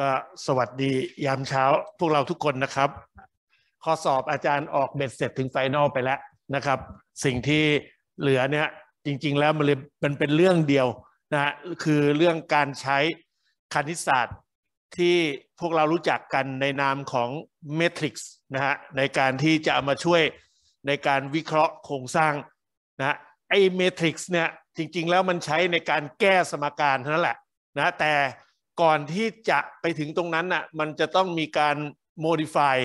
ก็สวัสดียามเช้า พวกเราทุกคนนะครับ ข้อสอบอาจารย์ออกเบ็ดเสร็จถึงไฟนอลไปแล้วนะครับ สิ่งที่เหลือเนี่ยจริงๆแล้วมันเลยมันเป็นเรื่องเดียวนะฮะคือเรื่องการใช้คณิตศาสตร์ที่พวกเรารู้จักกันในนามของเมทริกซ์นะฮะในการที่จะามาช่วยในการวิเคราะห์โครงสร้างนะฮะไอเมทริกซ์เนี่ยจริงๆ แล้วมันใช้ในการแก้สมการเท่านั้นแหละนะแต่ก่อนที่จะไปถึงตรงนั้นน่ะมันจะต้องมีการโมดิฟาย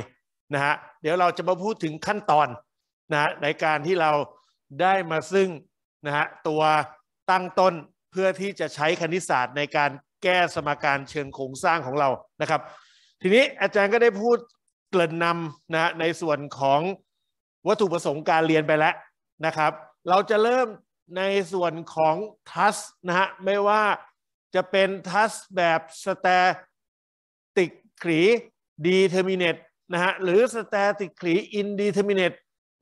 นะฮะเดี๋ยวเราจะมาพูดถึงขั้นตอนนะในการที่เราได้มาซึ่งนะฮะตัวตั้งต้นเพื่อที่จะใช้คณิตศาสตร์ในการแก้สมการเชิงโครงสร้างของเรานะครับ ทีนี้อาจารย์ก็ได้พูดเกริ่นนำนะในส่วนของวัตถุประสงค์การเรียนไปแล้วนะครับ เราจะเริ่มในส่วนของทัสนะฮะไม่ว่าจะเป็นทัสแบบสแตติกขีดีเทอร์มินเนตนะฮะหรือสแตติกขีอินดีเทอร์มินเนต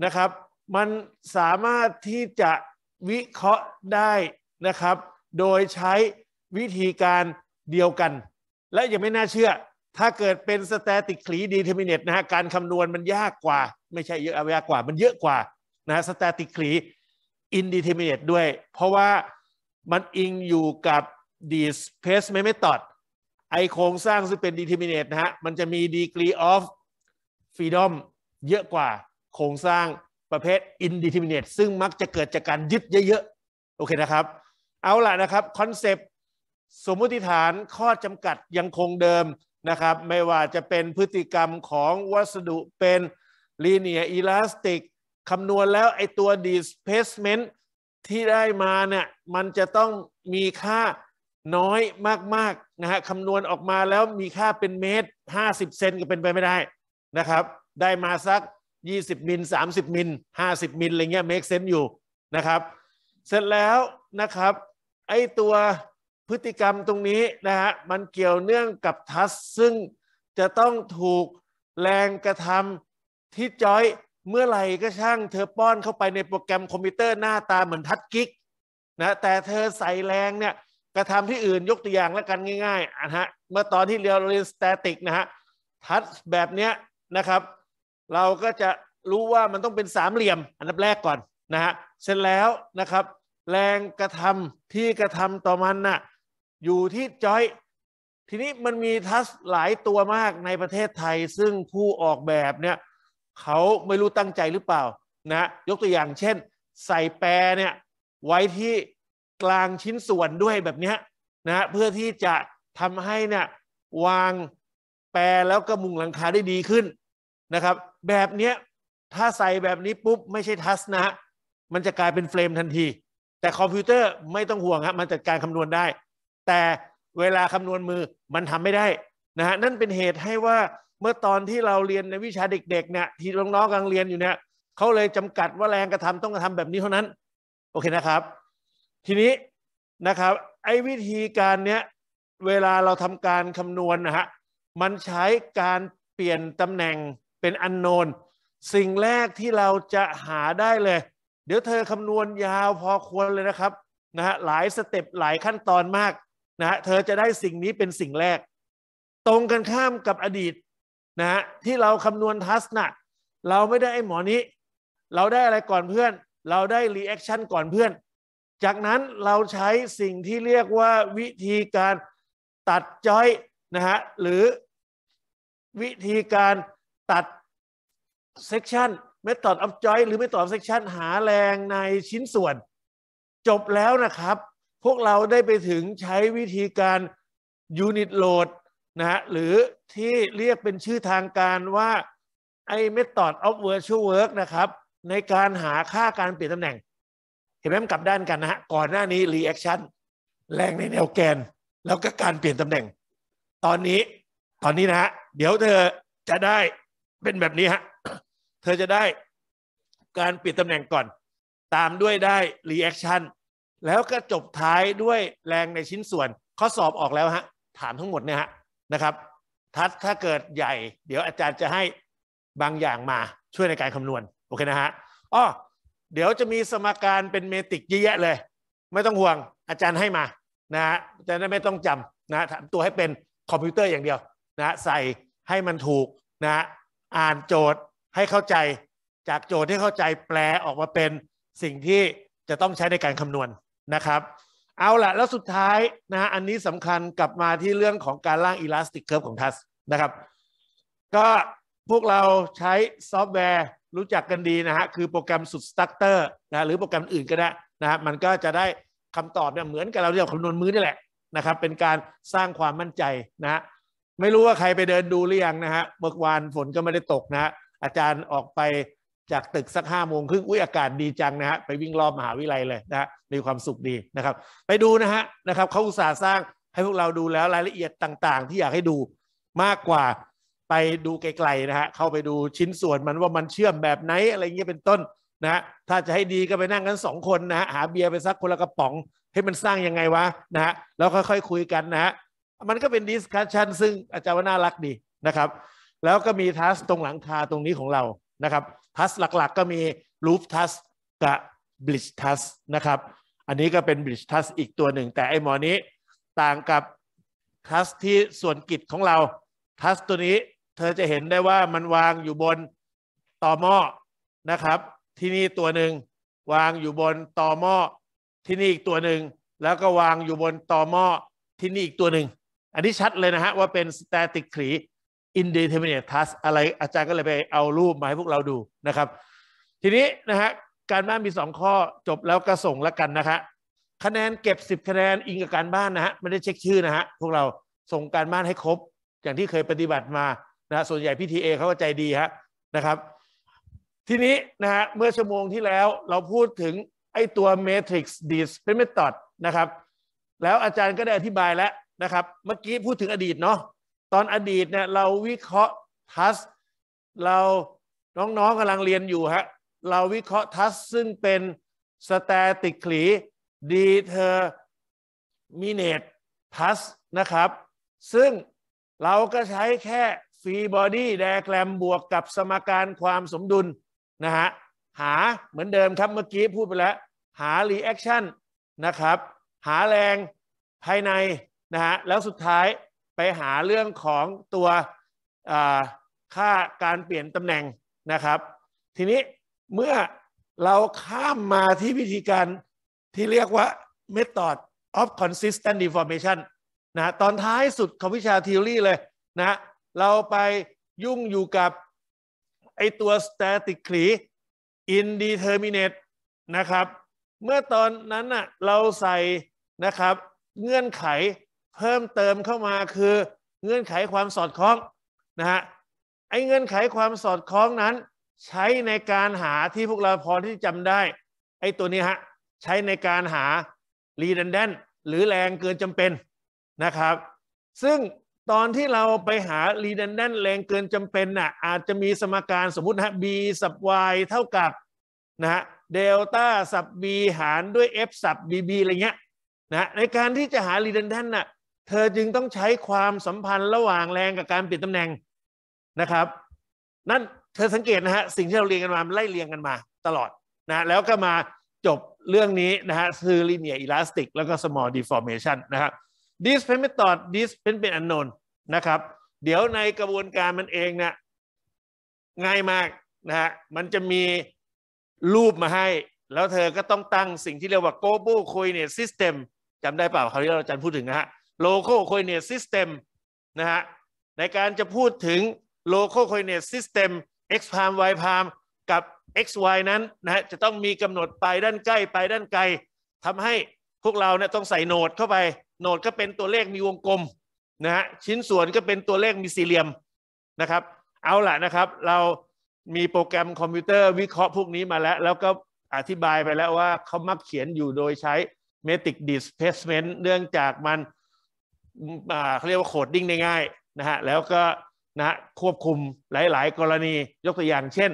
นะครับมันสามารถที่จะวิเคราะห์ได้นะครับ โดยใช้วิธีการเดียวกัน และยังไม่น่าเชื่อ ถ้าเกิดเป็นสแตติกคลีดีเทอร์มินเนตนะฮะการคำนวณมันยากกว่า ไม่ใช่เยอะยากกว่ามันเยอะกว่านะสแตติกคลีอินดีเทอร์มินเนตด้วย เพราะว่ามันอิงอยู่กับ displacement method ไอโครงสร้างซึ่งเป็น determinate นะฮะ มันจะมี degree of freedom เยอะกว่า โครงสร้างประเภท indeterminate ซึ่งมักจะเกิดจากการยึดเยอะๆ โอเคนะครับ เอาล่ะนะครับคอนเซปต์สมมติฐานข้อจำกัดยังคงเดิมนะครับ ไม่ว่าจะเป็นพฤติกรรมของวัสดุเป็นลีเนียอีลาสติกคำนวณแล้วไอตัว displacement ที่ได้มาเนี่ย มันจะต้องมีค่าน้อยมากๆนะฮะคำนวณออกมาแล้วมีค่าเป็นเมตร 50เซนก็เป็นไปไม่ได้นะครับได้มาสัก 20มิล30มิล50มิลอะไรเงี้ยเมคเซนอยู่นะครับเสร็จแล้วนะครับไอตัวพฤติกรรมตรงนี้นะฮะมันเกี่ยวเนื่องกับทัส ซึ่งจะต้องถูกแรงกระทำที่จอย เมื่อไหร่ก็ช่างเธอป้อนเข้าไปในโปรแกรมคอมพิวเตอร์หน้าตาเหมือนทัชกิกนะแต่เธอใส่แรงเนี่ยกระทำที่อื่นยกตัวอย่างแล้วกันง่ายๆนะฮะเมื่อตอนที่เรเรียนสแตติก นะฮะทัชแบบ เนี้ย นะครับ เราก็จะรู้ว่ามันต้องเป็นสามเหลี่ยม อันดับแรกก่อนนะฮะเสร็จแล้วนะครับ แรงกระทำที่กระทำต่อมันนะ่ะอยู่ที่จอย ทีนี้มันมีทัชหลายตัวมากในประเทศไทยซึ่งผู้ ออกแบบเนี่ยเขาไม่รู้ตั้งใจหรือเปล่านะยกตัวอย่างเช่น ใส่แปรเนี่ยไว้ที่กลางชิ้นส่วนด้วยแบบนี้นะเพื่อที่จะทำให้เนี่ยวางแปรแล้วก็มุงหลังคาได้ดีขึ้นนะครับ แบบนี้ถ้าใส่แบบนี้ปุ๊บไม่ใช่ทัสนะ มันจะกลายเป็นเฟรมทันที แต่คอมพิวเตอร์ไม่ต้องห่วงครับมันจัดการคำนวณได้ แต่เวลาคำนวณมือมันทำไม่ได้นะฮะนั่นเป็นเหตุให้ว่าเมื่อตอนที่เราเรียนในวิชาเด็กๆเนี่ยที่น้องๆกำลังเรียนอยู่เนี่ยเขาเลยจำกัดว่าแรงกระทำต้องกระทำแบบนี้เท่านั้น โอเคนะครับทีนี้นะครับไอ้วิธีการเนี้ยเวลาเราทำการคำนวณนะฮะมันใช้การเปลี่ยนตำแหน่งเป็นอันโนนสิ่งแรกที่เราจะหาได้เลย เดี๋ยวเธอคำนวณยาวพอควรเลยนะครับนะฮะหลายสเต็ปหลายขั้นตอนมากนะฮะเธอจะได้สิ่งนี้เป็นสิ่งแรก ตรงกันข้ามกับอดีตนะฮะที่เราคำนวณทัสนะเราไม่ได้ไอ้หมอนี้ เราได้อะไรก่อนเพื่อน เราได้รีแอคชั่นก่อนเพื่อนจากนั้นเราใช้สิ่งที่เรียกว่าวิธีการตัดจ้อยนะฮะ หรือวิธีการตัดเซกชันเม e t h ออฟจอยหรือไม่ตอดเซกชันหาแรงในชิ้นส่วน จบแล้วนะครับ พวกเราได้ไปถึงใช้วิธีการยูนิตโหลดนะฮะ หรือที่เรียกเป็นชื่อทางการว่าไอ้ m e t ออฟเวอร์ช u เวิร์กนะครับ ในการหาค่าการเปลี่ยนตำแหน่งเห็นไหมมันกลับด้านกันนะฮะก่อนหน้านี้รีแอคชั่นแรงในแนวแกนแล้วก็การเปลี่ยนตำแหน่ง ตอนนี้ตอนนี้นะฮะเดี๋ยวเธอจะได้เป็นแบบนี้ฮะเธอจะได้การเปลี่ยนตำแหน่งก่อน ตามด้วยได้รีแอคชั่นแล้วก็จบท้ายด้วยแรงในชิ้นส่วน ข้อสอบออกแล้วฮะถามทั้งหมดเนี่ยฮะนะครับทัศถ้าเกิดใหญ่ เดี๋ยวอาจารย์จะให้บางอย่างมาช่วยในการคำนวณโอเคนะฮะอ๋อเดี๋ยวจะมีสมการเป็นเมตริกเยอะแยะเลย ไม่ต้องห่วงอาจารย์ให้มานะฮะจะได้ไม่ต้องจำนะทำตัวให้เป็นคอมพิวเตอร์อย่างเดียวนะใส่ให้มันถูกนะ อ่านโจทย์ให้เข้าใจ จากโจทย์ที่เข้าใจแปลออกมาเป็นสิ่งที่จะต้องใช้ในการคำนวณนะครับ เอาละแล้วสุดท้ายนะอันนี้สำคัญกลับมาที่เรื่องของการร่างอเลสติกเคิร์ฟของทัสนะครับก็พวกเราใช้ซอฟต์แวร์รู้จักกันดีนะฮะคือโปรแกรมสุดสตั๊กเตอร์นะหรือโปรแกรมอื่นก็ได้นะฮะมันก็จะได้คำตอบเนี่ยเหมือนกับเราที่เราคำนวณมือนี่แหละนะครับ เป็นการสร้างความมั่นใจนะฮะไม่รู้ว่าใครไปเดินดูหรือยังนะฮะเมื่อวานฝนก็ไม่ได้ตกนะอาจารย์ออกไปจากตึกสักห้าโมงครึ่งอุ้ยอากาศดีจังนะฮะไปวิ่งรอบมหาวิทยาลัยเลยนะฮะมีความสุขดีนะครับ ไปดูนะฮะนะครับเขาอุตส่าห์สร้างให้พวกเราดูแล้วรายละเอียดต่าง ๆ ที่อยากให้ดูมากกว่าไปดูไกลๆนะฮะ เข้าไปดูชิ้นส่วนมันว่ามันเชื่อมแบบไหนอะไรเงี้ยเป็นต้นนะถ้าจะให้ดีก็ไปนั่งกันสองคนนะหาเบียร์ไปสักคนละกระป๋อง ให้มันสร้างยังไงวะนะฮะ แล้วค่อยๆคุยกันนะฮะมันก็เป็นดิสคัชชันซึ่งอาจารย์ว่าน่ารักดีนะครับ แล้วก็มีทัสตรงหลังคาตรงนี้ของเรานะครับทัสหลักๆ ก็มีรูฟทัสกับบลิชทัสนะครับอันนี้ก็เป็นบลิชทัสอีกตัวหนึ่ง แต่ไอ้หมอนี้ต่างกับทัสที่ส่วนกิจของเราทัสตัวนี้เธอจะเห็นได้ว่ามันวางอยู่บนต่อหม้อนะครับ ที่นี่ตัวหนึ่ง วางอยู่บนต่อหม้อที่นี่อีกตัวหนึ่ง แล้วก็วางอยู่บนต่อหม้อที่นี่อีกตัวหนึ่ง อันนี้ชัดเลยนะฮะ ว่าเป็น static tree indeterminate task อะไรอาจารย์ก็เลยไปเอารูปมาให้พวกเราดูนะครับ ทีนี้นะฮะการบ้านมี 2 ข้อจบแล้วก็ส่งแล้วกันนะคะคะแนนเก็บ 10 คะแนนอิงกับการบ้านนะฮะไม่ได้เช็คชื่อนะฮะพวกเราส่งการบ้านให้ครบอย่างที่เคยปฏิบัติมานะส่วนใหญ่พี่ทีเอเขาก็ใจดีฮะนะครับ ทีนี้นะฮะเมื่อชั่วโมงที่แล้วเราพูดถึงไอ้ตัว Matrix d i s p r m e t o d นะครับ แล้วอาจารย์ก็ได้อธิบายแล้วนะครับเมื่อกี้พูดถึงอดีต เนาะตอนอดีตเนี่ยเราวิเคราะห์ทัส เราน้องๆกำลังเรียนอยู่ฮะเราวิเคราะห์ทัสซึ่งเป็นส t ตติกคลีด d เ t อ r m ม n เนตทัสนะครับ ซึ่งเราก็ใช้แค่ฟรีบอดี้แดกแกรมบวกกับสมการความสมดุลนะฮะหาเหมือนเดิมครับเมื่อกี้พูดไปแล้วหารีแอคชั่นนะครับ หาแรงภายในนะฮะแล้วสุดท้ายไปหาเรื่องของตัวค่าการเปลี่ยนตำแหน่งนะครับ ทีนี้เมื่อเราข้ามมาที่วิธีการที่เรียกว่า method of consistent deformation นะตอนท้ายสุดของวิชาทีโอรีเลยนะเราไปยุ่งอยู่กับ ไอตัว static l y indeterminate นะครับ เมื่อตอนนั้นน่ะเราใส่นะครับเงื่อนไขเพิ่มเติมเข้ามาคือ เงื่อนไขความสอดคล้องนะฮะไอเงื่อนไขความสอดคล้องนั้นใช้ในการหาที่พวกเราพอที่จำได้ ไอตัวนี้ฮะใช้ในการหา redundant หรือแรงเกินจำเป็นนะครับ ซึ่งตอนที่เราไปหา redundant แรงเกินจำเป็นน่ะอาจจะมีสมการสมมุตินะ b สับ y เท่ากับนะฮะเดลต้าสับ b หารด้วย f สับ bb อะไรเงี้ยนะในการที่จะหา redundant น่ะเธอจึงต้องใช้ความสัมพันธ์ระหว่างแรงกับการเปลี่ยนตำแหน่งนะครับ นั่นเธอสังเกตนะฮะสิ่งที่เราเรียนกันมา ไล่เรียงกันมาตลอดนะแล้วก็มาจบเรื่องนี้นะฮะคือ linear elastic แล้วก็ small deformation นะครับ this พนเม e n t m e ด this เป็นเป็นอันนนนะครับ เดี๋ยวในกระบวนการมันเองเนี่ยง่ายมากนะฮะมันจะมีรูปมาให้ แล้วเธอก็ต้องตั้งสิ่งที่เรียกว่า global coordinate system จำได้เปล่าคราวที่เราอาจารย์พูดถึงนะฮะ local coordinate system นะฮะในการจะพูดถึง local coordinate system x พาร์ม y พาร์มกับ x y นั้นนะฮะจะต้องมีกำหนดไปด้านใกล้ไปด้านไกลทำให้พวกเราเนี่ยต้องใส่โนดเข้าไปโหนดก็เป็นตัวเลขมีวงกลมนะฮะชิ้นส่วนก็เป็นตัวเลขมีสี่เหลี่ยมนะครับเอาละนะครับ เรามีโปรแกรมคอมพิวเตอร์วิเคราะห์พวกนี้มาแล้ว แล้วก็อธิบายไปแล้วว่าเขามักเขียนอยู่โดยใช้เมติกดิสเพสเมนต์เนื่องจากมันเขาเรียกว่าโคดดิ้งได้ง่ายนะฮะแล้วก็นะควบคุมหลายๆกรณียกตัวอย่างเช่น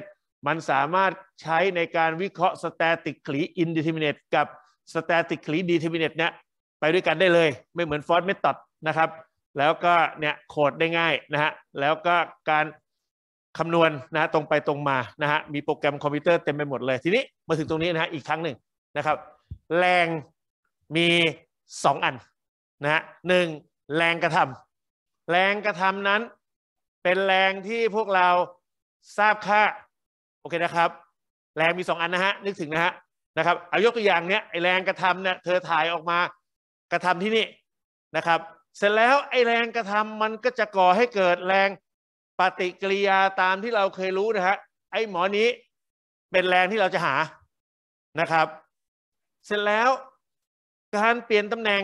มันสามารถใช้ในการวิเคราะห์ statically indeterminate กับ statically determinate เนี่ยไปด้วยกันได้เลยไม่เหมือนฟอสเมตัดนะครับ แล้วก็เนี่ยโคดได้ง่ายนะฮะแล้วก็การคำนวณนนะตรงไปตรงมานะฮะมีโปรแกรมคอมพิวเตอร์เต็มไปหมดเลยทีนี้มาถึงตรงนี้นะฮะอีกครั้งหนึ่งนะครับ แรงมี 2 อันนะฮะหนึ่งแรงกระทำ แรงกระทำนั้น เป็นแรงที่พวกเราทราบค่าโอเคนะครับ แรงมี 2 อันนะฮะนึกถึงนะฮะนะครับเอายกตัวอย่างเนี้ยไอแรงกระทำเนี่ยเธอถ่ายออกมากระทำที่นี่นะครับ เสร็จแล้วไอแรงกระทำมันก็จะก่อให้เกิดแรงปฏิกิริยาตามที่เราเคยรู้นะฮะไอหมอนี้เป็นแรงที่เราจะหานะครับ เสร็จแล้วการเปลี่ยนตำแหน่ง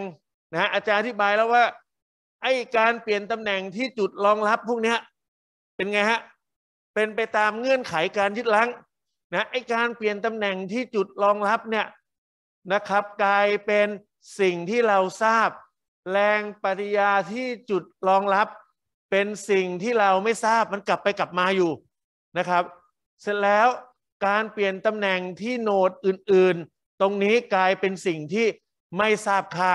นะอาจารย์อธิบายแล้วว่า ไอการเปลี่ยนตำแหน่งที่จุดรองรับพวกเนี้ยเป็นไงฮะเป็นไปตามเงื่อนไขการยึดลังนะไอการเปลี่ยนตำแหน่งที่จุดรองรับเนี่ยนะครับ กลายเป็นสิ่งที่เราทราบ แรงปฏิยาที่จุดรองรับ เป็นสิ่งที่เราไม่ทราบมันกลับไปกลับมาอยู่นะครับ เสร็จแล้วการเปลี่ยนตำแหน่งที่โนดอื่นๆ ตรงนี้กลายเป็นสิ่งที่ไม่ทราบค่า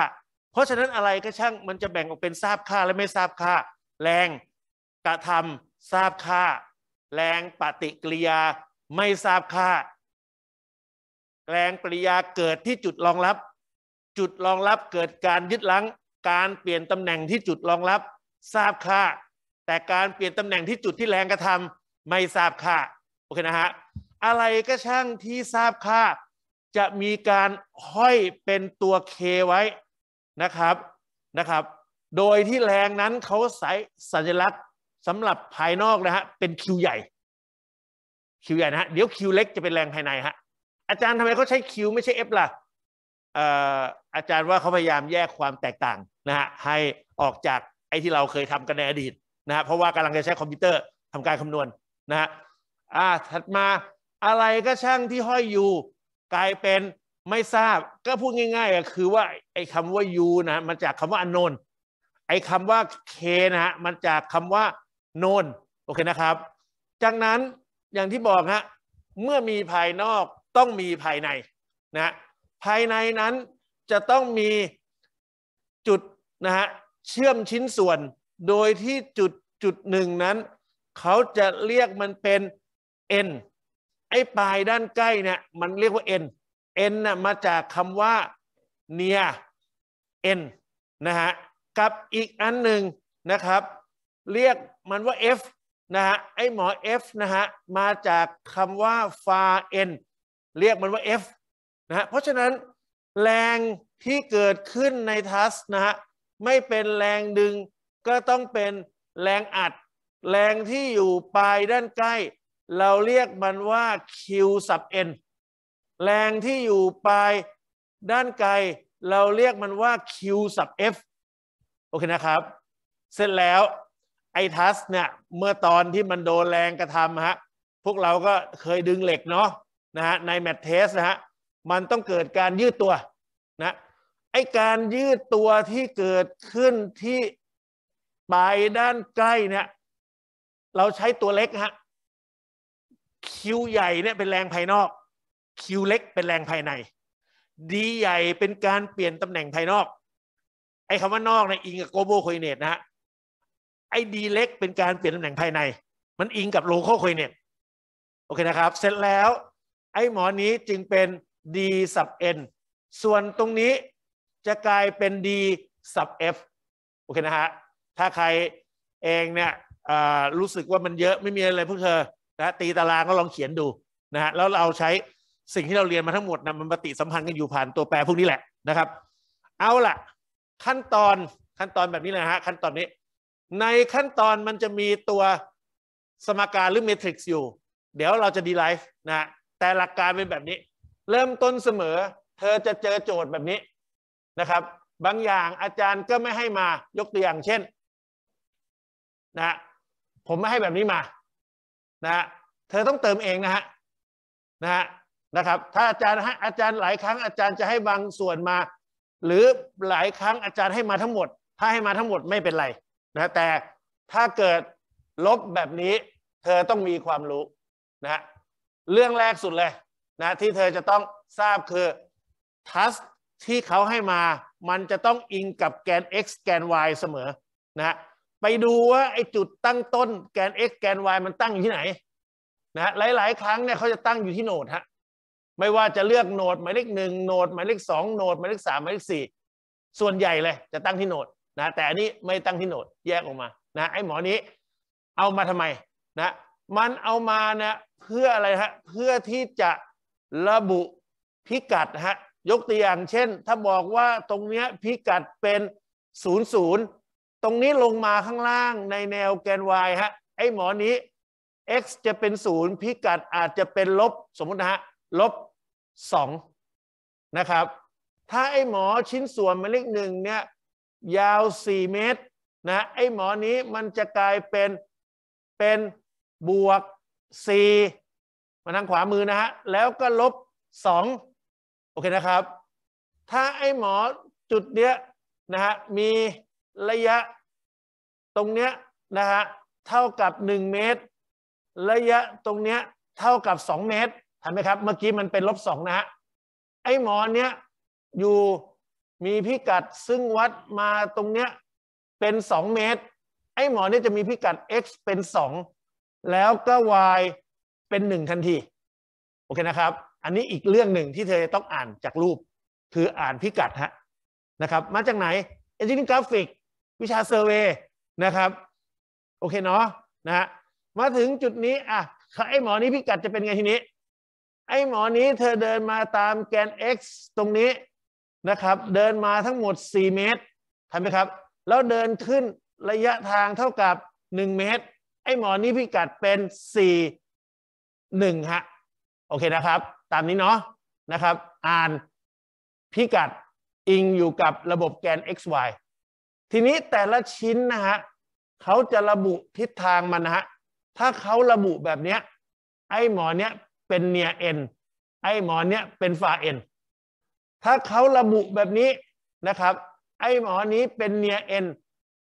เพราะฉะนั้นอะไรก็ช่างมันจะแบ่งออกเป็นทราบค่าและไม่ทราบค่า แรงกระทำทราบค่า แรงปฏิกิริยาไม่ทราบค่า แรงปริยาเกิดที่จุดรองรับจุดรองรับเกิดการยึดลังการเปลี่ยนตำแหน่งที่จุดรองรับทราบค่า แต่การเปลี่ยนตำแหน่งที่จุดที่แรงกระทำไม่ทราบค่าโอเคนะฮะอะไรก็ช่างที่ทราบค่าจะมีการห้อยเป็นตัวเคไว้นะครับนะครับโดยที่แรงนั้นเขาใส่สัญลักษณ์สำหรับภายนอกนะฮะเป็นคิวใหญ่คิวใหญ่นะฮะเดี๋ยวคิวเล็กจะเป็นแรงภายในฮะอาจารย์ทำไมเขาใช้คิวไม่ใช่เอฟล่ะอาจารย์ว่าเขาพยายามแยกความแตกต่างนะฮะให้ออกจากไอ้ที่เราเคยทำกันในอดีตนะฮะเพราะว่ากำลังจะใช้คอมพิวเตอร์ทำการคำนวณนะฮะอ่าถัดมาอะไรก็ช่างที่ห้อยอยู่กลายเป็นไม่ทราบก็พูดง่าย ๆ ก็คือว่าไอ้คำว่ายู u นะมันจากคำว่าอนนน o ไอ้คำว่า k นะฮะมันจากคำว่าโนนโอเคนะครับจากนั้นอย่างที่บอกฮะเมื่อมีภายนอกต้องมีภายในนะภายในนั้นจะต้องมีจุดนะฮะเชื่อมชิ้นส่วนโดยที่จุดจุดหนึ่งนั้น เขาจะเรียกมันเป็น n ไอ้ปลายด้านใกล้เนี่ยมันเรียกว่า n n น่ะมาจากคำว่า near n นะฮะกับอีกอันหนึ่งนะครับ เรียกมันว่า f นะฮะไอ้หมอ f นะฮะมาจากคำว่า far n เรียกมันว่า f นะฮะเพราะฉะนั้น แรงที่เกิดขึ้นในทัสนะฮะไม่เป็นแรงดึง ก็ต้องเป็นแรงอัด แรงที่อยู่ปลายด้านใกล้เราเรียกมันว่า Q สับ N แรงที่อยู่ปลายด้านไกล เราเรียกมันว่า Q สับ F โอเคนะครับ เสร็จแล้ว ไอทัสเนี่ยเมื่อตอนที่มันโดนแรงกระทำฮะพวกเราก็เคยดึงเหล็กเนาะนะฮะในแมตเทสนะฮะมันต้องเกิดการยืดตัวนะ ไอการยืดตัวที่เกิดขึ้นที่ปลายด้านใกล้เนี่ยเราใช้ตัวเล็กฮะคิวใหญ่เนี่ยเป็นแรงภายนอกคิวเล็กเป็นแรงภายในดีใหญ่เป็นการเปลี่ยนตำแหน่งภายนอกไอ้คำว่านอกเนี่ยอิงกับโกลบอลโคเนตนะฮะไอ้ดีเล็กเป็นการเปลี่ยนตำแหน่งภายใน มันอิงกับโลโคโคเนตโอเคนะครับ เสร็จแล้วไอ้หมอนี้จึงเป็น d สับ n ส่วนตรงนี้จะกลายเป็น d สับ f โอเคนะฮะ ถ้าใครเองเนี่ยรู้สึกว่ามันเยอะไม่มีอะไรพวกเธอนะตีตารางก็ลองเขียนดูนะฮะ แล้วเราใช้สิ่งที่เราเรียนมาทั้งหมดนะมันปฏิสัมพันธ์กันอยู่ผ่านตัวแปรพวกนี้แหละนะครับ เอาล่ะ ขั้นตอน ขั้นตอนแบบนี้นะฮะ ขั้นตอนนี้ ในขั้นตอนมันจะมีตัวสมการหรือเมทริกซ์อยู่ เดี๋ยวเราจะดีไลฟ์นะแต่หลักการเป็นแบบนี้เริ่มต้นเสมอเธอจะเจอโจทย์แบบนี้นะครับ บางอย่างอาจารย์ก็ไม่ให้มายกตัวอย่าง เช่นนะผมไม่ให้แบบนี้มานะเธอต้องเติมเองนะฮะนะฮะนะครับถ้าอาจารย์ให้อาจารย์หลายครั้งอาจารย์จะให้บางส่วนมาหรือหลายครั้งอาจารย์ให้มาทั้งหมด ถ้าให้มาทั้งหมดไม่เป็นไรนะแต่ถ้าเกิดลบแบบนี้ เธอต้องมีความรู้นะเรื่องแรกสุดเลยนะที่เธอจะต้องทราบคือทัสที่เขาให้มามันจะต้องอิงกับแกน x แกน y เสมอนะไปดูว่าไอจุดตั้งต้น แกน x แกน y มันตั้งอยู่ที่ไหนนะหลาย ๆ ครั้งเนี่ยเขาจะตั้งอยู่ที่โนดฮะไม่ว่าจะเลือกโนดหมายเลขหนึ่งโนดหมายเลขสองโนดหมายเลขสามหมายเลขสี่ส่วนใหญ่เลยจะตั้งที่โนดนะแต่อันนี้ไม่ตั้งที่โนดแยกออกมานะไอหมอนี้ เอามาทำไมนะมันเอามานะเพื่ออะไรฮะเพื่อที่จะระบุพิกัดฮะยกตัวอย่างเช่น ถ้าบอกว่าตรงเนี้ยพิกัดเป็นศูนย์ศูนย์ตรงนี้ลงมาข้างล่างในแนวแกน y ฮะไอหมอนี้ x จะเป็นศูนย์พิกัดอาจจะเป็นลบสมมตินะฮะลบสองนะครับถ้าไอหมอชิ้นส่วนมาเลขหนึ่งเนี่ยยาว 4 เมตร นะไอหมอนี้มันจะกลายเป็น เป็นบวก 4มาทางขวามือนะฮะ แล้วก็ ลบสองโอเคนะครับ ถ้าไอ้หมอจุดเนี้ยนะฮะ มีระยะตรงเนี้ยนะฮะ เท่ากับ 1 เมตร ระยะตรงเนี้ยเท่ากับ 2 เมตรห็นไหมครับ เมื่อกี้ มัน เป็นลบสองนะฮะ ไอ้หมอเนี้ยอยู่มีพิกัดซึ่งวัดมาตรงเนี้ยเป็น 2 เมตร ไอ้หมอเนี้ยจะมีพิกัด x เป็น 2 แล้วก็ y เป็นหนึ่งทันทีโอเค นะครับ อันนี้อีกเรื่องหนึ่งที่เธอต้องอ่านจากรูป คืออ่านพิกัดฮะ นะครับ มาจากไหนเอนจิเนียร์กราฟิกวิชาเซอร์เวนะครับโอเค เนาะนะฮะมาถึงจุดนี้ อ่ะไอหมอนี้พิกัดจะเป็นไงทีนี้ ไอหมอนี้เธอเดินมาตามแกน x ตรงนี้นะครับเดินมาทั้งหมด 4 เมตรทำไหมครับแล้วเดินขึ้นระยะทางเท่ากับ 1 เมตรไอหมอนี้พิกัดเป็น4หนึ่งฮะโอเคนะครับตามนี้เนาะนะครับอ่านพิกัดอิงอยู่กับระบบแกน x y ทีนี้แต่ละชิ้นนะฮะเขาจะระบุทิศทางมันนะฮะ ถ้าเขาระบุแบบเนี้ยไอ้หมอเนี้ยเป็นเนียเอ็นไอ้หมอเนี้ยเป็นฟาเอ็นถ้าเขาระบุแบบนี้นะครับไอ้หมอนี้เป็นเนียเอ็น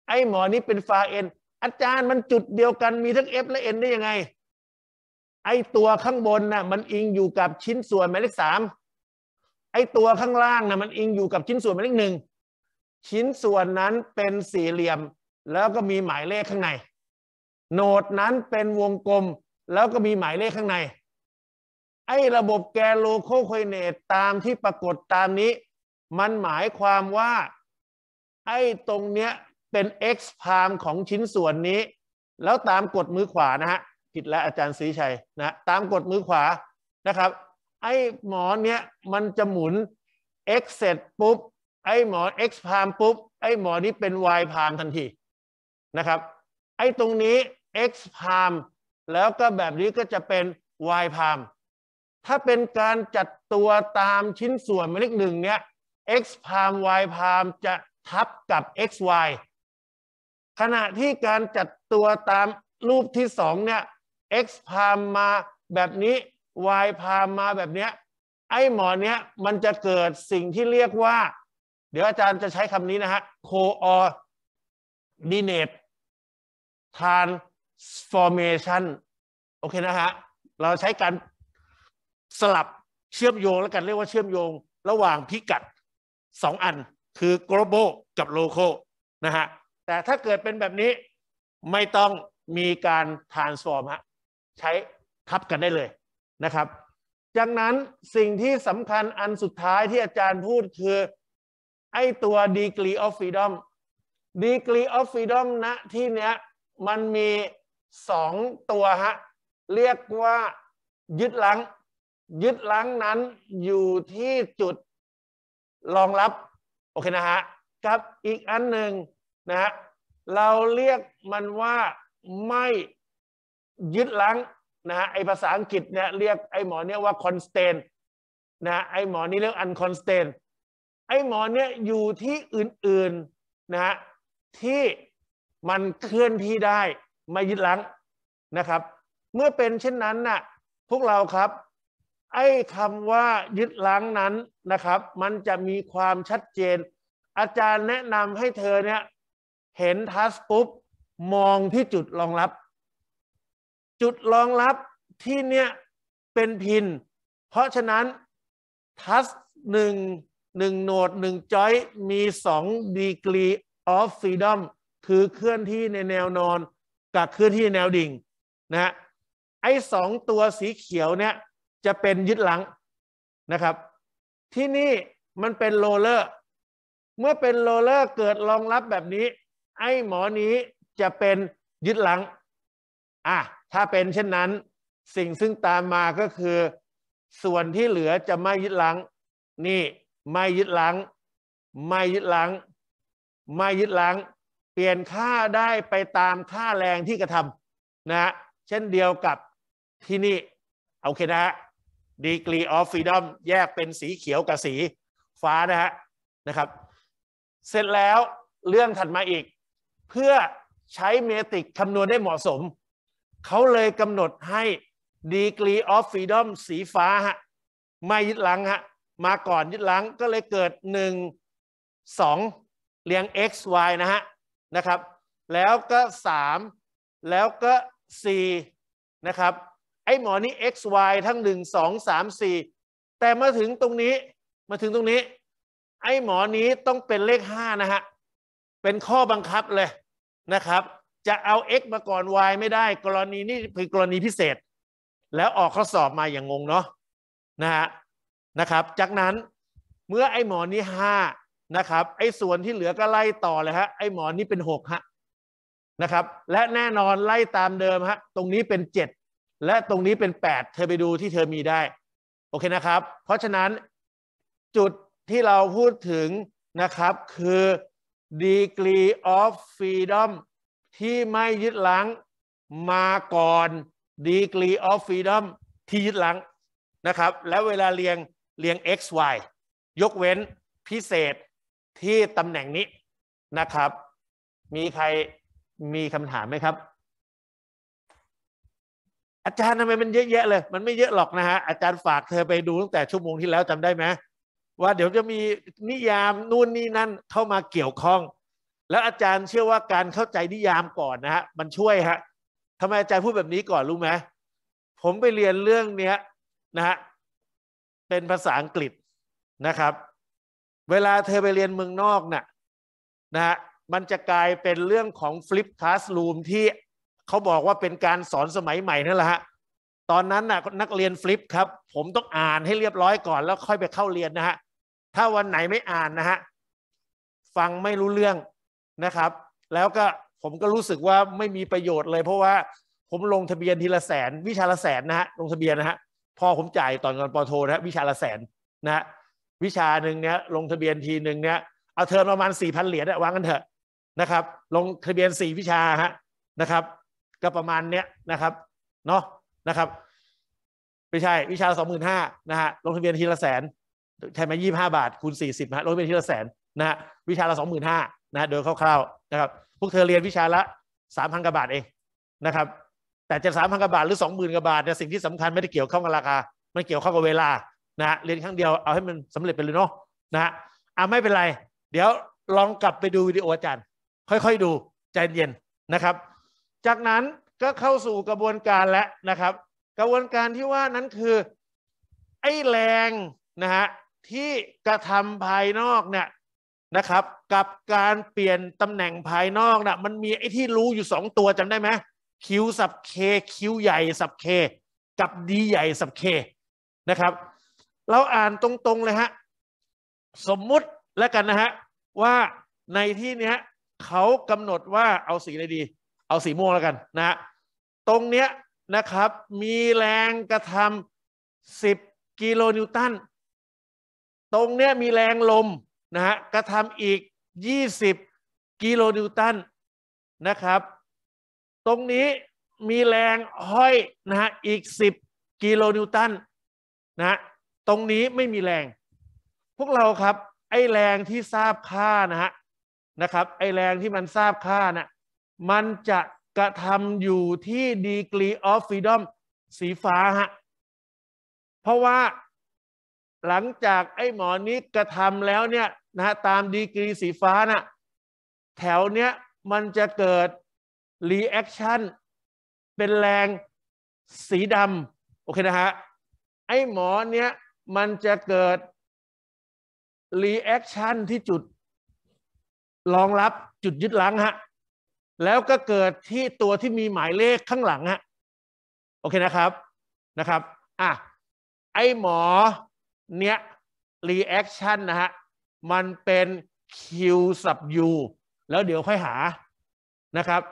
ไอ้หมอนี้เป็นฟาเอ็นอาจารย์มันจุดเดียวกันมีทั้ง F และ N ได้ยังไงไอตัวข้างบนนะ่ะมันอิงอยู่กับชิ้นส่วนหมายเลขสามไอตัวข้างล่างนะ่ะมันอิงอยู่กับชิ้นส่วนหมายเลขหนึ่ง ชิ้นส่วนนั้นเป็นสี่เหลี่ยม แล้วก็มีหมายเลขข้างใน โนดนั้นเป็นวงกลม แล้วก็มีหมายเลขข้างใน ไอระบบแกนโลโคโคเนตตามที่ปรากฏตามนี้ มันหมายความว่าไอตรงเนี้ยเป็น x พามของชิ้นส่วนนี้ แล้วตามกดมือขวานะฮะผิดแล้วอาจารย์ศรีชัยนะตามกฎมือขวานะครับไอ้หมอนเนี้ยมันจะหมุน x เสร็จปุ๊บ ไอ้หมอน x พามปุ๊บ ไอ้หมอนี้เป็น y พามทันทีนะครับไอ้ตรงนี้ x พามแล้วก็แบบนี้ก็จะเป็น y พามถ้าเป็นการจัดตัวตามชิ้นส่วนมาเลขหนึ่งเนี้ย x พาม y พามจะทับกับ x y ขณะที่การจัดตัวตามรูปที่สองเนี่ย x พามา แบบนี้ y พามา แบบเนี้ยไอ้ หมอนเนี้ยมันจะเกิดสิ่งที่เรียกว่า เดี๋ยว อาจารย์จะใช้คำนี้ นะฮะ coordinate transformation โอเค นะฮะเรา ใช้การสลับเชื่อมโยงแล้วกัน เรียกว่าเชื่อมโยงระหว่างพิกัดสองอันคือ global กับ local นะฮะแต่ถ้าเกิดเป็นแบบนี้ไม่ต้องมีการ transform ฮะใช้ทับกันได้เลย นะ ครับ จากนั้นสิ่งที่สำคัญ อันสุดท้ายที่อาจารย์พูดคือ ไอตัว degree of freedom degree of freedom ณที่ เนี้ย มันมีสองตัว ฮะ เรียกว่ายึดลังยึดลังนั้นอยู่ที่จุดรองรับ โอเค นะฮะกับอีกอันหนึ่งนะฮะเราเรียก มัน ว่าไม่ยึดล้างนะฮะไอภาษาอังกฤษเนี่ยเรียกไอหมอเนี่ยว่าอนสแตนต์นะไอหมอนี่เรียกนคอนสแตนต์ไอหมอเนี่ยอยู่ที่อื่นๆนะฮะที่มันเคลื่อนที่ได้มายึดล้างนะครับ เมื่อเป็นเช่นนั้นน่ะพวกเราครับ ไอ้คำว่ายึดล้างนั้นนะครับ มันจะมีความชัดเจน อาจารย์แนะนำให้เธอเนี่ยเห็นทัสปุ๊บมองที่จุดรองรับจุดรองรับที่เนี้ยเป็นพิน เพราะฉะนั้นทัสหนึ่งหนึ่งโหนดหนึ่งจอย มีสองดีกรีออฟฟรีดอมคือเคลื่อนที่ในแนวนอนกับเคลื่อนที่แนวดิ่งนะไอ้สองตัวสีเขียวเนี่ยจะเป็นยึดหลังนะครับ ที่นี่มันเป็นโรเลอร์ เมื่อเป็นโรเลอร์เกิดรองรับแบบนี้ ไอ้หมอนี้จะเป็นยึดหลัง อ่ะถ้าเป็นเช่นนั้นสิ่งซึ่งตามมาก็คือส่วนที่เหลือจะไม่ยึดหลัง นี่ไม่ยึดหลัง ไม่ยึดหลัง ไม่ยึดหลัง เปลี่ยนค่าได้ไปตามค่าแรงที่กระทำนะ เช่นเดียวกับที่นี่ โอเคนะฮะดีกรีออฟฟ e e ด o m แยกเป็นสีเขียวกับสีฟ้านะฮะนะครับ เสร็จแล้วเรื่องถัดมาอีก เพื่อใช้เมตริกคำนวณได้เหมาะสมเขาเลยกำหนดให้ดีกรีออฟฟ e e ดอมสีฟ้าฮะไม่ยึดหลังฮะมาก่อนยึดหลังก็เลยเกิด 1 2 เรียง x y นะฮะนะครับ แล้วก็ 3 แล้วก็ 4 นะครับ ไอ้หมอนี้ x y ทั้ง 1 2 3 4 แต่มาถึงตรงนี้มาถึงตรงนี้ ไอ้หมอนี้ต้องเป็นเลข 5 นะฮะเป็นข้อบังคับเลยนะครับจะเอา x มาก่อน y ไม่ได้ กรณีนี้ป็นกรณีพิเศษ แล้วออกข้อสอบมาอย่างงงเนาะนะฮะนะครับจากนั้นเมื่อไอ้หมอนี้ห้านะครับไอ้ส่วนที่เหลือก็ไล่ต่อเลยฮะไอ้หมอนี้เป็นหกฮะนะครับและแน่นอนไล่ตามเดิมฮะตรงนี้เป็นเจ็ดและตรงนี้เป็นแปดเธอไปดูที่เธอมีได้โอเคนะครับเพราะฉะนั้น จุดที่เราพูดถึงนะครับคือ degree of freedom ที่ไม่ยึดหลังมาก่อนดีกรีออฟฟ e e ด o มที่ยึดหลังนะครับ และเวลาเรียงเรียง x y ยกเว้นพิเศษที่ตำแหน่งนี้นะครับ มีใครมีคำถามไหมครับ อาจารย์ทำไมมันเยอะแยะเลย มันไม่เยอะหรอกนะฮะ อาจารย์ฝากเธอไปดูตั้งแต่ชั่วโมงที่แล้วจำได้ไหม ว่าเดี๋ยวจะมีนิยามนู่นนี่นั่นเข้ามาเกี่ยวข้องแล้ว อาจารย์เชื่อว่าการเข้าใจนิยามก่อนนะฮะมันช่วยฮะทำไมอาจารย์พูดแบบนี้ก่อนรู้ไหมผมไปเรียนเรื่องเนี้ยนะฮะเป็นภาษาอังกฤษนะครับ เวลาเธอไปเรียนเมืองนอกนะ่ะนะฮะมันจะกลายเป็นเรื่องของ flip classroom ที่เขาบอกว่าเป็นการสอนสมัยใหม่นั่นแหละฮะตอนนั้นนะ่ะนักเรียนฟลิปครับ ผมต้องอ่านให้เรียบร้อยก่อน แล้วค่อยไปเข้าเรียนนะฮะถ้าวันไหนไม่อ่านนะฮะฟังไม่รู้เรื่องนะครับแล้วก็ผมก็รู้สึกว่าไม่มีประโยชน์เลยเพราะว่าผมลงทะเบียนทีละแสน วิชาละแสนนะฮะลงทะเบียนนะฮะพอผมจ่ายตอนกอนปอโทนะฮะวิชาละแสนนะฮะวิชาหนึ่งเนี้ยลงทะเบียนทีหนึ่งเนี้ยเอาเทอมประมาณสี่พันเหรียญวางกันเถอะนะครับลงทะเบียนสี่วิชาฮะนะครับก็ประมาณเนี้ยนะครับเนาะนะครับไม่ใช่วิชาสองหมื่นห้านะฮะลงทะเบียนทีละแสนใชนไายี่ห้าบาทคูณสี่สิบฮะลงทะเบียนทีละแสนนะฮะวิชาละสองหมื่นห้านะโดยคร่าวๆนะครับพวกเธอเรียนวิชาละสามพันกว่าบาทเองนะครับ แต่จะสามพันกว่าบาท หรือสองหมื่นกว่าบาทเนี่ยสิ่งที่สำคัญไม่ได้เกี่ยวข้องกับราคา มันเกี่ยวข้องกับเวลานะเรียนครั้งเดียวเอาให้มันสำเร็จไปเลยเนาะนะอ่าไม่เป็นไร เดี๋ยวลองกลับไปดูวิดีโออาจารย์ ค่อยๆดูใจเย็นนะครับ จากนั้นก็เข้าสู่กระบวนการแล้วนะครับ กระบวนการที่ว่านั้นคือไอ้แรงนะฮะที่กระทำภายนอกเนี่ยนะครับกับการเปลี่ยนตำแหน่งภายนอกนะมันมีไอ้ที่รู้อยู่สองตัวจำได้ไหมคิวสับเคคิวใหญ่ สับเคกับดีใหญ่ สับเคนะครับเราอ่านตรง ๆ เลยฮะสมมุติแล้วกันนะฮะว่าในที่เนี้ยเขากำหนดว่าเอาสีอะไรดี เอาสีม่วงแล้วกันนะตรงเนี้ยนะครับ มีแรงกระทำ10 กิโลนิวตัน ตรงเนี้ยมีแรงลมนะฮะกระทำอีก 20 กิโลนิวตันนะครับตรงนี้มีแรงห้อยนะฮะอีก 10 กิโลนิวตันนะตรงนี้ไม่มีแรง พวกเราครับไอแรงที่ทราบค่านะฮะนะครับ ไอแรงที่มันทราบค่านะมันจะกระทำอยู่ที่ดีกรีออฟฟ e e ดอมสีฟ้าฮะเพราะว่า หลังจากไอหมอนี้กระทำแล้วเนี่ยนะตามดีกรีสีฟ้านะ่ะแถวเนี้ย มันจะเกิดรีแอคชั่นเป็นแรงสีดำโอเคนะฮะ ไอ้หมอเนี้ยมันจะเกิดรีแอคชั่นที่จุดรองรับจุดยึดหลังฮะแล้วก็เกิดที่ตัวที่มีหมายเลขข้างหลังฮะโอเคนะครับนะครับอ่ะไอ้หมอเนี้ยรีแอคชั่นนะฮะมันเป็น Q สับ U แล้วเดี๋ยวค่อยหานะครับ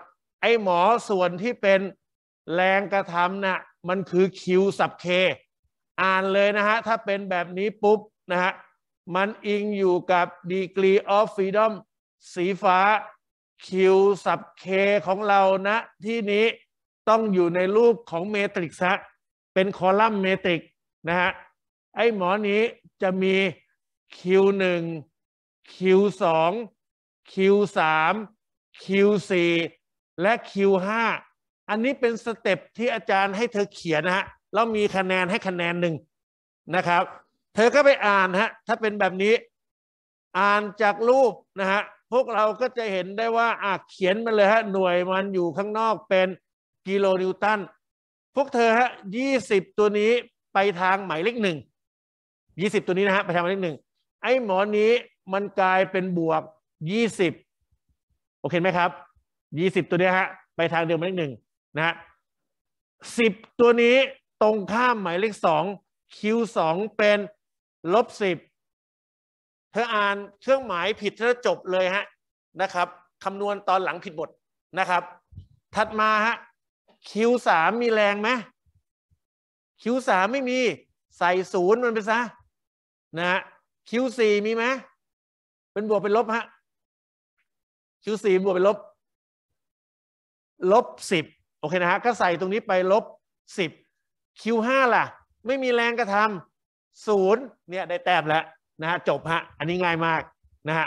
ไอหมอส่วนที่เป็นแรงกระทำนะ่ะมันคือ Q สับ K อ่านเลยนะฮะถ้าเป็นแบบนี้ปุ๊บนะฮะมันอิงอยู่กับ degree of freedom สีฟ้า Q สับ K ของเรานะที่นี้ต้องอยู่ในรูปของเมตริกซ์ฮะเป็นคอลัมน์เมตริกนะฮะไอหมอนี้จะมี Q1 Q2 Q3 Q4 และ Q5 อันนี้เป็นสเต็ปที่อาจารย์ให้เธอเขียนนะฮะแล้วมีคะแนนให้คะแนนหนึ่งนะครับ เธอก็ไปอ่านฮะถ้าเป็นแบบนี้ อ่านจากรูปนะฮะพวกเราก็จะเห็นได้ว่าอ่ะเขียนมาเลยฮะหน่วยมันอยู่ข้างนอกเป็นกิโลนิวตัน พวกเธอฮะยี่สิบตัวนี้ไปทางหมายเลขหนึ่งยี่สิบตัวนี้นะฮะไปทางหมายเลขหนึ่งไอ้หมอนี้มันกลายเป็นบวกยี่สิบโอเคไหมครับยี่สิบตัวนี้ฮะ ไปทางเดียวหมาเลขหนึ่งนะฮะสิบตัวนี้ตรงข้ามหมายเลขสองคิวสองเป็น ลบสิบเธออ่านเครื่องหมายผิดเธอจบเลยฮะนะครับคำนวณตอนหลังผิดหมดนะครับ ถัดมาฮะคิวสามมีแรงไหมคิวสามไม่มีใส่ศูนย์มันไปซะนะฮะ Q4 มีไหมเป็นบวกเป็น ลบฮะ Q4 บวกเป็นลบลบสิบโอเคนะฮะก็ใส่ตรงนี้ไปลบสิบ Q5 ล่ะ ไม่มีแรงกระทำศูนย์เนี่ยได้แต้มแล้วนะฮะจบฮะอันนี้ง่ายมากนะฮะ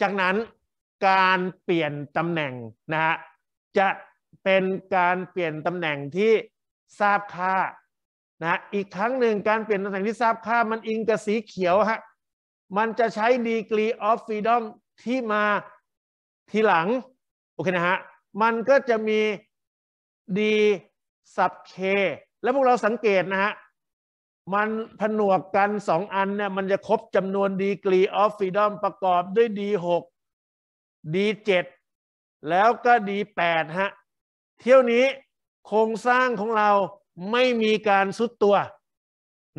จากนั้นการเปลี่ยนตำแหน่งนะฮะจะเป็นการเปลี่ยนตำแหน่งที่ทราบค่านะอีกครั้งหนึ่งการเปลี่ยนตำแหน่งที่ทราบ ค่า มันอิงกับสีเขียวฮะมันจะใช้ดีกรีออฟฟรีดอมที่มาทีหลังโอเคนะฮะมันก็จะมีดีสับเคแล้วพวกเราสังเกตนะฮะ มันผนวกกันสองอันเนี่ยมันจะครบจำนวนดีกรีออฟฟรีดอมประกอบด้วยดีหกดีเจ็ดแล้วก็ดีแปดฮะ เที่ยวนี้โครงสร้างของเราไม่มีการสุดตัว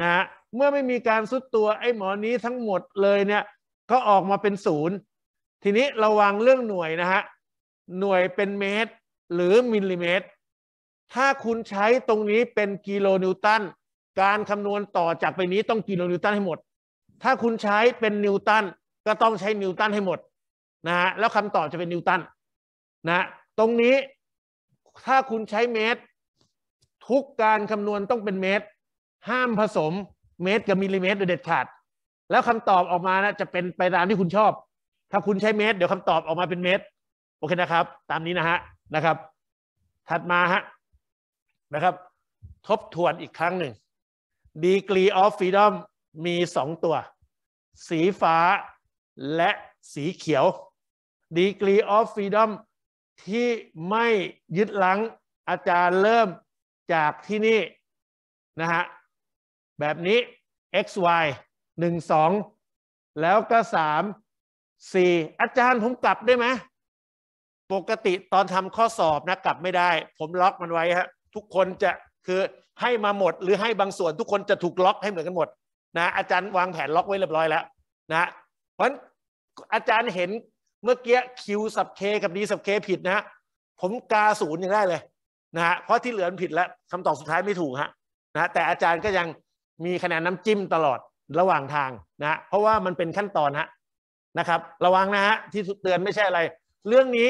นะฮะเมื่อไม่มีการซุดตัว ไอ้หมอนี้ทั้งหมดเลยเนี่ยก็ออกมาเป็นศูนย์ทีนี้ระวังเรื่องหน่วยนะฮะหน่วยเป็นเมตรหรือมิลลิเมตร ถ้าคุณใช้ตรงนี้เป็นกิโลนิวตัน การคำนวณต่อจากไปนี้ต้องกิโลนิวตันให้หมด ถ้าคุณใช้เป็นนิวตันก็ต้องใช้นิวตันให้หมดนะฮะแล้วคำตอบจะเป็นนิวตันนะตรงนี้ถ้าคุณใช้เมตร ทุกการคำนวณต้องเป็นเมตร ห้ามผสมเมตร กับ มิลลิเมตร โดย เด็ดขาด แล้วคำตอบออกมานะ จะเป็นไป ตาม ที่คุณชอบ ถ้าคุณใช้เมตร เดี๋ยวคำตอบออกมาเป็นเมตร โอเคนะครับ ตามนี้นะฮะนะครับ ถัดมาฮะนะครับ ทบทวนอีกครั้งหนึ่ง degree of freedom มีสองตัว สีฟ้าและสีเขียว degree of freedom ที่ไม่ยึดหลังอาจารย์ เริ่มจากที่นี่นะฮะแบบนี้ x y 1 2 แล้วก็ 3 4 อาจารย์ผมกลับได้ไหมปกติตอนทำข้อสอบนะกลับไม่ได้ ผมล็อกมันไว้ฮะทุกคนจะคือให้มาหมดหรือให้บางส่วนทุกคนจะถูกล็อก ให้เหมือนกันหมดนะอาจารย์วางแผนล็อกไว้เรียบร้อยแล้วนะเพราะอาจารย์เห็นเมื่อกี้คิวสับเคกับ D ีสับเคผิดนะ ผมกาศูนย์ยังได้เลยนะฮะเพราะที่เหลือผิดแล้วคำตอบสุดท้ายไม่ถูกฮะนะแต่อาจารย์ก็ยังมีคะแนนน้ำจิ้มตลอดระหว่างทางนะ เพราะว่ามันเป็นขั้นตอนฮะนะครับระวังนะฮะที่เตือนไม่ใช่อะไร เรื่องนี้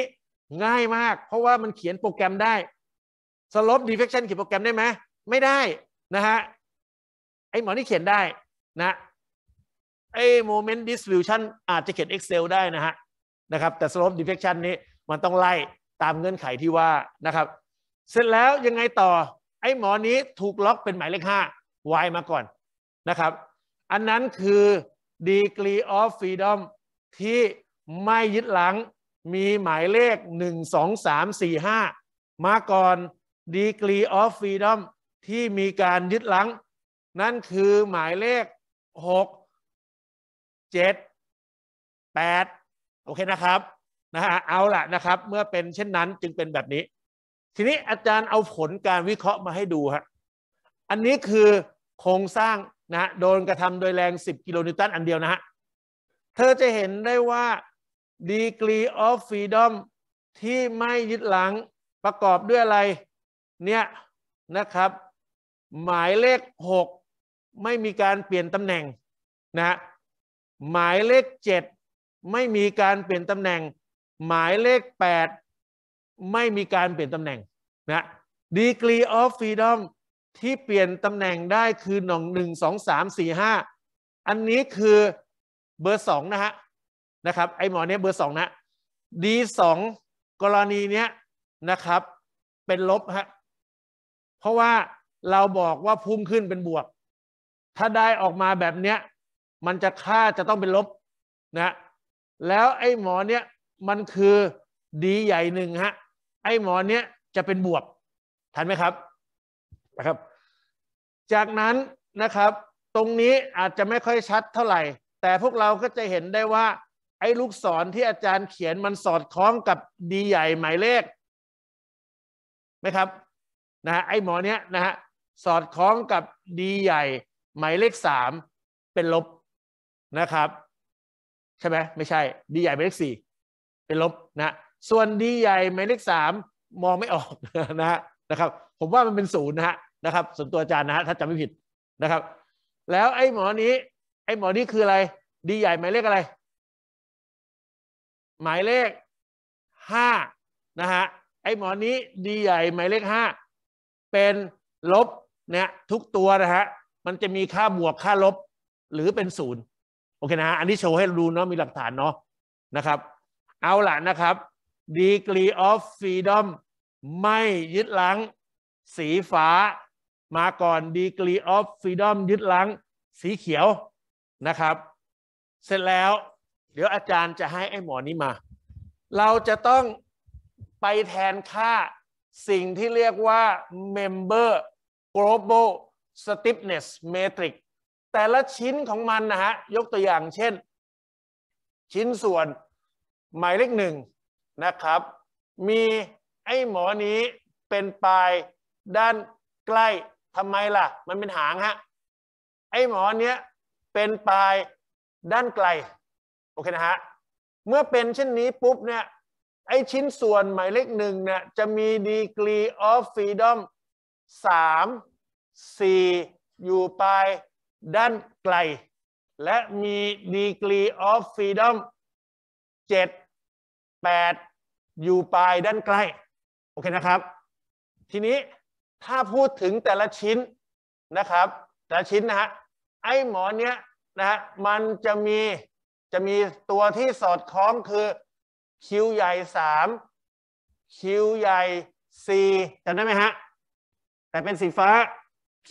ง่ายมาก เพราะว่ามันเขียนโปรแกรมได้สลบดีเฟคชันเขียนโปรแกรมได้ไหมไม่ได้นะฮะไอหมอนี่เขียนได้นะไอโมเมนต์ดิสฟิวชันอาจจะเขียน Excel ได้นะฮะนะครับแต่สลบดีเฟคชันนี้มันต้องไล่ตามเงื่อนไขที่ว่านะครับ เสร็จแล้วยังไงต่อไอหมอนี้ถูกล็อกเป็นหมายเลขห้า Y มาก่อนนะครับ อันนั้นคือ Degree of Freedom ที่ไม่ยึดหลังมีหมายเลข 1 2 3 4 5 มาก่อน Degree of Freedom ที่มีการยึดหลัง นั่นคือหมายเลข 6 7 8 โอเคนะครับนะฮะเอาละนะครับ เมื่อเป็นเช่นนั้นจึงเป็นแบบนี้ ทีนี้อาจารย์เอาผลการวิเคราะห์มาให้ดูฮะอันนี้คือโครงสร้างนะโดนกระทำโดยแรง10กิโลนิวตันอันเดียวนะฮะเธอจะเห็นได้ว่า degree of freedom ที่ไม่ยึดหลังประกอบด้วยอะไรเนี่ยนะครับหมายเลข 6 ไม่มีการเปลี่ยนตำแหน่งนะหมายเลข 7 ไม่มีการเปลี่ยนตำแหน่ง หมายเลข 8 ไม่มีการเปลี่ยนตำแหน่งนะ degree of freedom ที่เปลี่ยนตำแหน่งได้คือหน่องหนึ่งสองสามสี่ห้าอันนี้คือเบอร์สองนะฮะนะครับไอหมอเนี้ยเบอร์สองนะดีสองกรณีเนี้ยนะครับ เป็นลบฮะเพราะว่าเราบอกว่าพุ่งขึ้นเป็นบวก ถ้าได้ออกมาแบบเนี้ยมันจะค่าจะต้องเป็นลบนะ แล้วไอหมอเนี้ยมันคือดีใหญ่หนึ่งฮะไอหมอเนี้ยจะเป็นบวกทันไหมครับนะครับ จากนั้นนะครับ ตรงนี้อาจจะไม่ค่อยชัดเท่าไหร่ แต่พวกเราก็จะเห็นได้ว่า ไอ้ลูกศรที่อาจารย์เขียนมันสอดคล้องกับดีใหญ่หมายเลขไหมครับนะะไอ้หมอเนี้ยนะฮะสอดคล้องกับดีใหญ่หมายเลขสามเป็นลบนะครับใช่ไหมไม่ใช่ดีใหญ่หมายเลขสี่เป็นลบนะ ส่วนดีใหญ่หมายเลขสามมองไม่ออกนะนะครับ ผมว่ามันเป็นศูนย์นะฮะนะครับส่วนตัวอาจารย์นะฮะถ้าจำไม่ผิดนะครับ แล้วไอ้หมอนี้ไอ้หมอนี้คืออะไรดีใหญ่ หมายเลขอะไร หมายเลขห้านะฮะไอ้หมอนี้ดีใหญ่หมายเลขห้าเป็นลบเนี่ยทุกตัวนะฮะมันจะมีค่าบวกค่าลบหรือเป็นศูนย์โอเคนะฮะอันนี้โชว์ให้ดูเนาะมีหลักฐานเนาะนะครับเอาล่ะนะครับ degree of freedom ไม่ยึดหลัง สีฟ้ามาก่อนดีกรีออฟฟ e e ดอมยึดลังสีเขียวนะครับ เสร็จแล้วเดี๋ยวอาจารย์จะให้ไอ้หมอนี้มา เราจะต้องไปแทนค่าสิ่งที่เรียกว่า member global stiffness matrix แต่ละชิ้นของมันนะฮะ ยกตัวอย่างเช่น ชิ้นส่วนหมายเลขหนึ่งนะครับ มีไอ้หมอนี้เป็นปลายด้านใกล้ทำไมล่ะ มันเป็นหางฮะ ไอ้หมอนเนี้ย เป็นปลายด้านไกล โอเคนะฮะ เมื่อเป็นเช่นนี้ปุ๊บเนี่ย ไอ้ชิ้นส่วนหมายเลขหนึ่งเนี่ยจะมีดีกรีออฟฟีดอมสามสี่อยู่ปลายด้านไกล และมีดีกรีออฟฟีดอมเจ็ดแปดอยู่ปลายด้านใกล้โอเคนะครับ ทีนี้ถ้าพูดถึงแต่ละชิ้นนะครับ แต่ละชิ้นนะฮะ ไอ้หมอนเนี้ยนะฮะ มันจะมีจะมีตัวที่สอดคล้องคือ คิวใหญ่สามคิวใหญ่สี่จำได้ไหมฮะ แต่เป็นสีฟ้า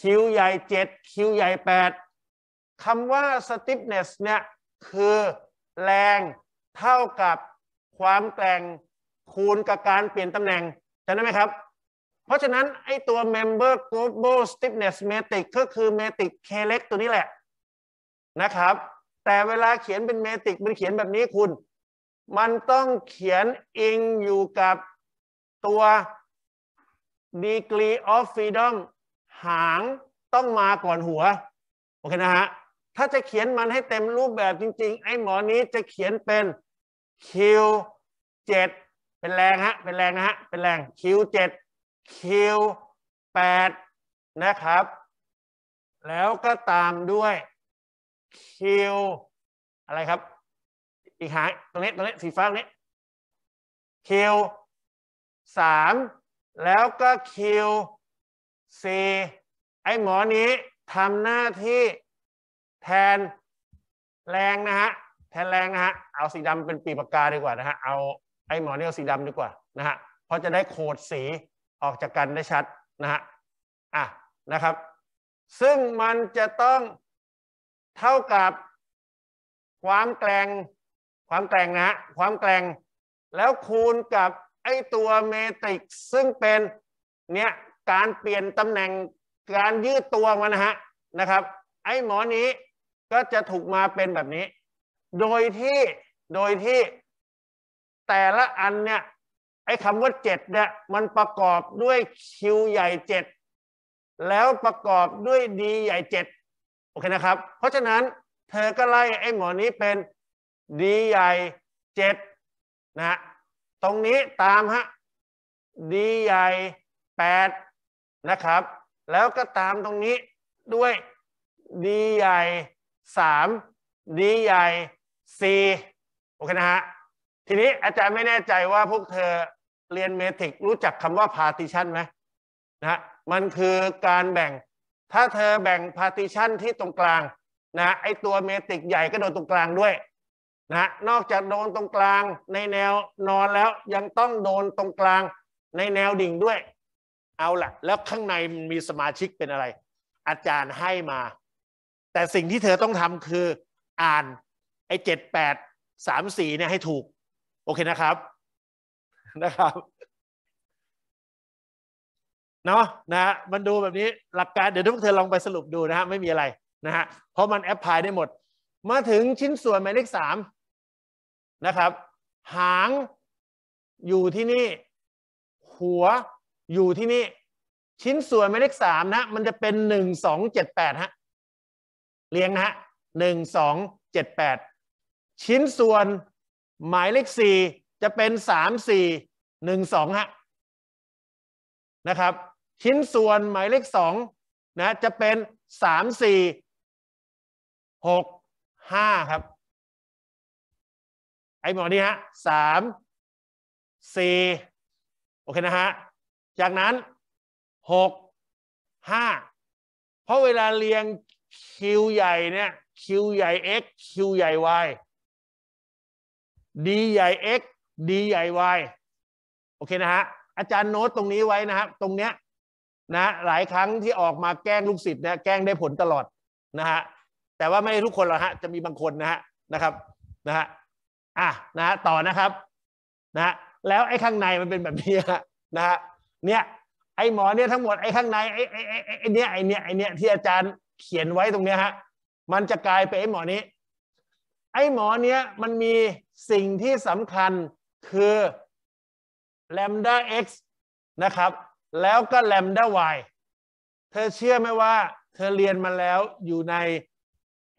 คิวใหญ่เจ็ดคิวใหญ่แปดคำว่า stiffness เนี่ย คือแรงเท่ากับความแกร่งคูณกับการเปลี่ยนตำแหน่งจำได้ไหมครับเพราะฉะนั้น ไอตัว member global stiffness metric ก็คือ metric K เล็กตัวนี้แหละ นะครับ แต่เวลาเขียนเป็น metric มันเขียนแบบนี้คุณ มันต้องเขียนอิงอยู่กับตัว degree of freedom หางต้องมาก่อนหัว โอเคนะฮะ ถ้าจะเขียนมันให้เต็มรูปแบบจริง ๆ ไอ้หมอนี้จะเขียนเป็น Q7 เป็นแรงฮะ เป็นแรงนะฮะ เป็นแรง Q7 Q8 นะครับ แล้วก็ตามด้วย Q อะไรครับ อีกหางตรงนี้ตรงนี้สีฟ้าตรงนี้ Q สามแล้วก็คิวีไอหมอนี้ทำหน้าที่แทนแรงนะฮะ แทนแรงนะฮะ เอาสีดำเป็นปีปากกาดีกว่านะฮะ เอาไอหมอนี่เอาสีดำดีกว่านะฮะเพราะจะได้โคดสีออกจากกันได้ชัดนะฮะอ่ะนะครับ ซึ่งมันจะต้องเท่ากับความแกรงความแกรงนะฮะความแกรงแล้วคูณกับไอตัวเมตริกซึ่งเป็นเนี่ยการเปลี่ยนตำแหน่งการยืดตัวมันนะฮะนะครับ ไอหมอนี้ก็จะถูกมาเป็นแบบนี้ โดยที่โดยที่แต่ละอันเนี่ยไอ้คำว่าเจ็ดเนี่ยมันประกอบด้วยคิวใหญ่เจ็ดแล้วประกอบด้วยดีใหญ่เจ็ดโอเคนะครับ เพราะฉะนั้นเธอก็ไล่ไอ้หมอนี้เป็นดีใหญ่เจ็ดนะตรงนี้ตามฮะดีใหญ่แปดนะครับ แล้วก็ตามตรงนี้ด้วยดีใหญ่สามดีใหญ่สี่โอเคนะฮะทีนี้อาจารย์ไม่แน่ใจว่าพวกเธอเรียนเมทริกรู้จักคำว่า partition ไหมนะ มันคือการแบ่ง ถ้าเธอแบ่ง partition ที่ตรงกลางนะ ไอตัวเมทริกใหญ่ก็โดนตรงกลางด้วยนะนอกจากโดนตรงกลางในแนวนอนแล้วยังต้องโดนตรงกลาง ในแนวดิ่งด้วย เอาละแล้วข้างในมันมีสมาชิกเป็นอะไร อาจารย์ให้มา แต่สิ่งที่เธอต้องทำคืออ่านไอ้เจ็ดแปดสามสี่เนี่ยให้ถูกโอเคนะครับนะครับเนาะนะฮะมันดูแบบนี้หลักการเดี๋ยวทุกเธอลองไปสรุปดูนะฮะไม่มีอะไรนะฮะเพราะมันแอปพลายได้หมดมาถึงชิ้นส่วนหมายเลขสามนะครับหางอยู่ที่นี่หัวอยู่ที่นี่ ชิ้นส่วนหมายเลขสามนะมันจะเป็นหนึ่งสองเจ็ดแปดฮะเรียงนะฮะหนึ่งสองเจ็ดแปดชิ้นส่วนหมายเลขสี่จะเป็นสามสี่หนึ่งสองฮะนะครับ ชิ้นส่วนหมายเลขสองนะ จะเป็นสามสี่หกห้าครับ ไอ้หมอนี่ฮะสามสี่โอเคนะฮะจากนั้นหกห้าเพราะเวลาเรียงคิวใหญ่เนี่ยคิวใหญ่ x คิวใหญ่ y d ใหญ่ x ดีใหญ่วายโอเคนะฮะอาจารย์โน้ตตรงนี้ไว้นะครับตรงเนี้ย นะ หลายครั้งที่ออกมาแกล้งลูกศิษย์นะแกล้งได้ผลตลอดนะฮะแต่ว่าไม่ได้ทุกคนหรอกฮะจะมีบางคนนะฮะนะครับนะฮะอ่ะนะฮะต่อนะครับนะฮะแล้วไอ้ข้างในมันเป็นแบบนี้นะฮะเนี่ย ไอ้หมอเนี่ยทั้งหมดไอ้ข้างในไอ้ไอ้ไอ้ไอ้เนี่ยไอ้เนี่ยไอ้เนี่ยที่อาจารย์เขียนไว้ตรงเนี้ยฮะมันจะกลายเป็นไอ้หมอนี้ไอ้หมอเนี้ยมันมีสิ่งที่สำคัญคือแลมดา x นะครับ แล้วก็แลมดา y เธอเชื่อไหมว่าเธอเรียนมาแล้วอยู่ใน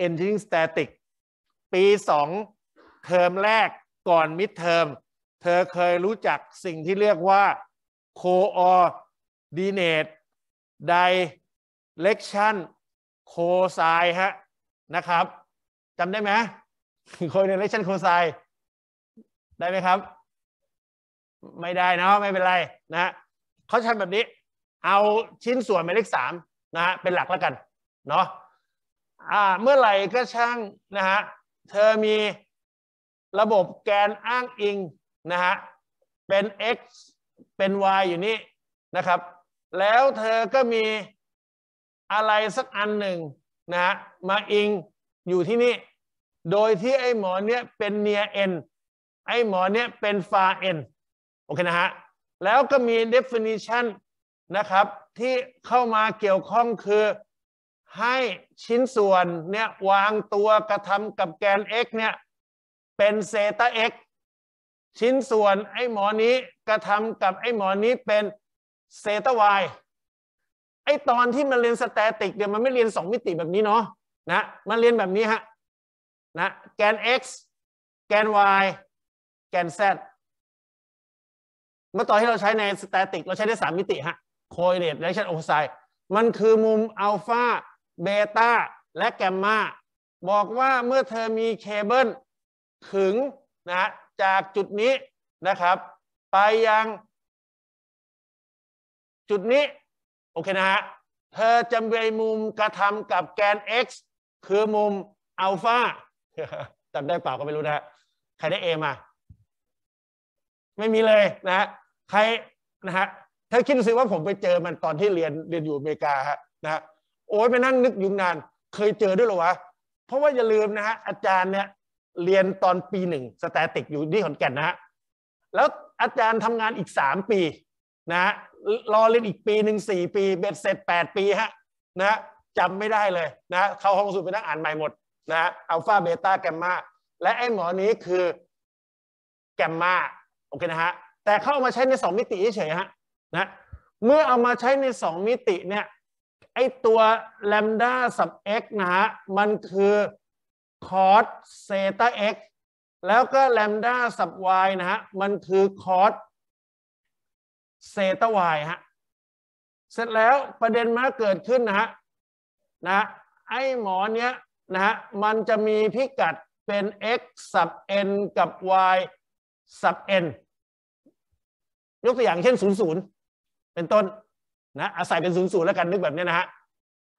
Engineering s t a t i c ปี 2 เทอมแรกก่อนมิดเทอมเธอเคยรู้จักสิ่งที่เรียกว่า coordinate direction cosine ฮะนะครับจำได้ไหม coordination cosine ได้ไหมครับ ไม่ได้นะไม่เป็นไรนะเขาทำแบบนี้ เอาชิ้นส่วนหมายเลขสามนะฮะเป็นหลักแล้วกันเนาะอ่าเมื่อไหร่ก็ช่างนะฮะเธอมีระบบแกนอ้างอิงนะฮะเป็น x เป็น y อยู่นี่นะครับแล้วเธอก็มี อะไรสักอันหนึ่งนะฮะมาอิงอยู่ที่นี่ โดยที่ไอ้หมอนเนี้ยเป็นเนียเอ็นไอ้หมอเนี่ยเป็นฟาเอ็นโอเคนะฮะแล้วก็มี definition นะครับที่เข้ามาเกี่ยวข้องคือให้ชิ้นส่วนเนี่ยวางตัวกระทำกับแกน x เนี่ยเป็นเซตา x ชิ้นส่วน ไอ้หมอนี้กระทำกับไอ้หมอนี้เป็นเซตา y ไอ้ตอนที่มันเรียนสแตติกเนี่ยมันไม่เรียนสองมิติแบบนี้เนาะนะมันเรียนแบบนี้ฮะนะแกน x แกน y แกนแซดเมื่อตอนที่เราใช้ในสแตติกเราใช้ได้สามมิติฮะโคเ r a t e direction of psi มันคือมุมอัลฟาเบต้าและแกมมาบอกว่าเมื่อเธอมีเคเบิลขึงนะจากจุดนี้นะครับ ไปยัง จุดนี้ โอเค นะฮะ เธอจำเวมุมกระทำกับแกน x คือมุมอัลฟาจำได้เปล่าก็ ไม่ รู้ นะฮะใครได้ A มาไม่มีเลยนะฮะใครนะฮะถ้าคิดซึสิว่าผมไปเจอมันตอนที่เรียนเรียนอยู่อเมริกาฮะนะโอ้ยไปนั่งนึกยุงนาน เคยเจอด้วยหรอวะ เพราะว่าอย่าลืมนะฮะอาจารย์เนี่ยเรียนตอนปีหนึ่งสแตติกอยู่ที่ขอนแก่นนะฮะแล้วอาจารย์ทำงานอีกสามปีนะรอเรียนอีกปีหนึ่งสี่ปีเบ็ดเสร็จแปดปีฮะนะจำไม่ได้เลยนะเข้าห้องสูตรไปนั่งอ่านใหม่หมดนะอัลฟาเบต้าแกมมาและไอ้หมอนี้คือแกมมาโอเคนะฮะ แต่เข้ามาใช้ใน 2 มิติเฉยฮะนะ เมื่อเอามาใช้ใน 2 มิติเนี่ย ไอตัวแลมดาสับ x นะฮะ มันคือคอสเซต้า x แล้วก็แลมดาสับ y นะฮะ มันคือคอสเซต้า y ฮะ เสร็จแล้ว ประเด็นมาเกิดขึ้นนะฮะ นะ ไอหมอเนี้ยนะฮะ มันจะมีพิกัดเป็น x สับ n กับ y สับ n ยกตัวอย่างเช่น0์เป็นต้นนะอาศัยเป็น0์แล้วกันนึกแบบนี้นะฮะ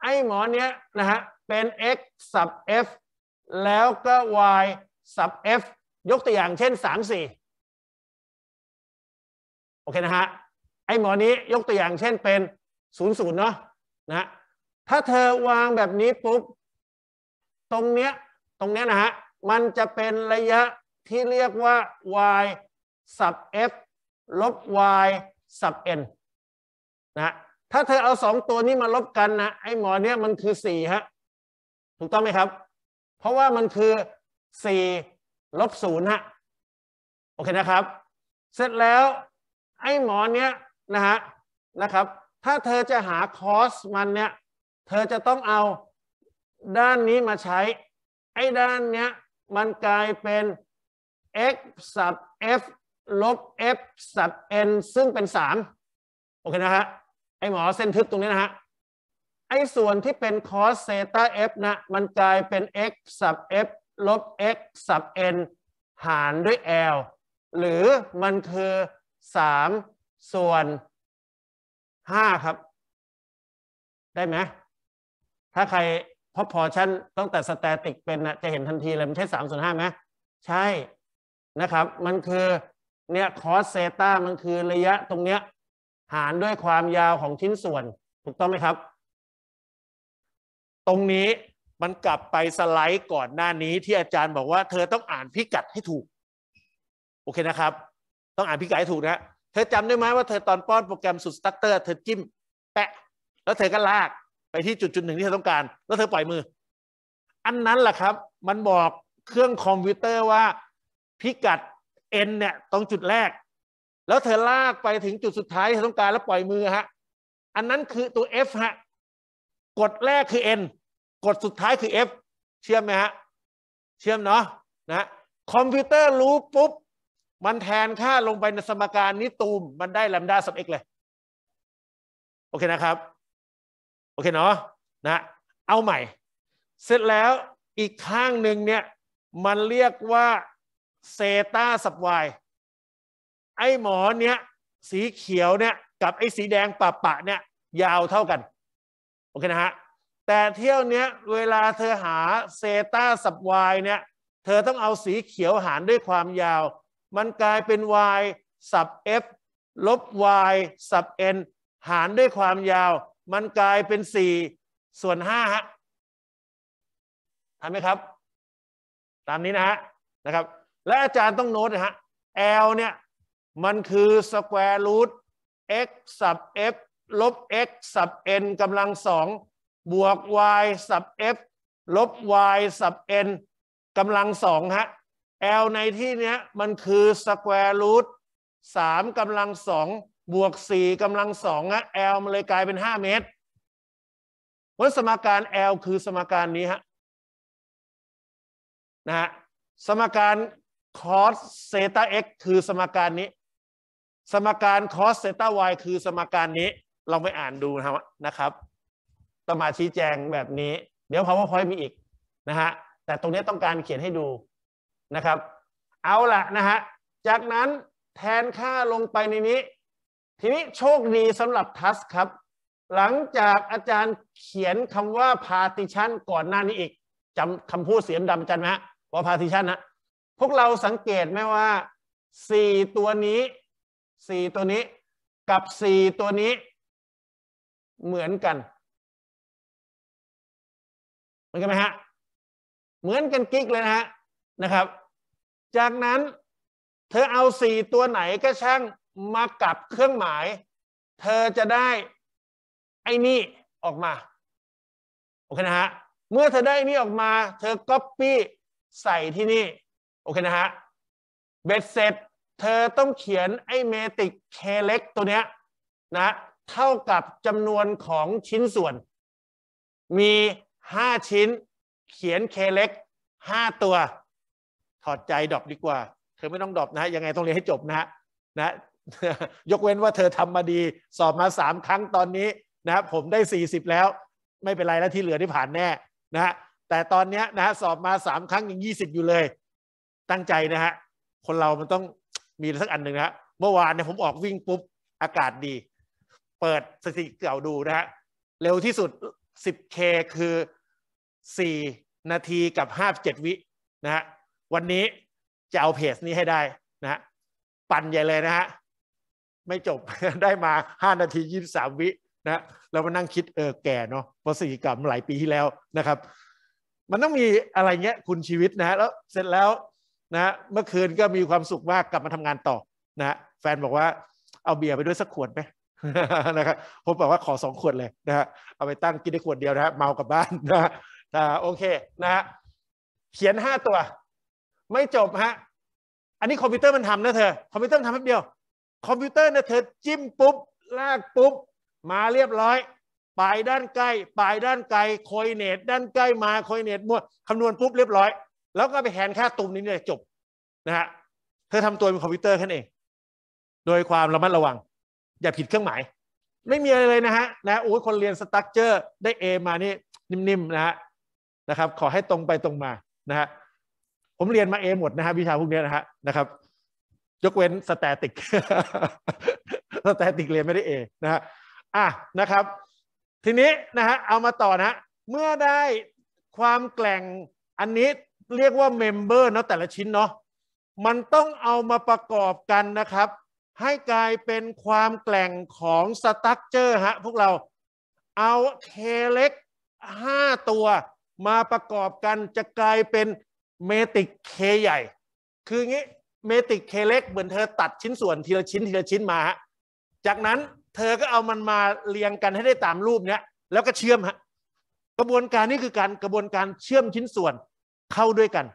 ไอหมอนเนี้ยนะฮะเป็น x สับ f แล้วก็ y สับ f ยกตัวอย่างเช่น34โอเคนะฮะไอหมอนี้ยกตัวอย่างเช่นเป็น0์เนาะนะถ้าเธอวางแบบนี้ปุ๊บตรงเนี้ยตรงเนี้ยนะฮะมันจะเป็นระยะที่เรียกว่า y สับ f ลบ y สับ n นะ ถ้าเธอเอาสองตัวนี้มาลบกันนะ ไอ้หมอเนี่ยมันคือสี่ฮะ ถูกต้องไหมครับ เพราะว่ามันคือสี่ลบศูนย์ฮะ โอเคนะครับ เสร็จแล้ว ไอ้หมอเนี้ยนะฮะ นะครับ ถ้าเธอจะหาคอสมันเนี่ย เธอจะต้องเอาด้านนี้มาใช้ ไอ้ด้านเนี้ย มันกลายเป็น x สับ f ลบ f สับ n ซึ่งเป็น 3 โอเคนะฮะ ไอหมอเส้นทึบตรงนี้นะฮะ ไอส่วนที่เป็น cos เซต้า f นะ มันกลายเป็น x สับ f ลบ x สับ n หารด้วย l หรือมันคือ 3 ส่วน 5 ครับ ได้ไหมถ้าใครพอพอชั่นตั้งแต่สแตติกเป็นนะจะเห็นทันทีเลย มันใช่3ส่วน5ไหมใช่นะครับ มันคือเนี่ยคอสเซตามันคือระยะตรงเนี้ย หารด้วยความยาวของ ชิ้นส่วนถูกต้องไหมครับ ตรงนี้มันกลับไปสไลด์ก่อนหน้านี้ที่อาจารย์บอกว่า เธอต้องอ่านพิกัดให้ถูก โอเคนะครับ ต้องอ่านพิกัดให้ถูกนะเธอจำได้ไหมว่าเธอตอนป้อนโปรแกรมสุดสตั๊กเตอร์เธอจิ้มแปะแล้วเธอก็ลากไปที่จุดจุดหนึ่งที่เธอต้องการ แล้วเธอปล่อยมือ อันนั้นแหละครับ มันบอกเครื่องคอมพิวเตอร์ว่าพิกัด N เนี่ยตรงจุดแรก แล้วเธอลากไปถึงจุดสุดท้ายที่เธอต้องการแล้วปล่อยมือฮะ อันนั้นคือตัว F ฮะ กดแรกคือ N กดสุดท้ายคือ F เชื่อมไหมฮะ เชื่อมเนาะนะ คอมพิวเตอร์รู้ปุ๊บ มันแทนค่าลงไปในสมการนี้ตูม มันได้ลลมดาสับ x เลย โอเคนะครับ โอเคเนาะนะ เอาใหม่ เสร็จแล้วอีกข้างหนึ่งเนี่ย มันเรียกว่าเซต้าสับวายไอ้หมอนเนี้ยสีเขียวเนี่ยกับไอ้สีแดงปะปะเนี่ยยาวเท่ากัน โอเค นะฮะ แต่เที่ยวเนี้ยเวลาเธอหาเซต้าสับวายเนี่ยเธอต้องเอาสีเขียวหารด้วยความยาว มันกลายเป็น y สับ f ลบ y สับ n หารด้วยความยาว มันกลายเป็น 4 ส่วน5ฮะทำไหมครับ ตามนี้นะฮะนะครับและอาจารย์ต้องโน้ตนะฮะ L เนี่ย มันคือสแควร์รูท x สับ f ลบ x สับ n กำลังสองบวก y สับ f ลบ y สับ n กำลังสองฮะ L ในที่เนี้ยมันคือสแควร์รูทสามกำลังสองบวกสี่กำลังสองฮะ L มันเลยกลายเป็นห้าเมตรวัสมการ L คือสมการนี้ ฮะ นะฮะ สมการคอสเซต้าเอ็กคือสมการนี้ สมการคอสเซต้า y คือสมการนี้เราไปอ่านดูนะครับตมาชี้แจงแบบนี้ เดี๋ยว powerpoint มีอีกนะฮะแต่ตรงนี้ต้องการเขียนให้ดูนะครับเอาละนะฮะจากนั้นแทนค่าลงไปในนี้ ทีนี้โชคดีสำหรับทัสครับ หลังจากอาจารย์เขียนคำว่า partition ก่อนหน้านี้อีกจำคำพูดเสียงดำจันไหมฮะว่า partition นะพวกเราสังเกตไหมว่าสี่ตัวนี้สี่ตัวนี้ กับสี่ตัวนี้เหมือนกันเหมือนกันไหมฮะเหมือนกันกิ๊กเลยนะฮะนะครับ จากนั้นเธอเอาสี่ตัวไหนก็ช่างมากับเครื่องหมาย เธอจะได้ ไอ้นี่ออกมาโอเคนะฮะเมื่อเธอได้นี่ออกมาเธอก็ปปี้ใส่ที่นี่โอเคนะฮะเบ็ดเสร็จเธอต้องเขียนไอเมติกเคเล็ก ตัวเนี้ยนะเท่ากับจำนวนของชิ้นส่วน มี 5 ชิ้น เขียนเคเล็ก5ตัว ถอดใจดรอปดีกว่า เธอไม่ต้องดรอปนะยังไง ต้องเรียนให้จบนะฮะนะยกเว้นว่าเธอทำมาดีสอบมาสามครั้งตอนนี้นะผมได้ 40 แล้ว ไม่เป็นไรแล้วที่เหลือที่ผ่านแน่นะแต่ตอนนี้นะสอบมาสามครั้งยัง20 อยู่เลยตั้งใจนะฮะ คนเรามันต้องมีสักอันหนึ่งนะฮะ เมื่อวานเนี่ยผมออกวิ่งปุ๊บ อากาศดี เปิดสถิติเก่าดูนะฮะ เร็วที่สุด 10K คือ 4 นาทีกับ 57 วินะฮะ วันนี้จะเอาเพจนี้ให้ได้นะฮะ ปั่นใหญ่เลยนะฮะ ไม่จบได้มา 5 นาที 23 วินะเรามานั่งคิดเออแก่เนาะเพราะสถิติเก่าหลายปีที่แล้วนะครับ มันต้องมีอะไรเงี้ย คุณชีวิตนะฮะ แล้วเสร็จแล้วนะเมื่อคืนก็มีความสุขมากกลับมาทำงานต่อนะแฟนบอกว่าเอาเบียร์ไปด้วยสักขวดไหมนะครับผมบอกว่าขอสองขวดเลยนะฮะเอาไปตั้งกินได้ขวดเดียวนะฮะเมากลับบ้านนะฮะโอเคนะฮะเขียนห้าตัว ไม่จบฮะอันนี้คอมพิวเตอร์มันทำนะเธอ คอมพิวเตอร์ทำแป๊บเดียวคอมพิวเตอร์นะเธอจิ้มปุ๊บลากปุ๊บมาเรียบร้อยปลายด้านใกล้ปลายด้านไกลคอยเนต ด้านใกล้มาคอยเนตมั่วคำนวณปุ๊บเรียบร้อยแล้วก็ไปแทนค่าตุ่มนี้เลยจบนะฮะ เธอทำตัวเป็นคอมพิวเตอร์แค่นั้นเอง โดยความระมัดระวัง อย่าผิดเครื่องหมาย ไม่มีอะไรเลยนะฮะ นะโอ้ยคนเรียนสตั๊กเจอร์ได้เอมานี่นิ่มๆนะฮะนะครับ ขอให้ตรงไปตรงมานะฮะผมเรียนมาเอหมดนะฮะวิชาพวกนี้นะฮะนะครับ ยกเว้นสแตติกสแตติกเรียนไม่ได้เอนะฮะอ่ะนะครับ ทีนี้นะฮะเอามาต่อนะะเมื่อได้ความแกล่งอันนี้เรียกว่าเมมเบอร์เนาะแต่ละชิ้นเนาะมันต้องเอามาประกอบกันนะครับ ให้กลายเป็นความแกล่งของสตั๊กเจอร์ฮะพวกเราเอาเคเล็ก 5 ตัวมาประกอบกันจะกลายเป็นเมติกเคใหญ่ คืองี้เมติกเคเล็ก เหมือนเธอตัดชิ้นส่วนทีละชิ้น ทีละชิ้นมาฮะจากนั้นเธอก็เอามันมาเรียงกันให้ได้ตามรูปเนี้ยแล้วก็เชื่อมฮะกระบวนการนี้คือการกระบวนการเชื่อมชิ้นส่วนเข้าด้วยกัน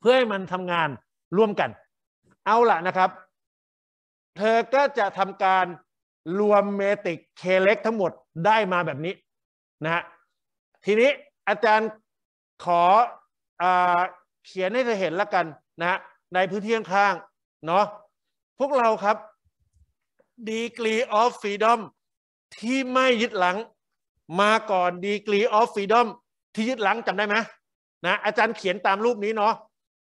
เพื่อให้มันทำงานร่วมกัน เอาละนะครับ เธอก็จะทำการรวมเมติกเคเล็ก ทั้งหมดได้มาแบบนี้นะฮะทีนี้อาจารย์ขออเขียนให้เธอเห็นละกันนะฮะในพื้นที่ข้างเนาะพวกเราครับ Degree of Freedom ที่ไม่ยึดหลัง มาก่อน Degree of Freedom ที่ยึดหลังจำได้ไหมนะอาจารย์เขียนตามรูปนี้เนาะ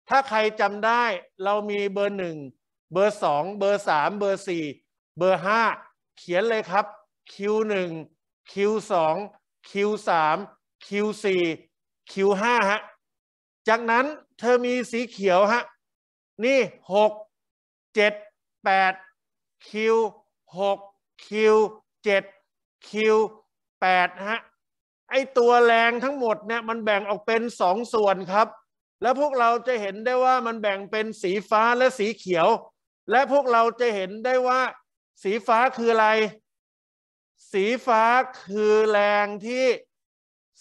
ถ้าใครจำได้เรามีเบอร์หนึ่งเบอร์สองเบอร์สามเบอร์สี่เบอร์ห้าเขียนเลยครับ Q1 Q2 Q3 Q4 Q5 ฮะจากนั้นเธอมีสีเขียวฮะนี่หกเจ็ดแปดคิวหกคิวเจ็ดคิวแปดฮะไอตัวแรงทั้งหมดเนี่ยมันแบ่งออกเป็นสองส่วนครับ และพวกเราจะเห็นได้ว่ามันแบ่งเป็นสีฟ้าและสีเขียว และพวกเราจะเห็นได้ว่าสีฟ้าคืออะไร สีฟ้าคือแรงที่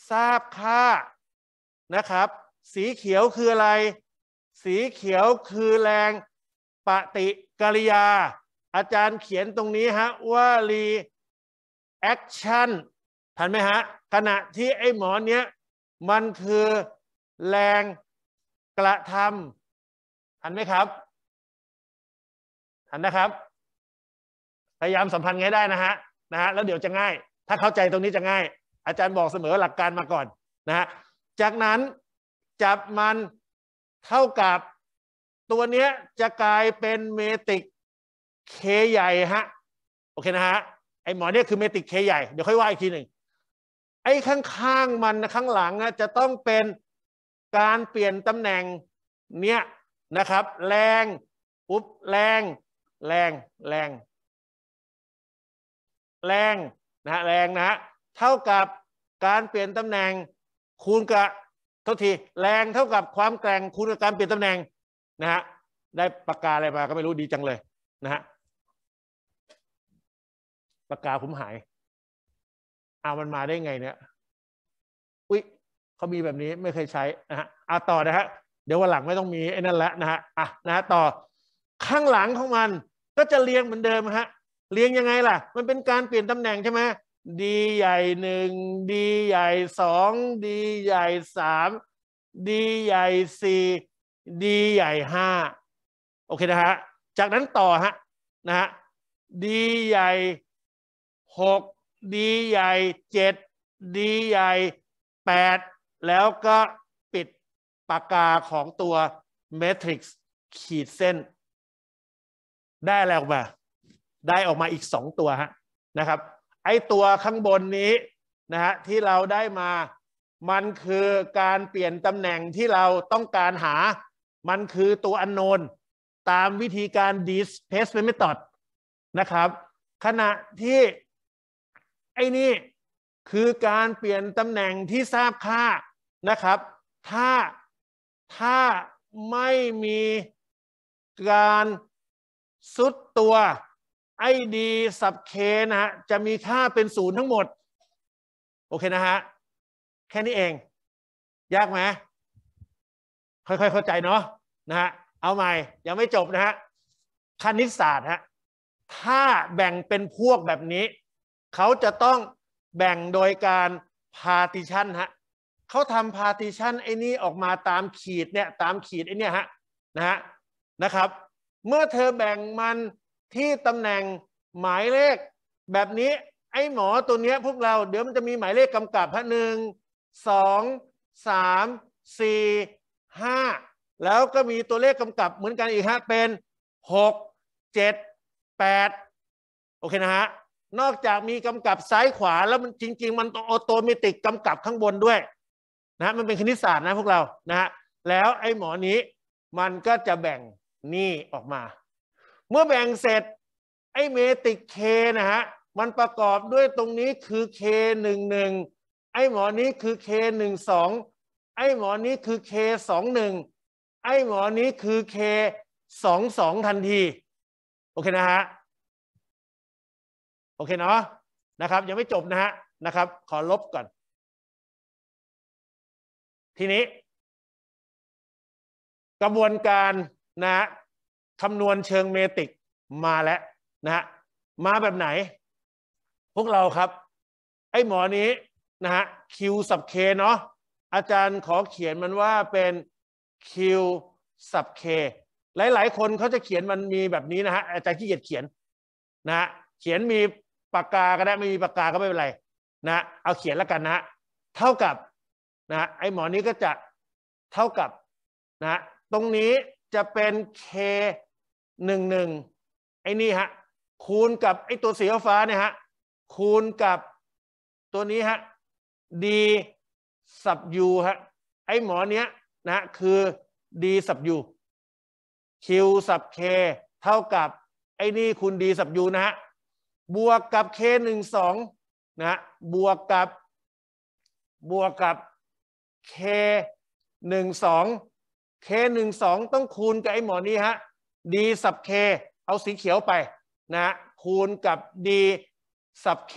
ทราบค่านะครับ สีเขียวคืออะไร สีเขียวคือแรงปฏิกิริยา อาจารย์เขียนตรงนี้ฮะว่ารีแอคชั่นทันไหมฮะขณะที่ไอ้หมอเนี้ยมันคือแรงกระทำทันไหมครับทันนะครับ พยายามสัมพันธ์ายได้นะฮะนะฮะ แล้วเดี๋ยวจะง่าย ถ้าเข้าใจตรงนี้จะง่าย อาจารย์บอกเสมอหลักการมาก่อนนะฮะจากนั้นจับมันเท่ากับตัวเนี้ยจะกลายเป็นเมติก เคใหญ่ฮะโอเคนะฮะไอหมอเนี่ยคือเมติกเคใหญ่เดี๋ยวค่อยว่าอีกทีหนึ่งไอ้ข้างๆมัน นะ ข้างหลังนะจะต้องเป็นการเปลี่ยนตำแหน่ง เนี่ยนะครับ แรงปุ๊บแรงแรง แรง แรงนะฮะแรงนะฮะเท่ากับการเปลี่ยนตำแหน่ง คูณกับเท่าทีแรงเท่ากับความแกร่งคูณกับการเปลี่ยนตำแหน่งนะฮะได้ปากกาอะไรมาก็ไม่รู้ดีจังเลยนะฮะปากกาผมหายเอามันมาได้ไงเนี่ย อุ้ยเขามีแบบนี้ไม่เคยใช้นะฮะเอาต่อนะฮะ เดี๋ยววันหลังไม่ต้องมี ไอ้นั่นละนะฮะ อ่ะนะฮะต่อ ข้างหลังของมันก็จะเรียงเหมือนเดิมฮะ เรียงยังไงล่ะ มันเป็นการเปลี่ยนตำแหน่งใช่ไหมดีใหญ่หนึ่งดีใหญ่สองดีใหญ่สามดีใหญ่สี่ดีใหญ่ห้าโอเคนะฮะ จากนั้นต่อฮะ นะฮะดีใหญ่หกดีใหญ่เจ็ดดีใหญ่แปดแล้วก็ปิดปากกาของตัวเมทริกซ์ขีดเส้น ได้อะไรออกมา ได้ออกมาอีกสองตัวฮะนะครับ ไอตัวข้างบนนี้นะฮะที่เราได้มา มันคือการเปลี่ยนตำแหน่งที่เราต้องการหามันคือตัวอันโนนตามวิธีการ displacement method นะครับ ขณะที่ไอ้นี่ คือการเปลี่ยนตำแหน่งที่ทราบค่านะครับ ถ้าถ้าไม่มีการสุดตัวไอดีสับเคนะฮะจะมีค่าเป็นศูนย์ทั้งหมด โอเคนะฮะแค่นี้เอง ยากไหมค่อยๆเข้าใจเนาะนะฮะเอาใหม่ยังไม่จบนะฮะคณิตศาสตร์ฮะถ้าแบ่งเป็นพวกแบบนี้เขาจะต้องแบ่งโดยการพาติชันฮะเขาทำพาติชันไอ้นี่ออกมาตามขีดเนี่ยตามขีดไอ้นี่ฮะนะฮะนะครับ เมื่อเธอแบ่งมันที่ตำแหน่งหมายเลขแบบนี้ ไอ้หมอตัวเนี้ยพวกเราเดี๋ยวมันจะมีหมายเลขกำกับฮะหนึ่งสองสามสี่ห้าแล้วก็มีตัวเลขกำกับเหมือนกันอีกฮะเป็นหกเจ็ดแปดโอเคนะฮะนอกจากมีกำกับซ้ายขวาแล้วมันจริง ๆ มันออโตเมติกกำกับข้างบนด้วยนะมันเป็นคณิตศาสตร์นะ พวกเรานะฮะแล้วไอ้หมอนี้ มันก็จะแบ่งนี่ ออกมา เมื่อแบ่งเสร็จ ไอ้เมติกเคนะฮะมันประกอบด้วยตรงนี้คือ K11 ไอ้หมอนี้คือ K12 ไอ้หมอนี้คือ K21 ไอ้หมอนี้คือ K22 ทันทีโอเคนะฮะโอเคเนาะนะครับยังไม่จบนะฮะนะครับ ขอลบก่อน ทีนี้ กระบวนการนะคำนวณเชิงเมตริกมาแล้วนะฮะมาแบบไหน พวกเราครับ ไอ้หมอนี้นะฮะ Q สับ K เนาะอาจารย์ขอเขียนมันว่าเป็น Q สับ K หลายๆคนเขาจะเขียนมันมีแบบนี้นะฮะอาจารย์ขี้เกียจเขียนนะฮะเขียนมีปากกาก็ได้ไม่มีปากกา ก็ไม่เป็นไรนะเอาเขียนแล้วกันนะ เท่ากับนะไอหมอนี้ก็จะเท่ากับนะตรงนี้จะเป็น k หนึ่งหนึ่งไอนี่ฮะคูณกับไอตัวสีฟ้าเนี่ยฮะคูณกับ ตัวนี้ฮะ d สับยฮะไอหมอนี้นะ คือ d สับย q สับเเท่ากับไอนี่คูณ d สับยนะฮะบวกกับ K12 นะ บวกกับ บวกกับ K12 K12 ต้องคูณกับไอ้หมอนี้ฮะ D สับ K เอาสีเขียวไป นะ คูณกับ D สับ K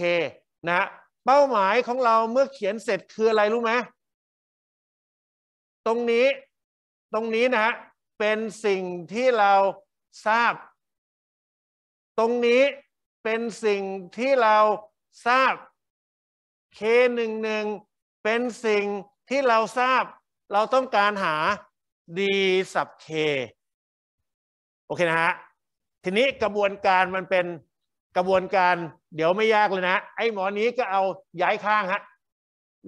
นะ เป้าหมายของเราเมื่อเขียนเสร็จคืออะไรรู้ไหม ตรงนี้ ตรงนี้นะฮะ เป็นสิ่งที่เราทราบ ตรงนี้เป็นสิ่งที่เราทราบ K11 เป็นสิ่งที่เราทราบ เราต้องการหา D สับ K โอเคนะฮะ ทีนี้กระบวนการมันเป็นกระบวนการเดี๋ยวไม่ยากเลยนะ ไอ้หมอนี้ก็เอาย้ายข้างฮะ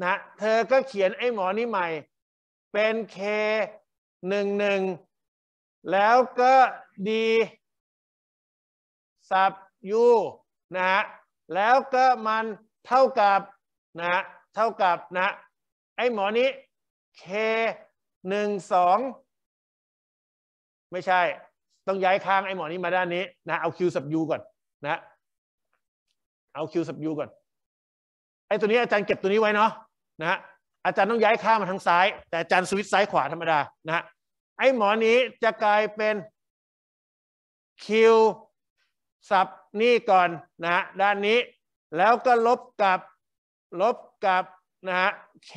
นะ เธอก็เขียนไอ้หมอนี้ใหม่ เป็น K หนึ่งหนึ่งแล้วก็ดีสับ u นะฮะแล้วก็มันเท่ากับ นะฮะเท่ากับนะ ไอ้หมอนี้ k หนึ่งสองไม่ใช่ต้องย้ายค้างไอ้หมอนี้มาด้านนี้นะเอา q สับ u ก่อนนะเอา q สับ u ก่อนไอ้ตัวนี้อาจารย์เก็บตัวนี้ไว้เนาะนะอาจารย์ต้องย้ายข้ามมาทางซ้าย แต่อาจารย์สวิตซ้ายขวาธรรมดานะฮะไอ้หมอนี้จะกลายเป็น q สับนี่ก่อนนะฮะด้านนี้แล้วก็ลบกับ ลบกับนะฮะ k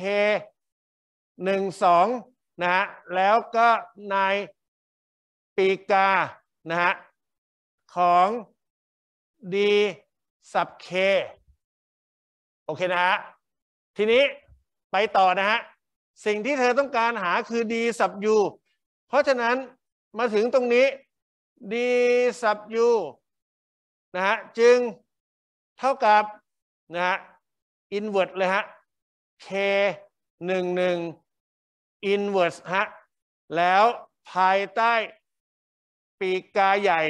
หนึ่งสองนะฮะแล้วก็นายปีกานะฮะของ d สับ k โอเคนะฮะทีนี้ไปต่อนะฮะสิ่งที่เธอต้องการหาคือ d สับ u เพราะฉะนั้นมาถึงตรงนี้ d สับ u นะฮะจึงเท่ากับนะฮะอินเวอร์สเลยฮะ k หนึ่งหนึ่งอินเวอร์สฮะแล้ว ภายใต้ปีกกาใหญ่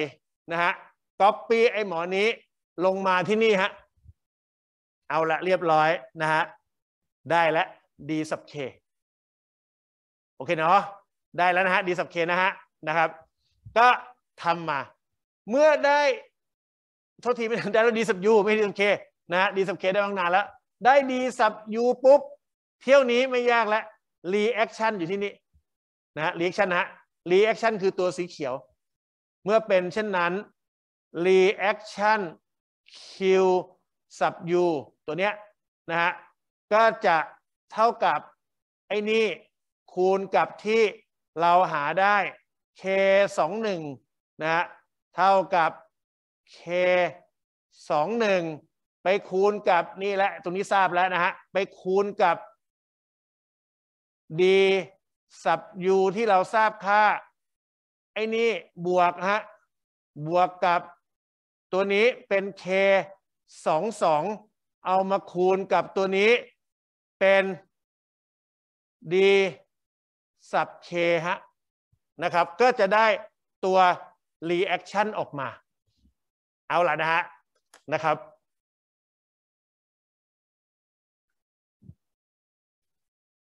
นะฮะก๊อปปี้ไอหมอนี้ ลงมาที่นี่ฮะเอาละเรียบร้อย นะฮะได้แล้ว d สับ k โอเคเนาะได้แล้วนะฮะ d สับ k นะฮะนะครับ ก็ทำมา เมื่อได้โทษที ไม่ได้แล้วดีสับยูไม่ดีสับเคนะดีสับเคได้ตั้งนานแล้ว ได้ดีสับยูปุ๊บเที่ยวนี้ไม่ยากแล้วรีแอคชั่นอยู่ที่นี่นะรีแอคชั่นฮะรีแอคชั่นคือตัวสีเขียว เมื่อเป็นเช่นนั้นรีแอคชั่นคิวสับยูตัวเนี้ยนะฮะก็จะเท่ากับไอ้นี่คูณกับที่เราหาได้ k 2 1นะฮะเท่ากับ k สองหนึ่งไปคูณกับ นี่แหละตรงนี้ทราบแล้วนะฮะไปคูณกับ d สับ u ที่เราทราบค่า ไอ้นี่ บวกฮะบวกกับตัวนี้เป็น k สองสองเอามาคูณกับตัวนี้ เป็น d สับ k ฮะนะครับ ก็จะได้ตัว reaction ออกมาเอาละนะฮะนะครับ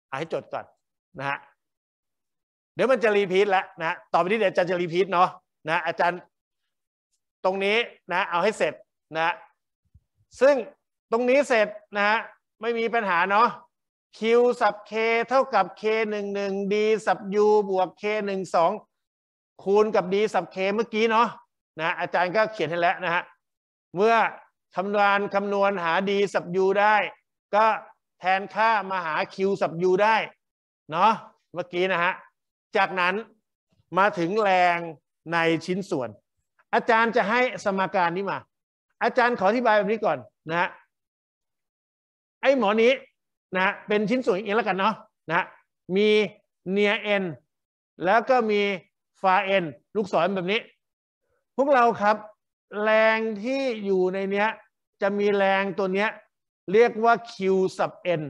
ให้จดก่อนนะฮะเดี๋ยวมันจะรีพีทแล้วนะ ต่อไปนี้เดี๋ยวอาจารย์จะรีพีทเนาะนะอาจารย์ ตรงนี้นะเอาให้เสร็จนะ ซึ่งตรงนี้เสร็จนะฮะไม่มีปัญหาเนาะ q สับ k เท่ากับ k 1 1 d สับ u บวก k 1 2คูณกับ d สับ k เมื่อกี้เนาะนะอาจารย์ก็เขียนให้แล้วนะฮะเมื่อคำนวณคำนวณหาดีสับยูได้ ก็แทนค่ามาหาคิวสับยูได้เนาะเมื่อกี้นะฮะจากนั้นมาถึงแรงในชิ้นส่วน อาจารย์จะให้สมการนี้มา อาจารย์ขออธิบายแบบนี้ก่อนนะฮะไอ้หมอนี้นะเป็นชิ้นส่วนเองแล้วกันเนาะนะมีเนียเอ็นแล้วก็มีฟาเอ็นลูกศรแบบนี้พวกเราครับ แรงที่อยู่ในเนี้ยจะมีแรงตัวเนี้ยเรียกว่า Q สับ N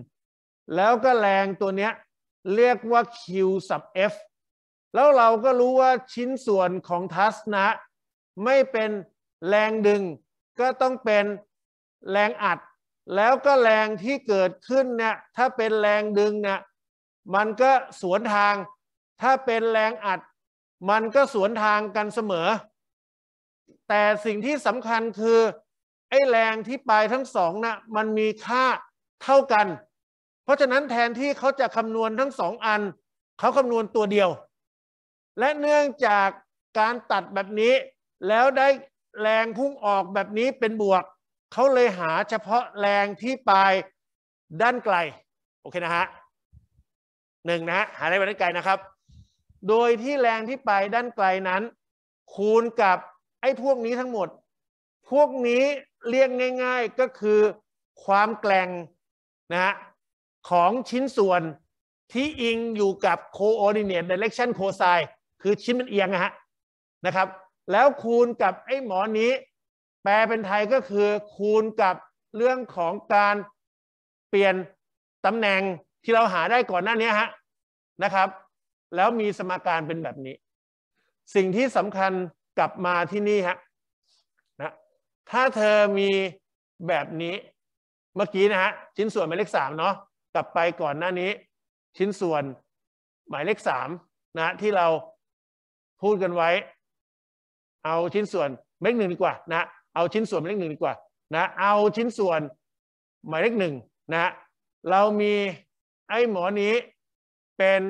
แล้วก็แรงตัวเนี้ยเรียกว่า Q สับ F แล้วเราก็รู้ว่าชิ้นส่วนของทัศนะไม่เป็นแรงดึง ก็ต้องเป็นแรงอัด แล้วก็แรงที่เกิดขึ้นเนี่ยถ้าเป็นแรงดึงเนี่ยมันก็สวนทาง ถ้าเป็นแรงอัด มันก็สวนทางกันเสมอแต่สิ่งที่สำคัญคือ ไอ้แรงที่ปลายทั้งสองนะ่ะมันมีค่าเท่ากัน เพราะฉะนั้นแทนที่เขาจะคำนวณทั้งสองอัน เขาคำนวณตัวเดียว และเนื่องจากการตัดแบบนี้ แล้วได้แรงพุ่งออกแบบนี้เป็นบวก เขาเลยหาเฉพาะแรงที่ปลายด้านไกล โอเคนะฮะหนึ่งนะฮะหาได้ด้านไกลนะครับ โดยที่แรงที่ปลายด้านไกลนั้น คูณกับไอ้พวกนี้ทั้งหมด พวกนี้เรียกง่ายๆก็คือความแกล่งนะฮะของชิ้นส่วนที่อิงอยู่กับ coordinate direction cosi คือชิ้นมันเอียงนะฮะนะครับ แล้วคูณกับไอ้หมอนี้แปลเป็นไทยก็คือคูณกับเรื่องของการเปลี่ยนตำแหน่งที่เราหาได้ก่อนหน้านี้ฮะนะครับ แล้วมีสมการเป็นแบบนี้สิ่งที่สำคัญกลับมาที่นี่ฮะนะถ้าเธอมีแบบนี้เมื่อกี้นะฮะชิ้นส่วนหมายเลขสามเนาะกลับไปก่อนหน้านี้ ชิ้นส่วนหมายเลขสามนะที่เราพูดกันไว้ เอาชิ้นส่วนเลขหนึ่งดีกว่านะเอาชิ้นส่วนเลขหนึ่งดีกว่านะเอาชิ้นส่วนหมายเลขหนึ่งนะเรามีไอ้หมอนี้เป็น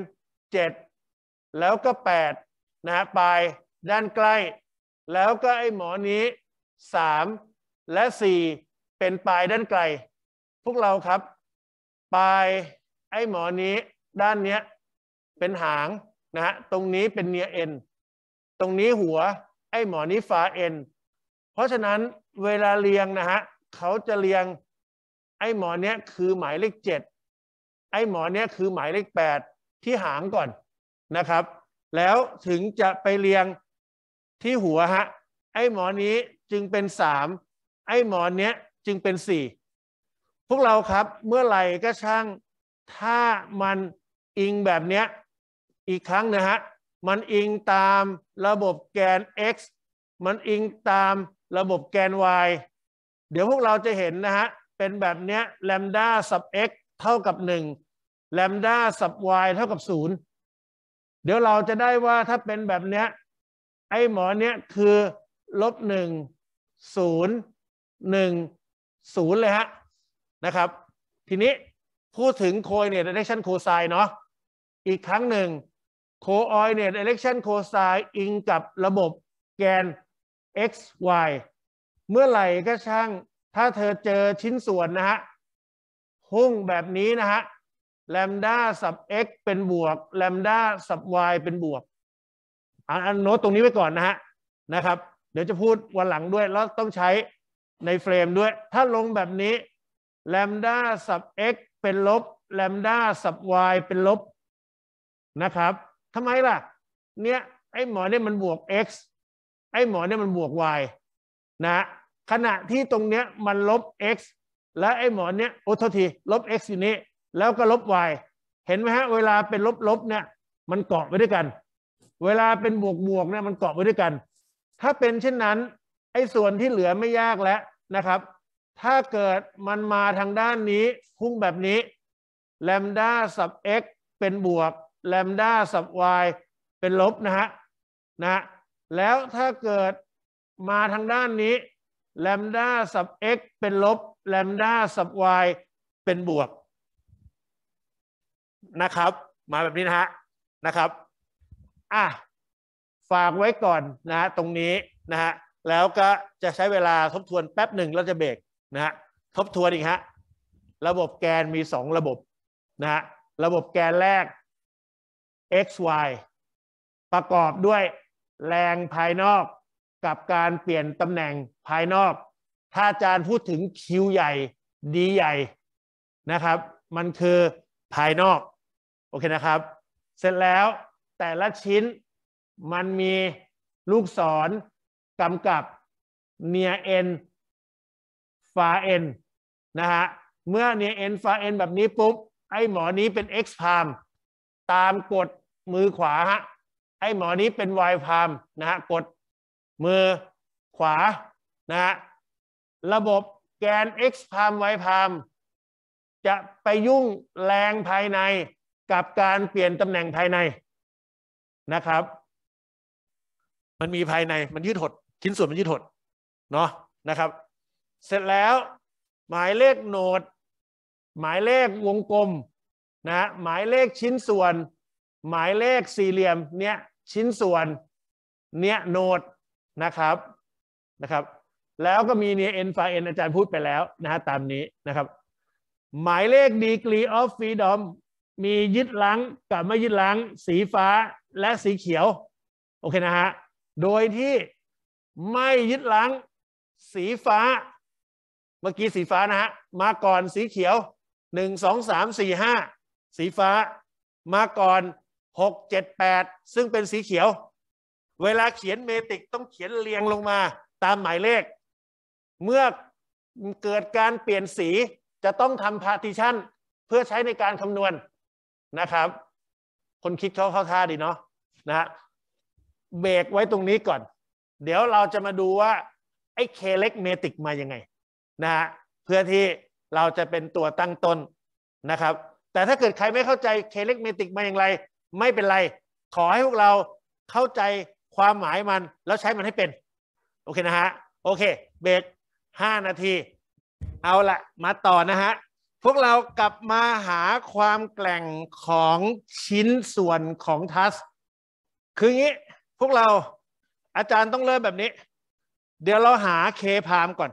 เจ็ดแล้วก็แปดนะปลายด้านใกล้แล้วก็ไอ้หมอนี้สามและสี่เป็นปลายด้านไกล พวกเราครับปลายไอ้หมอนี้ด้านเนี้ยเป็นหาง นะฮะตรงนี้เป็นเนียเอ็นตรงนี้หัวไอ้หมอนี้้าเอ็นเพราะฉะนั้นเวลาเรียงนะฮะเขาจะเรียง ไอ้หมอนี้คือหมายเลขเจ็ดไอ้หมอนี้คือหมายเลขแปดที่หางก่อนนะครับแล้วถึงจะไปเรียงที่หัวฮะไอ้หมอนี้จึงเป็นสามไอ้หมอนเนี้ยจึงเป็นสี่พวกเราครับเมื่อไหร่ก็ช่างถ้ามันอิงแบบเนี้ยอีกครั้งนะฮะมันอิงตามระบบแกน x มันอิงตามระบบแกน y เดี๋ยวพวกเราจะเห็นนะฮะเป็นแบบเนี้ยแลมด้าสับ x เท่ากับ1แลมด้าสับ y เท่ากับ 0 เดี๋ยวเราจะได้ว่าถ้าเป็นแบบเนี้ยไอ้หมอเนี้ยคือ ลบหนึ่งศูนย์หนึ่งศูนย์เลยฮะนะครับ ทีนี้พูดถึงโคยเนี่ยเ i r e c ชันโคไซน์เนาะอีกครั้งหนึ่งโคออยเนี่ยเ i r e c ชันโคไซน์อิงกับระบบแกน x y เมื่อไหร่ก็ช่างถ้าเธอเจอชิ้นส่วนนะฮะหุ้งแบบนี้นะฮะแลมด้าสับ x เป็นบวกแลมด้าสับ y เป็นบวกเอาโน้ตตรงนี้ไว้ก่อนนะฮะนะครับ เดี๋ยวจะพูดวันหลังด้วยแล้วต้องใช้ในเฟรมด้วย ถ้าลงแบบนี้ แลมด้าสับ x เป็นลบ แลมด้าสับ y เป็นลบนะครับทำไมล่ะเนี่ยไอ้หมอเนี่ยมันบวก x ไอ้หมอเนี่ยมันบวก y นะขณะที่ตรงเนี้ยมันลบ x และไอ้หมอเนี่ยโอ้ททีลบ x อยู่นี้ แล้วก็ลบ y เห็นไหมฮะเวลาเป็นลบๆเนี่ยมันเกาะไว้ด้วยกันเวลาเป็นบวกบวกเนี่ยมันเกาะไว้ด้วยกัน ถ้าเป็นเช่นนั้นไอ้ส่วนที่เหลือไม่ยากแล้วนะครับ ถ้าเกิดมันมาทางด้านนี้พุ่งแบบนี้ แลมด้าสับ x เป็นบวก แลมด้าสับ y เป็นลบนะฮะนะแล้วถ้าเกิดมาทางด้านนี้แลมด้าสับ x เป็นลบ แลมด้าสับ y เป็นบวก นะครับ มาแบบนี้นะฮะนะครับ่ะฝากไว้ก่อนนะตรงนี้นะฮะแล้วก็จะใช้เวลาทบทวนแป๊บหนึ่งแล้วจะเบรกนะฮะทบทวนอีกฮะระบบแกนมีสองระบบนะฮะระบบแกนแรก x y ประกอบด้วยแรงภายนอกกับการเปลี่ยนตำแหน่งภายนอก ถ้าอาจารย์พูดถึง Q ใหญ่ D ใหญ่นะครับมันคือภายนอก โอเคนะครับ เสร็จแล้วแต่ละชิ้นมันมีลูกศรกำกับเนียเอ็นฟาเอ็น นะฮะ เมื่อเนียเอ็นฟาเอ็นแบบนี้ปุ๊บไอ้หมอนี้เป็น x palm ตามกดมือขวาฮะไอ้หมอนี้เป็น y palm นะฮะ กดมือขวา นะฮะ ระบบแกน x palm y palm จะไปยุ่งแรงภายในกับการเปลี่ยนตำแหน่งภายในนะครับ มันมีภายในมันยืดหด ชิ้นส่วนมันยืดหดเนาะนะครับ เสร็จแล้วหมายเลขโนด หมายเลขวงกลมนะหมายเลขชิ้นส่วน หมายเลขสี่เหลี่ยมเนี่ยชิ้นส่วนเนี่ยโนดนะครับนะครับ แล้วก็มีเนี่ย n ไฟ n อาจารย์พูดไปแล้วนะฮะตามนี้นะครับ หมายเลข degree of freedom มียึดล้างกับไม่ยึดล้างสีฟ้าและสีเขียวโอเคนะฮะโดยที่ไม่ยึดล้างสีฟ้า เมื่อกี้สีฟ้านะฮะ มาก่อนสีเขียวหนึ่งสองสามสี่ห้าสีฟ้ามาก่อนหกเจ็ดแปดซึ่งเป็นสีเขียว เวลาเขียนเมติกต้องเขียนเรียงลงมาตามหมายเลขเมื่อเกิดการเปลี่ยนสีจะต้องทำพาร์ติชันเพื่อใช้ในการคำนวณนะครับ คนคิดเขาเข้าท่าดีเนาะนะฮะเบรกไว้ตรงนี้ก่อนเดี๋ยวเราจะมาดูว่าไอ้เคเล็กเมติกมายังไงนะฮะเพื่อที่เราจะเป็นตัวตั้งต้นนะครับ แต่ถ้าเกิดใครไม่เข้าใจเคเล็กเมติกมาอย่างไรไม่เป็นไร ขอให้พวกเราเข้าใจความหมายมัน แล้วใช้มันให้เป็นโอเคนะฮะ โอเค เบรกห้านาที เอาละมาต่อนะฮะพวกเรากลับมาหาความแกล่งของชิ้นส่วนของทัสคืองี้พวกเราอาจารย์ต้องเริ่มแบบนี้ เดี๋ยวเราหาเคพามก่อน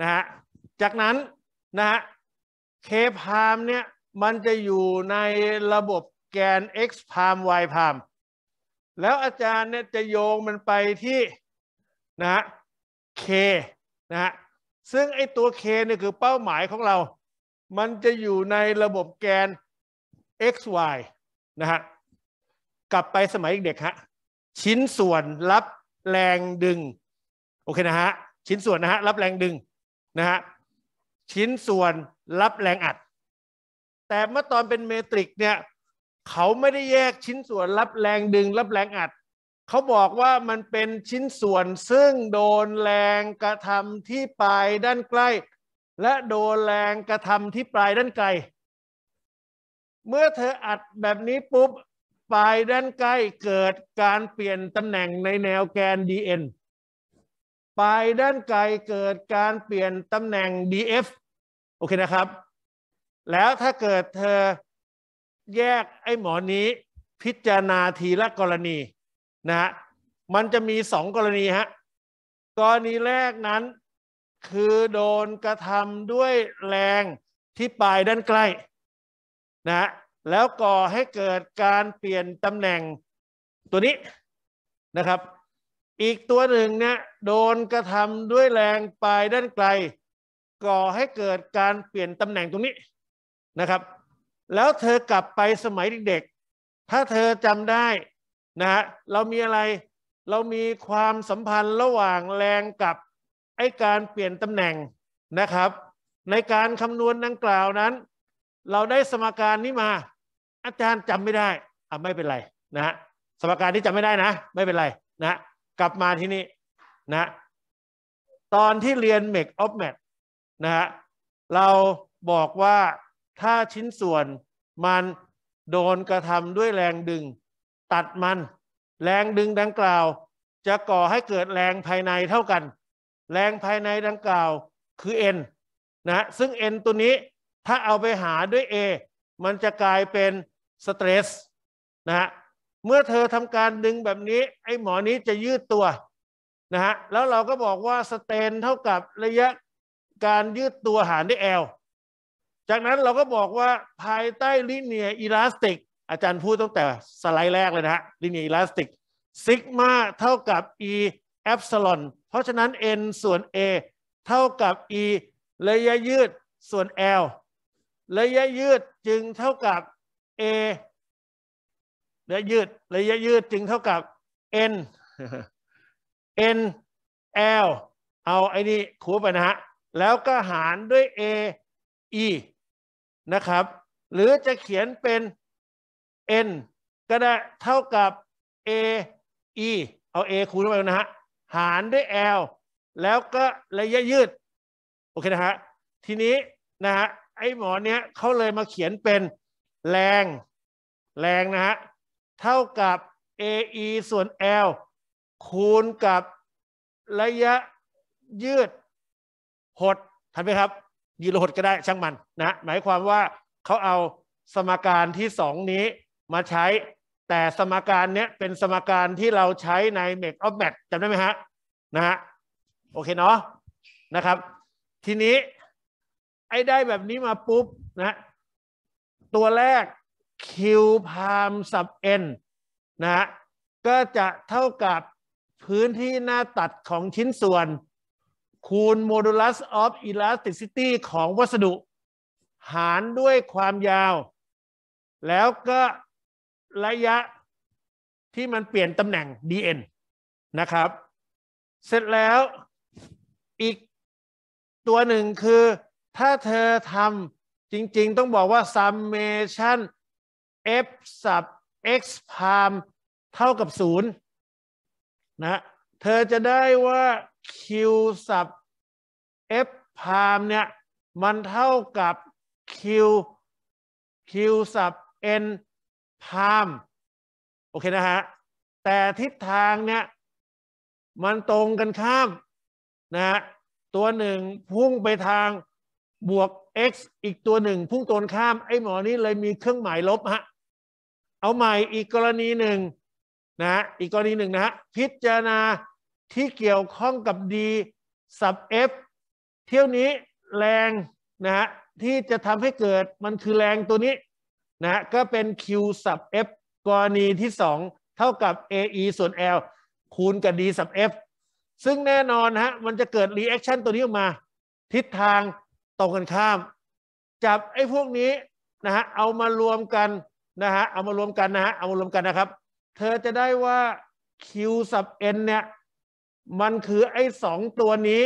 นะฮะจากนั้นนะฮะเคพามเนี่ยมันจะอยู่ในระบบแกน x พาม y พามแล้วอาจารย์เนี่ยจะโยงมันไปที่นะฮะ k นะฮะซึ่งไอตัว k เนี่ยคือเป้าหมายของเรามันจะอยู่ในระบบแกน x y นะฮะ กลับไปสมัยเด็กฮะ ชิ้นส่วนรับแรงดึง โอเคนะฮะ ชิ้นส่วนนะฮะรับแรงดึง นะฮะ ชิ้นส่วนรับแรงอัด แต่เมื่อตอนเป็นเมตริกเนี่ย เขาไม่ได้แยกชิ้นส่วนรับแรงดึงรับแรงอัด เขาบอกว่ามันเป็นชิ้นส่วนซึ่งโดนแรงกระทำที่ปลายด้านใกล้และโดนแรง กระทำที่ปลายด้านไกล เมื่อเธออัดแบบนี้ปุ๊บปลายด้านใกล้เกิดการเปลี่ยนตำแหน่งในแนวแกน dn ปลายด้านไกลเกิดการเปลี่ยนตำแหน่ง df โอเคนะครับ แล้วถ้าเกิดเธอแยกไอ้หมอนี้ พิจารณาทีละกรณีนะฮะมันจะมีสองกรณีฮะกรณีแรกนั้นคือโดนกระทำด้วยแรงที่ปลายด้านใกล้นะแล้วก่อให้เกิดการเปลี่ยนตำแหน่งตัวนี้นะครับ อีกตัวหนึ่งเนี่ยโดนกระทำด้วยแรงปลายด้านไกล ก่อให้เกิดการเปลี่ยนตำแหน่งตรงนี้นะครับ แล้วเธอกลับไปสมัยเด็กๆ ถ้าเธอจำได้นะฮะเรามีอะไรเรามีความสัมพันธ์ระหว่างแรงกับอ้การเปลี่ยนตำแหน่งนะครับ ในการคำนวณดังกล่าวนั้น เราได้สมการนี้มา อาจารย์จำไม่ได้อ่ะไม่เป็นไรนะะสมการที่จำไม่ได้นะไม่เป็นไรนะกลับมาที่นี่นะตอนที่เรียน Make of Math นะฮะเราบอกว่าถ้าชิ้นส่วนมันโดนกระทำด้วยแรงดึง ตัดมัน แรงดึงดังกล่าว จะก่อให้เกิดแรงภายในเท่ากันแรงภายในดังกล่าวคือ N นะซึ่ง N ตัวนี้ถ้าเอาไปหาด้วย A มันจะกลายเป็นสเตรสนะเมื่อเธอทำการดึงแบบนี้ ไอ้หมอนี้จะยืดตัวนะฮะแล้วเราก็บอกว่าสเตนเท่ากับระยะการยืดตัวหารด้วย L จากนั้นเราก็บอกว่าภายใต้ลิเนียอิลาสติก อาจารย์พูดตั้งแต่สไลด์แรกเลยนะฮะลิเนียอิลาสติกซิกมาเท่ากับ E เอฟซลอนเพราะฉะนั้น n ส่วน a เท่ากับ e ระยะยืดส่วน l ระยะยืดจึงเท่ากับ a ระยะยืดระยะยืดจึงเท่ากับ n n l เอาไอ้นี่คูณไปนะฮะแล้วก็หารด้วย a e นะครับ หรือจะเขียนเป็น n ก็ได้เท่ากับ a e เอา a คูณไปนะฮะหารด้วย L แล้วก็ระยะยืด โอเคนะฮะ ทีนี้นะฮะ ไอ้หมอเนี้ยเขาเลยมาเขียนเป็นแรง แรงนะฮะ เท่ากับ AE ส่วน L คูณกับระยะยืด หดทันไหมครับยืดหดก็ได้ช่างมันนะหมายความว่าเขาเอาสมการที่สองนี้มาใช้แต่สมการ เนี้ยเป็นสมการที่เราใช้ใน make of m a t h จำได้ไหมฮะนะฮะโอเค เนาะ นะ ครับ ทีนี้ ไอ้ ได้แบบนี้มาปุ๊บ นะ ตัวแรก q พามสับ n นะฮะก็จะเท่ากับพื้นที่หน้าตัดของชิ้นส่วนคูณโมดูลัสออฟอิล t สติซิตี้ของวัสดุ หารด้วยความยาว แล้วก็ระยะ ที่มันเปลี่ยนตำแหน่ง dn นะครับ เสร็จแล้วอีกตัวหนึ่งคือถ้าเธอทำจริงๆต้องบอกว่า summation f sub x prime เท่ากับ0นะเธอจะได้ว่า q sub f prime เนี่ยมันเท่ากับ q q sub n ห้ามโอเค นะฮะ แต่ทิศทางเนี่ยมันตรงกันข้ามนะฮะตัวหนึ่งพุ่งไปทางบวก x อีกตัวหนึ่งพุ่งตรงข้าม ไอ้หมอนี่เลยมีเครื่องหมายลบฮะเอาใหม่อีกกรณีหนึ่งนะฮะอีกกรณีหนึ่งนะฮะพิจารณาที่เกี่ยวข้องกับ d สับ f เที่ยวนี้แรงนะฮะที่จะทำให้เกิดมันคือแรงตัวนี้นะก็เป็น Q สับ F กรณีที่ 2 เท่ากับ AE ส่วน L คูณกับ D สับ F ซึ่งแน่นอนฮะมันจะเกิดรีแอคชั่นตัวนี้ออกมา ทิศทางตรงกันข้าม จับไอ้พวกนี้นะฮะเอามารวมกันนะฮะเอามารวมกันนะฮะเอามารวมกันนะครับ เธอจะได้ว่า Q สับ N เนี่ยมันคือไอ้สองตัวนี้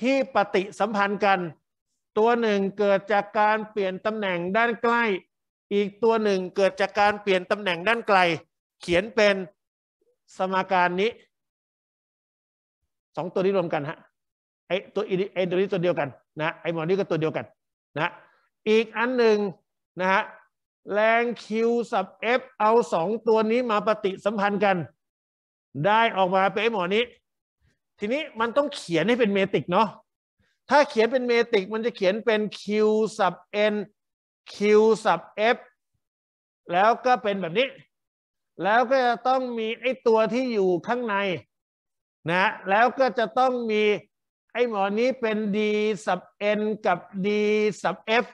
ที่ปฏิสัมพันธ์กัน ตัวหนึ่งเกิดจากการเปลี่ยนตำแหน่งด้านใกล้อีกตัวหนึ่งเกิดจากการเปลี่ยนตำแหน่งด้านไกล เขียนเป็นสมการนี้สองตัวนี้รวมกันฮะไอตัวไอตัวนี้ตัวเดียวกันนะไอหมอนี้ก็ตัวเดียวกันนะอีกอันหนึ่งนะฮะแรง Q สับ F เอาสองตัวนี้มาปฏิสัมพันธ์กัน ได้ออกมาเป็นหมอนี้ทีนี้มันต้องเขียนให้เป็นเมตริกเนาะถ้าเขียนเป็นเมตริกมันจะเขียนเป็น Q สับ N Q สับ F แล้วก็เป็นแบบนี้ แล้วก็จะต้องมีไอ้ตัวที่อยู่ข้างในนะ แล้วก็จะต้องมี ไอ้หมอนี้เป็น D สับ N กับ D สับ F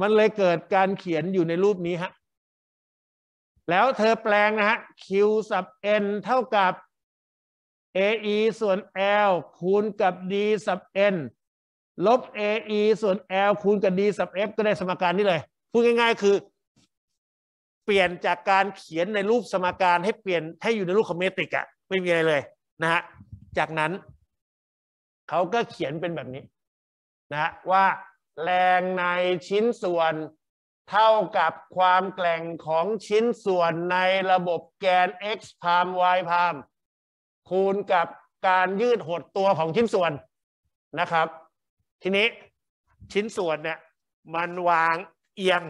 มันเลยเกิดการเขียนอยู่ในรูปนี้ฮะ แล้วเธอแปลงนะฮะ Q สับ N เท่ากับ AE ส่วน L คูณกับ D สับ N ลบ AE ส่วน L คูณ กับ D สับ F ก็ได้สมการนี้เลย พูดง่าย ๆ คือ เปลี่ยนจากการเขียนในรูปสมการให้เปลี่ยนให้อยู่ในรูปคอมเมติกอะไม่มีอะไรเลยนะฮะจากนั้น เขาก็เขียนเป็นแบบนี้นะว่าแรงในชิ้นส่วน เท่ากับความแกร่งของชิ้นส่วนในระบบแกน x พาม y พามคูณกับการยืดหดตัวของชิ้นส่วนนะครับทีนี้ชิ้นส่วนเนี่ย มันวางเอียง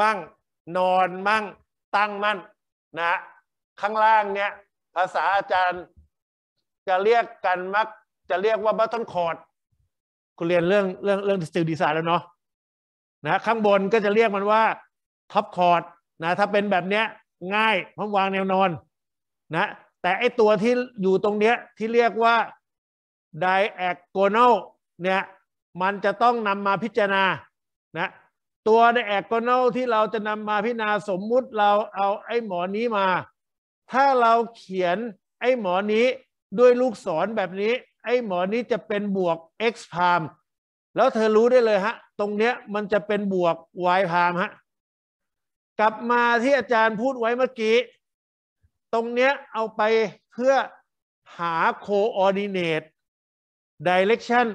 มั่ง นอนมั่ง ตั้งมั่น นะ ข้างล่างเนี่ย ภาษาอาจารย์จะเรียกกันมัก จะเรียกว่าบัตตันคอร์ดคุณเรียนเรื่องเรื่องเรื่องสติลดีไซน์แล้วเนาะนะข้างบนก็จะเรียกมันว่าท็อปคอร์ดนะถ้าเป็นแบบเนี้ย ง่ายเพราะวางแนวนอน นะแต่ไอตัวที่อยู่ตรงเนี้ยที่เรียกว่าแอกโกนอลเนี่ยมันจะต้องนำมาพิจารณา นะ ตัวในแอกโกนอลที่เราจะนำมาพิจารณาสมมุติเราเอาไอ้หมอนี้มา ถ้าเราเขียนไอ้หมอนี้ด้วยลูกศรแบบนี้ ไอ้หมอนี้จะเป็นบวก x พามแล้วเธอรู้ได้เลยฮะ ตรงเนี้ยมันจะเป็นบวก y พามฮะ กลับมาที่อาจารย์พูดไว้เมื่อกี้ ตรงเนี้ยเอาไปเพื่อหาโคออร์ดิเนตดิเรกชัน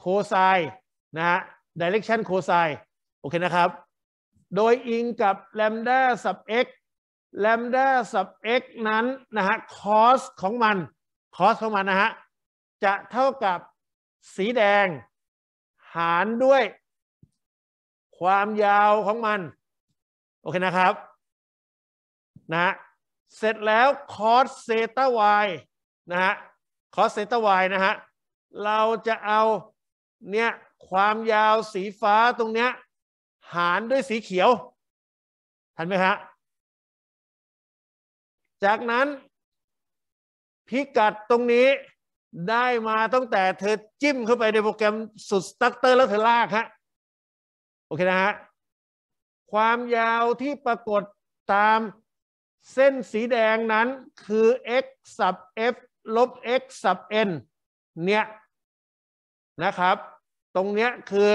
โคไซน์นะฮะดิเรกชันโคไซน์โอเคนะครับ โดยอิงกับแลมดาสับ x แลมดาสับ x นั้น นะฮะคอสของมันคอสของมันนะฮะจะเท่ากับสีแดง หารด้วย ความยาวของมัน โอเคนะครับนะเสร็จแล้วคอสเซตาวายนะฮะคอสเซตาวายนะฮะเราจะเอาเนี่ยความยาวสีฟ้าตรงเนี้ยหารด้วยสีเขียว ทันไหมฮะจากนั้นพิกัดตรงนี้ได้มาตั้งแต่เธอจิ้มเข้าไปในโปรแกรมสุดสตั๊กเตอร์แล้วเธอลากฮะโอเคนะฮะความยาวที่ปรากฏตามเส้นสีแดงนั้นคือ x สับ f ลบ x สับ n เนี่ยนะครับตรงเนี้ยคือ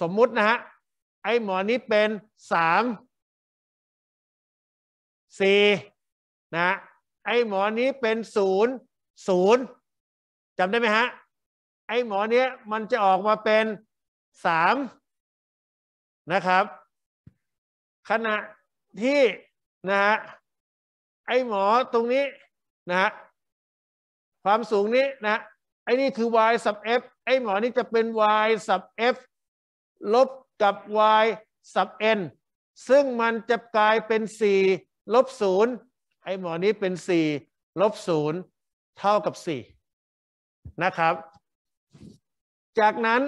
สมมุตินะฮะไอ้หมอนี้เป็นสามสี่นะไอ้หมอนี้เป็นศูนย์ศูนย์จำได้ไหมฮะไอ้หมอเนี้ยมัน จะออกมาเป็นสามนะครับขณะที่นะฮะไอ้หมอตรงนี้นะฮะความสูงนี้นะไอ้นี่คือ y sub f ไอ้หมอนี่จะเป็น y สับ f ลบกับ y สับ n ซึ่งมันจะกลายเป็น 4 ลบ0ไอ้หมอนี้เป็น 4 ลบ 0 เท่ากับ4นะครับ จากนั้น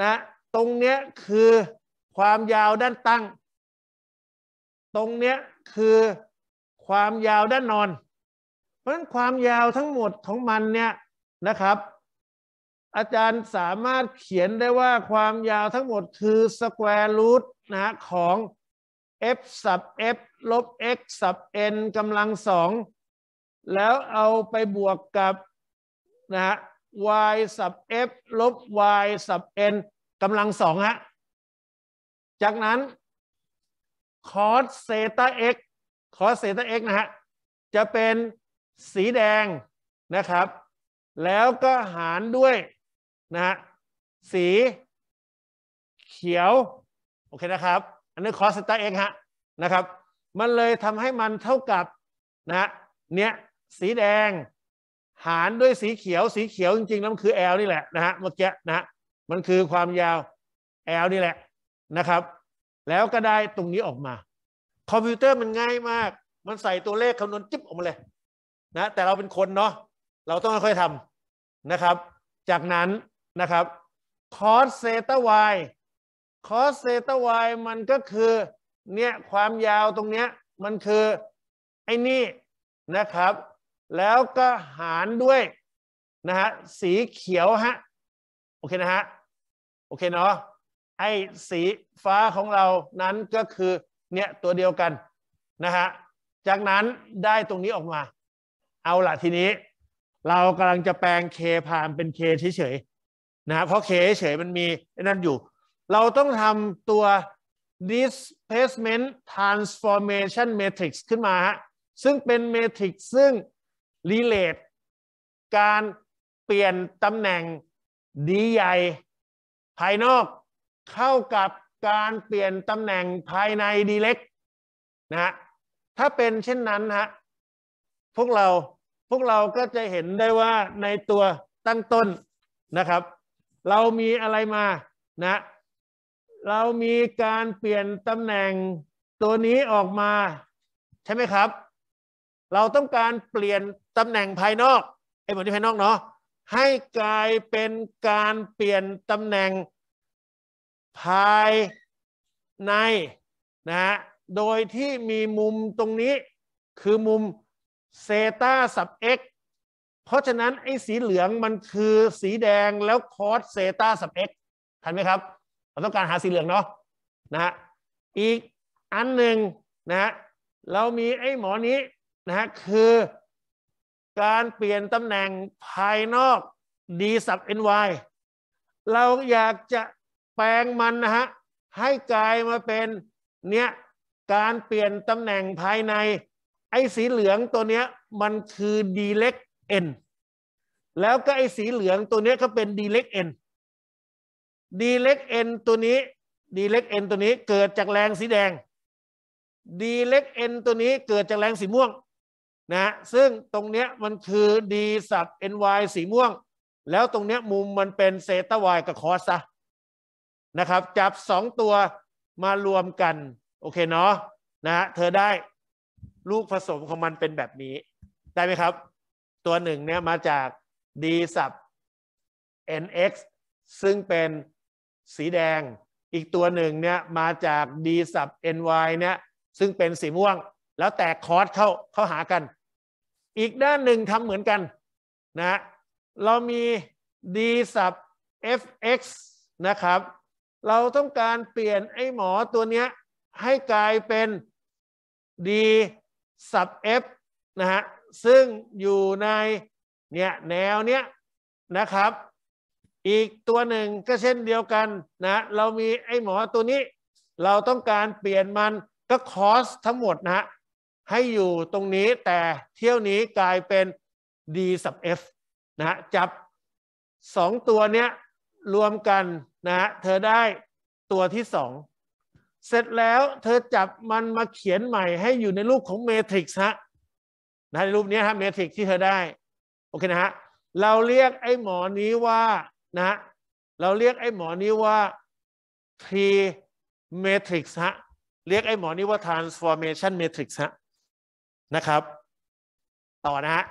นะ ตรงเนี้ยคือความยาวด้านตั้ง ตรงเนี้ยคือความยาวด้านนอน เพราะฉะนั้นความยาวทั้งหมดของมันเนี่ยนะครับอาจารย์สามารถเขียนได้ว่าความยาวทั้งหมดคือสแควร์รูทนะของ f สับ f ลบ x สับ n กำลังสองแล้วเอาไปบวกกับนะ y สับ f ลบ y สับ n กำลังสองฮะจากนั้นคอสเซต้า x คอสเซต้า x นะฮะจะเป็นสีแดงนะครับแล้วก็หารด้วยนะฮะสีเขียวโอเคนะครับ อันนี้คอสตาเองกฮะนะครับ มันเลยทำให้มันเท่ากับนะฮะเนี้ยสีแดง หารด้วยสีเขียว สีเขียวจริงๆแล้วมันคือ L นี่แหละนะฮะเมื่อกี้นะฮะมันคือความยาว L นี่แหละนะครับ แล้วก็ได้ตรงนี้ออกมา คอมพิวเตอร์มันง่ายมาก มันใส่ตัวเลขคำนวณจิ๊บออกมาเลยนะแต่เราเป็นคนเนาะเราต้องค่อยๆทำนะครับ จากนั้นนะครับคอสเซตาวายคอสเซตาวายมันก็คือเนี่ยความยาวตรงเนี้ยมันคือ ไอ้นี่ นะครับ แล้วก็หารด้วยนะฮะสีเขียวฮะโอเคนะฮะโอเคเนาะไอ้สีฟ้าของเรานั้นก็คือเนี่ยตัวเดียวกันนะฮะจากนั้นได้ตรงนี้ออกมา เอาละทีนี้เรากำลังจะแปลง k พามเป็น k เฉยๆนะเพราะเคเฉยมันมีนั่นอยู่ เราต้องทำตัว displacement transformation matrix ขึ้นมาฮะซึ่งเป็นเมทริกซึ่ง relate การเปลี่ยนตำแหน่งดีใหญ่ ภายนอกเข้ากับการเปลี่ยนตำแหน่งภายในดีเล็กนะฮะถ้าเป็นเช่นนั้นฮะพวกเราพวกเราก็จะเห็นได้ว่าในตัวตั้งต้นนะครับเรามีอะไรมานะ เรามีการเปลี่ยนตำแหน่งตัวนี้ออกมา ใช่ไหมครับ เราต้องการเปลี่ยนตำแหน่งภายนอกไอ้หมดที่ภายนอกเนาะให้กลายเป็นการเปลี่ยนตำแหน่ง ภายในนะฮะโดยที่มีมุมตรงนี้คือมุมเซตาสับ x เพราะฉะนั้นไอ้สีเหลืองมันคือสีแดงแล้วคอสเซตาสับเอ็กทันไหมครับเราต้องการหาสีเหลืองเนาะนะฮะอีกอันหนึ่งนะฮะเรามีไอ้หมอนี้นะฮะคือ การเปลี่ยนตำแหน่งภายนอก d สับ ny เราอยากจะแปลงมันนะฮะให้กลายมาเป็นเนี้ยการเปลี่ยนตำแหน่งภายในไอ้สีเหลืองตัวเนี้ยมันคือ d เล็ก N แล้วก็ไอ้สีเหลืองตัวนี้ก็เป็น d เล็ก n d เล็ก n ตัวนี้ d เล็ก n ตัวนี้เกิดจากแรงสีแดง d เล็ก n ตัวนี้เกิดจากแรงสีม่วงนะซึ่งตรงเนี้ยมันคือ d สับ ny สีม่วง แล้วตรงเนี้ยมุมมันเป็นเซตา y กับคอสะนะครับจับสองตัวมารวมกัน โอเคเนาะนะเธอได้ลูกผสมของมันเป็นแบบนี้ได้ไหมครับตัวหนึ่งเนี่ยมาจาก d สับ nx ซึ่งเป็นสีแดงอีกตัวหนึ่งเนี่ยมาจาก d สับ ny เนี่ยซึ่งเป็นสีม่วง แล้วแตกคอร์สเข้าเข้าหากัน อีกด้านหนึ่งทำเหมือนกันนะเรามี d สับ fx นะครับ เราต้องการเปลี่ยนไอ้หมอตัวเนี้ยให้กลายเป็น d สับ f นะฮะซึ่งอยู่ในเนี่ยแนวเนี้ยนะครับ อีกตัวหนึ่งก็เช่นเดียวกันนะ เรามีไอ้หมอตัวนี้ เราต้องการเปลี่ยนมันก็คอสทั้งหมดนะ ให้อยู่ตรงนี้แต่เที่ยวนี้กลายเป็น d สับ f นะจับสองตัวเนี้ยรวมกันนะ เธอได้ตัวที่สองเสร็จแล้วเธอจับมันมาเขียนใหม่ให้อยู่ในรูปของเมทริกซ์ฮะนะในรูปนี้ครับเมทริกที่เธอได้โอเคนะฮะเราเรียกไอ้หมอนี้ว่านะเราเรียกไอ้หมอนี้ว่า t matrix ฮะเรียกไอ้หมอนี้ว่า transformation matrix ฮะนะครับ ต่อนะฮะ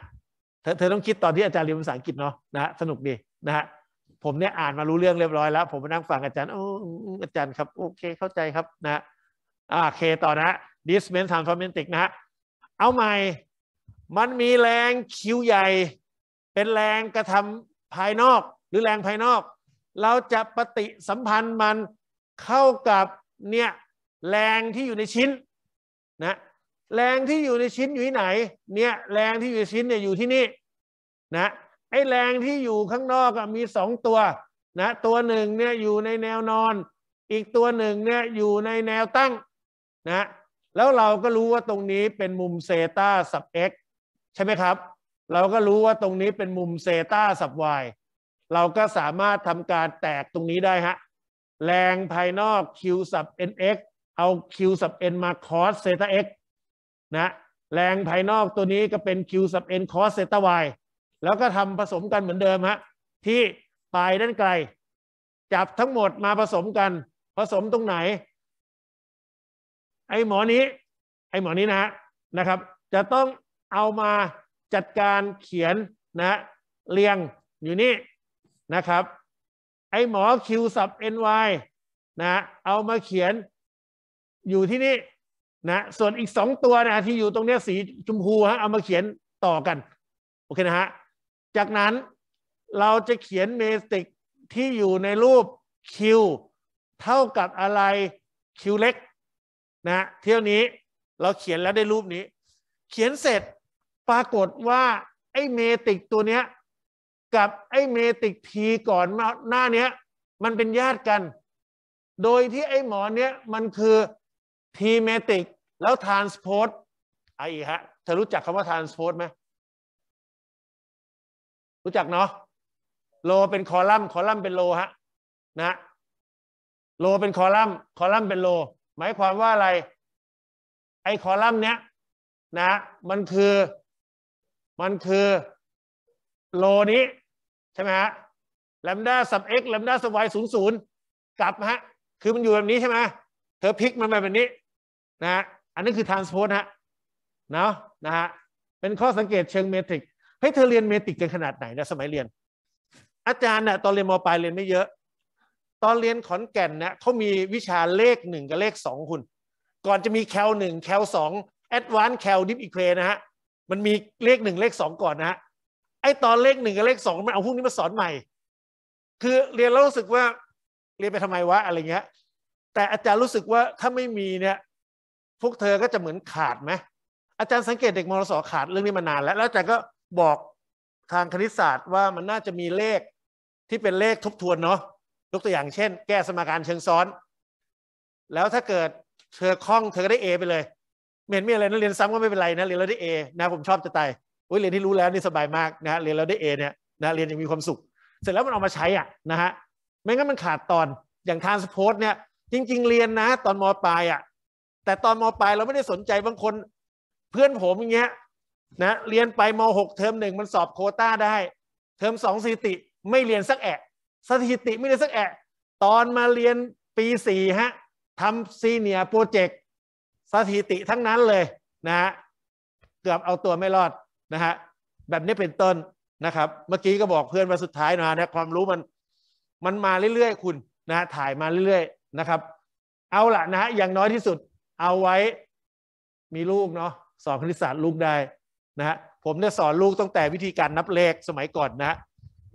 เธอเธอต้องคิดตอนที่อาจารย์เรียนภาษาอังกฤษเนาะนะสนุกดีนะฮะผม เนี่ยอ่านมารู้เรื่องเรียบร้อยแล้ว ผมมานั่งฟังอาจารย์โอ้อาจารย์ครับ โอเคเข้าใจครับนะ อ่าโอเคต่อนะ d i s m e n t transformatic นะฮะเอาใหม่มันมีแรงคิวใหญ่ เป็นแรงกระทำภายนอก หรือแรงภายนอก เราจะปฏิสัมพันธ์มันเข้ากับเนี่ยแรงที่อยู่ในชิ้นนะแรงที่อยู่ในชิ้นอยู่ที่ไหน เนี่ยแรงที่อยู่ในชิ้นเนี่ยอยู่ที่นี่ นะไอ้แรงที่อยู่ข้างนอกมีสองตัว นะ ตัวหนึ่งเนี่ยอยู่ในแนวนอน อีกตัวหนึ่งเนี่ยอยู่ในแนวตั้งนะแล้วเราก็รู้ว่าตรงนี้เป็นมุมเซตาสับเอ็กช่ไหมครับ เราก็รู้ว่าตรงนี้เป็นมุมเซต้าสับวายเราก็สามารถทำการแตกตรงนี้ได้ฮะ แรงภายนอก Q สับ nx เอา Q สับ n มา cos เซต้า x นะ แรงภายนอกตัวนี้ก็เป็น Q สับ n cos เซต้า y แล้วก็ทำผสมกันเหมือนเดิมฮะ ที่ปลายด้านไกลจับทั้งหมดมาผสมกัน ผสมตรงไหน ไอหมอนี้ ไอหมอนี้นะฮะ นะครับ จะต้องเอามาจัดการเขียนนะ เรียงอยู่นี่นะครับไอหมอ Q ิวสับ ny นะเอามาเขียน อยู่ที่นี่นะส่วนอีกสองตัวนะที่อยู่ตรงนี้สีชมพูฮะเอามาเขียนต่อกันโอเคนะฮะจากนั้นเราจะเขียนเมสติกที่อยู่ในรูป Q เท่ากับอะไร Q เล็กนะเที่ยวนี้เราเขียนแล้วได้รูปนี้ เขียนเสร็จปรากฏว่าไอ้เมติกตัวเนี้ยกับไอ้เมติกทีก่อนหน้าเนี้ยมันเป็นญาติกัน โดยที่ไอ้หมอเนี้ยมันคือทีเมติกแล้วทานสโพสไอ้ฮะเธอรู้จักคำว่าทานสโพสไหมรู้จักเนาะโลเป็นคอลัมน์คอลัมน์เป็นโลฮะนะโลเป็นคอลัมน์คอลัมน์เป็นโลหมายความว่าอะไรไอ้คอลัมน์เนี้ยนะ มันคือมันคือโลนี้ใช่ไหมฮะแลมด้าสับเอ็กแลมด้าสวายศูนย์ศูนย์กลับฮะ คือมันอยู่แบบนี้ใช่ไหมเธอพลิกมันแบบนี้นะฮะอันนี้คือทานสโพสฮะ เนาะนะฮะ เป็นข้อสังเกตเชิงเมตริกเฮ้ยเธอเรียนเมตริกกันขนาดไหนนะสมัยเรียน อาจารย์นะ่ยตอนเรียนมปลายเรียนไม่เยอะ ตอนเรียนขอนแก่นเนะเขามีวิชาเลขหนึ่งกับเลขสองคุณ ก่อนจะมีแคลหนึ่งแคลสองแอดวานซ์แคลดิฟอีเคนะฮะมันมีเลขหนึ่งเลขสองก่อนนะฮะไอตอนเลขหนึ่งกับ เลขสองมันเอาพวกนี้มาสอนใหม่ คือเรียนแล้วรู้สึกว่า เรียนไปทำไมวะอะไรเงี้ย แต่อาจารย์รู้สึกว่าถ้าไม่มีเนี่ยพวกเธอก็จะเหมือนขาดไหมอาจารย์สังเกตเด็กมรสขาดเรื่องนี้มานาน แล้วแล้วอาจารย์ก็บอกทางคณิตศาสตร์ว่ามันน่าจะมีเลขที่เป็นเลขทบทวนเนาะยกตัวอย่างเช่น แก้สมการเชิงซ้อน แล้วถ้าเกิด เธอคล่องเธอก็ได้เอไปเลยเมนไม่อะไรนะเรียนซ้ำก็ไม่เป็นไรนะเรียนแล้วได้เอนะผมชอบจะตายโอ้ยเรียนที่รู้แล้วนี่สบายมากนะเรียนแล้วได้เอเนี่ยนะเรียนยังมีความสุข เสร็จแล้วมันเอามาใช้อ่ะนะฮะไม่งั้นมันขาดตอนอย่างทางสปอร์ตเนี่ยจริง ๆ เรียนนะ ตอนมปลายอ่ะแต่ตอนมปลายเราไม่ได้สนใจบางคน เพื่อนผมอย่างเงี้ยนะเรียนไปมหกเทอมหนึ่งมันสอบโคต้าได้ เทอมสองสถิติไม่เรียนสักแอะ สถิติไม่เรียนสักแอะตอนมาเรียนปีสี่ฮะทำซีเนียร์โปรเจกต์สถิติทั้งนั้นเลยนะฮะ เกือบเอาตัวไม่รอดนะฮะ แบบนี้เป็นต้นนะครับ เมื่อกี้ก็บอกเพื่อนมาสุดท้ายนะนะความรู้มันมันมาเรื่อยๆคุณนะฮะ ถ่ายมาเรื่อยๆนะครับ เอาละนะฮะ อย่างน้อยที่สุดเอาไว้มีลูกเนาะสอนคณิตศาสตร์ลูกได้นะฮะ ผมเนี่ยสอนลูกตั้งแต่วิธีการนับเลขสมัยก่อนนะฮะ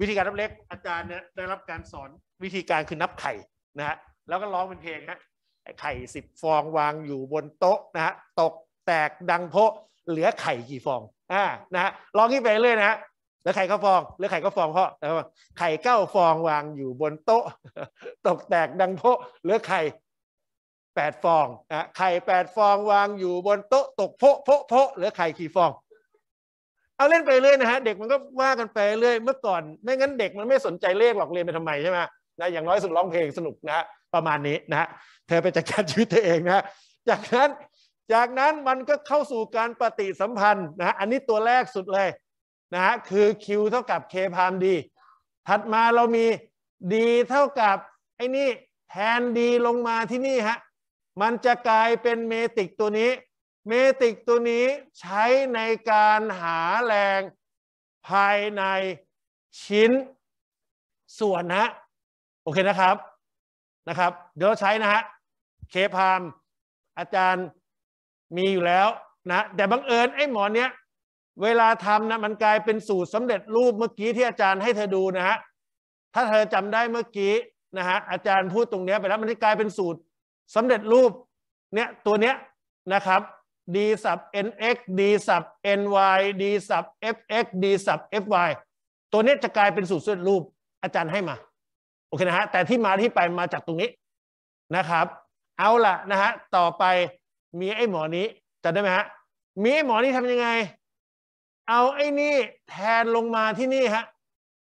วิธีการนับเลขอาจารย์เนี่ยได้รับการสอนวิธีการคือนับไข่นะฮะ แล้วก็ร้องเป็นเพลงนะไข่สิบฟองวางอยู่บนโต๊ะนะฮะตกแตกดังโพะเหลือไข่กี่ฟอง อ่า นะฮะลองนีดไปเรื่อยนะฮะล้วไข่ก็ฟองแล้วไข่ก็ฟองเพราะไข่เก้าฟองวางอยู่บนโต๊ะ ตก แตกดัง โพะเหลือไข่แปดฟองนะไข่แปดฟองวางอยู่บนโต๊ะ ตกโพะโพะโพะเหลือไข่กี่ฟอง เอาเล่นไปเรื่อยนะฮะ เด็กมันก็ว่ากันไปเรื่อยเมื่อก่อนไม่งั้นเด็กมันไม่สนใจเลขหรอกเรียนไปทำไมใช่ไหมนะอย่างน้อยสุดร้องเพลงสนุกนะฮะประมาณนี้นะฮะเธอไปจัดการชีวิตเธอเองนะจากนั้นจากนั้นมันก็เข้าสู่การปฏิสัมพันธ์นะอันนี้ตัวแรกสุดเลยนะฮะคือ Q เท่ากับ K พาร์มดีถัดมาเรามี D เท่ากับไอ้นี่แทน D ลงมาที่นี่ฮะมันจะกลายเป็นเมติกตัวนี้เมติกตัวนี้ใช้ในการหาแรงภายในชิ้นส่วนนะโอเคนะครับนะครับ เดี๋ยวใช้นะฮะเคพามอาจารย์มีอยู่แล้วนะแต่บังเอิญไอ้หมอนเนี้ยเวลาทำนะมันกลายเป็นสูตรสำเร็จรูปเมื่อกี้ที่อาจารย์ให้เธอดูนะฮะถ้าเธอจำได้เมื่อกี้นะฮะอาจารย์พูดตรงเนี้ยไปแล้วมันกลายเป็นสูตรสำเร็จรูปเนี้ยตัวเนี้ยนะครับ d สับ nx d สับ ny d สับ fx d สับ fy ตัวนี้จะกลายเป็นสูตรสำเร็จรูปอาจารย์ให้มาโอเคนะฮะ แต่ที่มาที่ไปมาจากตรงนี้นะครับ เอาละนะฮะ ต่อไปมีไอ้หมอนี้จดได้ไหมฮะ มีไอ้หมอนี้ทำยังไง เอาไอ้นี่แทนลงมาที่นี่ฮะ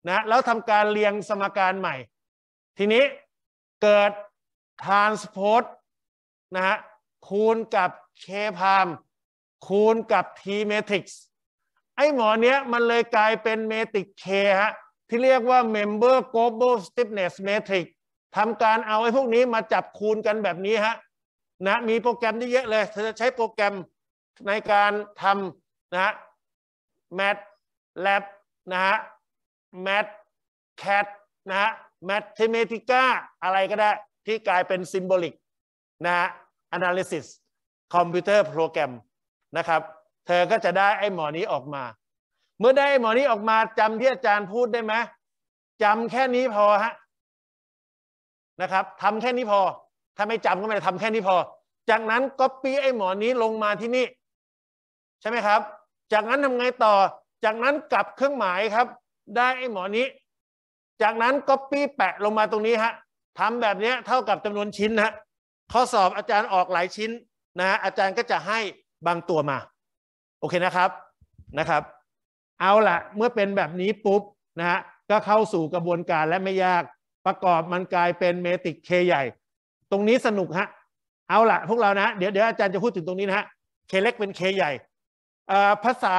นะแล้วทำการเรียงสมการใหม่ ทีนี้เกิด transport นะฮะคูณกับ k พามคูณกับ t matrix ไอ้หมอนี้มันเลยกลายเป็น matrix k ฮะที่เรียกว่า Member Global Stiffness Matrix ทำการเอาไอ้พวกนี้มาจับคูณกันแบบนี้ฮะ นะมีโปรแกรมที่เยอะเลย เธอจะใช้โปรแกรมในการทำนะฮะ Math Lab นะฮะ Math Cat นะฮะ Mathematica อะไรก็ได้ที่กลายเป็น Symbolic นะฮะ Analysis Computer Program นะครับ เธอก็จะได้ไอ้หมอนี้ออกมาเมื่อได้หมอนี้ออกมาจำที่อาจารย์พูดได้ไหมจำแค่นี้พอฮะนะครับทำแค่นี้พอ ถ้าไม่จำก็ไม่ได้ทำแค่นี้พอ จากนั้นก็ปี้ไอ้หมอนี้ลงมาที่นี่ใช่ไหมครับ จากนั้นทำไงต่อจากนั้นกลับเครื่องหมายครับ ได้ไอ้หมอนี้ จากนั้นก็ปี้แปะลงมาตรงนี้ฮะทำแบบนี้เท่ากับจำนวนชิ้นฮะข้อสอบอาจารย์ออกหลายชิ้นนะอาจารย์ก็จะให้บางตัวมา โอเคนะครับนะครับเอาละเมื่อเป็นแบบนี้ปุ๊บ นะฮะก็เข้าสู่กระบวนการและไม่ยากประกอบมันกลายเป็นเมติกเค ใหญ่ ตรงนี้สนุกฮะเอาละพวกเรานะเดี๋ยวเดี๋ยวอาจารย์จะพูดถึงตรงนี้นะฮะเคเล็กเป็นเคใหญ่ภาษา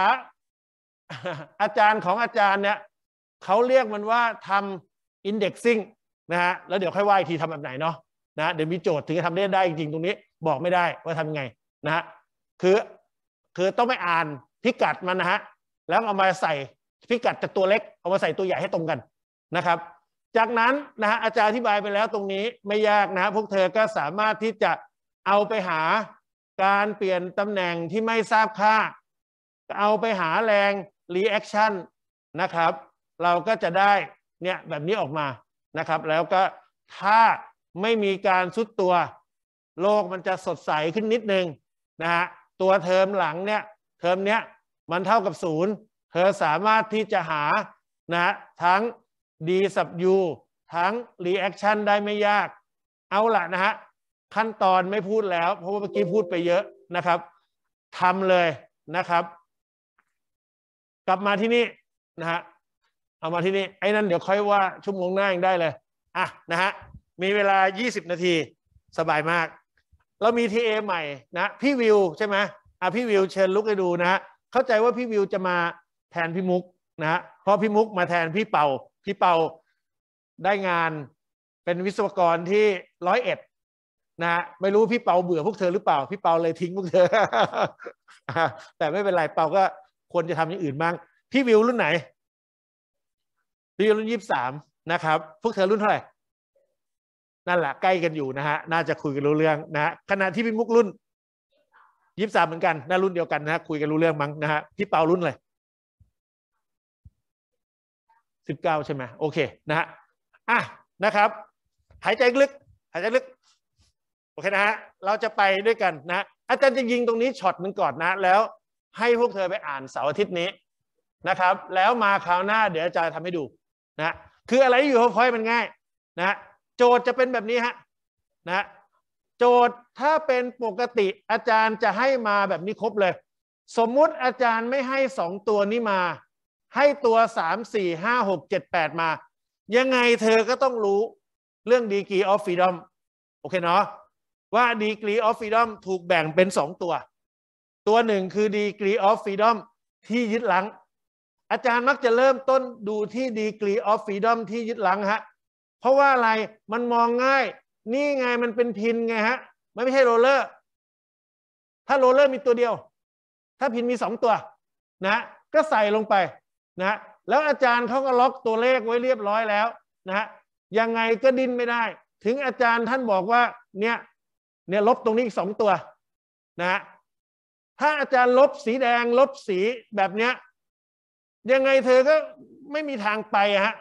อาจารย์ของอาจารย์เนี่ยเขาเรียกมันว่าทำอินเด็กซิ่งนะฮะแล้วเดี๋ยวค่อยว่าอีกทีทำแบบไหนเนาะนะเดี๋ยวมีโจทย์ถึงจะทำได้ได้จริงๆตรงนี้ บอกไม่ได้ว่าทำไงนะฮะคือคือต้องไปอ่านพิกัดมันนะฮะแล้วเอามาใส่พิกัดจากตัวเล็กเอามาใส่ตัวใหญ่ให้ตรงกันนะครับ จากนั้นนะฮะอาจารย์อธิบายไปแล้วตรงนี้ไม่ยากนะพวกเธอก็สามารถที่จะเอาไปหาการเปลี่ยนตำแหน่งที่ไม่ทราบค่า เอาไปหาแรง reaction นะครับเราก็จะได้เนี่ยแบบนี้ออกมานะครับ แล้วก็ถ้าไม่มีการสุดตัว โลกมันจะสดใสขึ้นนิดนึงนะฮะตัวเทอมหลังเนี่ยเทอมเนี้ยมันเท่ากับศูนย์เธอสามารถที่จะหานะ ทั้ง d สับ u ทั้ง reaction ได้ไม่ยาก เอาละนะฮะขั้นตอนไม่พูดแล้ว เพราะว่าเมื่อกี้พูดไปเยอะนะครับทำเลยนะครับ กลับมาที่นี่นะฮะเอามาที่นี่ ไอ้นั่นเดี๋ยวค่อยว่าชั่วโมงหน้ายังได้เลยอ่ะนะฮะมีเวลา 20 นาทีสบายมากเรามีทีเอใหม่นะ พี่วิวใช่ไหมอ่ะพี่วิวเชิญลุกให้ดูนะฮะเข้าใจว่าพี่วิวจะมาแทนพี่มุกนะเพราะพี่มุกมาแทนพี่เปาพี่เปาได้งานเป็นวิศวกร ที่ร้อยเอ็ดนะไม่รู้พี่เปาเบื่อพวกเธอหรือเปล่าพี่เปาเลยทิ้งพวกเธอแต่ไม่เป็นไรเปาก็ควรจะทำอย่างอื่นบ้าง พี่วิวรุ่นไหนพี่วิวรุ่นยี่สิบสามนะครับพวกเธอรุ่นเท่าไหร่นั่นแหละใกล้กันอยู่นะฮะน่าจะคุยกันรู้เรื่องนะขณะที่พี่มุกรุ่นยี่สิบสามเหมือนกัน น่ารุ่นเดียวกันนะฮะคุยกันรู้เรื่องมั้งนะฮะ พี่เปารุ่นเลย สิบเก้าใช่ไหมโอเคนะฮะ อ่ะ นะครับ หายใจลึก หายใจลึก โอเคนะฮะ เราจะไปด้วยกันนะอาจารย์จะยิงตรงนี้ช็อตหนึ่งก่อนนะ แล้ว ให้พวกเธอไปอ่านเสาร์อาทิตย์นี้นะครับ แล้วมาคราวหน้าเดี๋ยวอาจารย์ทำให้ดูนะคืออะไรอยู่พอยมันง่ายนะโจทย์จะเป็นแบบนี้ฮะนะโจทย์ถ้าเป็นปกติอาจารย์จะให้มาแบบนี้ครบเลย สมมุติอาจารย์ไม่ให้สองตัวนี้มา ให้ตัวสามสี่ห้าหกเจ็ดแปดมา ยังไงเธอก็ต้องรู้เรื่องดีกรีออฟฟรีดอมโอเคเนาะว่าดีกรีออฟฟรีดอมถูกแบ่งเป็นสองตัว ตัวหนึ่งคือดีกรีออฟฟรีดอมที่ยึดหลัง อาจารย์มักจะเริ่มต้นดูที่ดีกรีออฟฟรีดอมที่ยึดหลังฮะเพราะว่าอะไรมันมองง่ายนี่ไงมันเป็นพินไงฮะมันไม่ใช่โรเลอร์ ถ้าโรเลอร์มีตัวเดียว ถ้าพินมีสองตัวนะก็ใส่ลงไปนะแล้วอาจารย์เขาก็ล็อกตัวเลขไว้เรียบร้อยแล้วนะยังไงก็ดิ้นไม่ได้ ถึงอาจารย์ท่านบอกว่าเนี่ยเนี่ยลบตรงนี้อีกสองตัวนะถ้าอาจารย์ลบสีแดงลบสีแบบเนี้ยยังไงเธอก็ไม่มีทางไปฮะ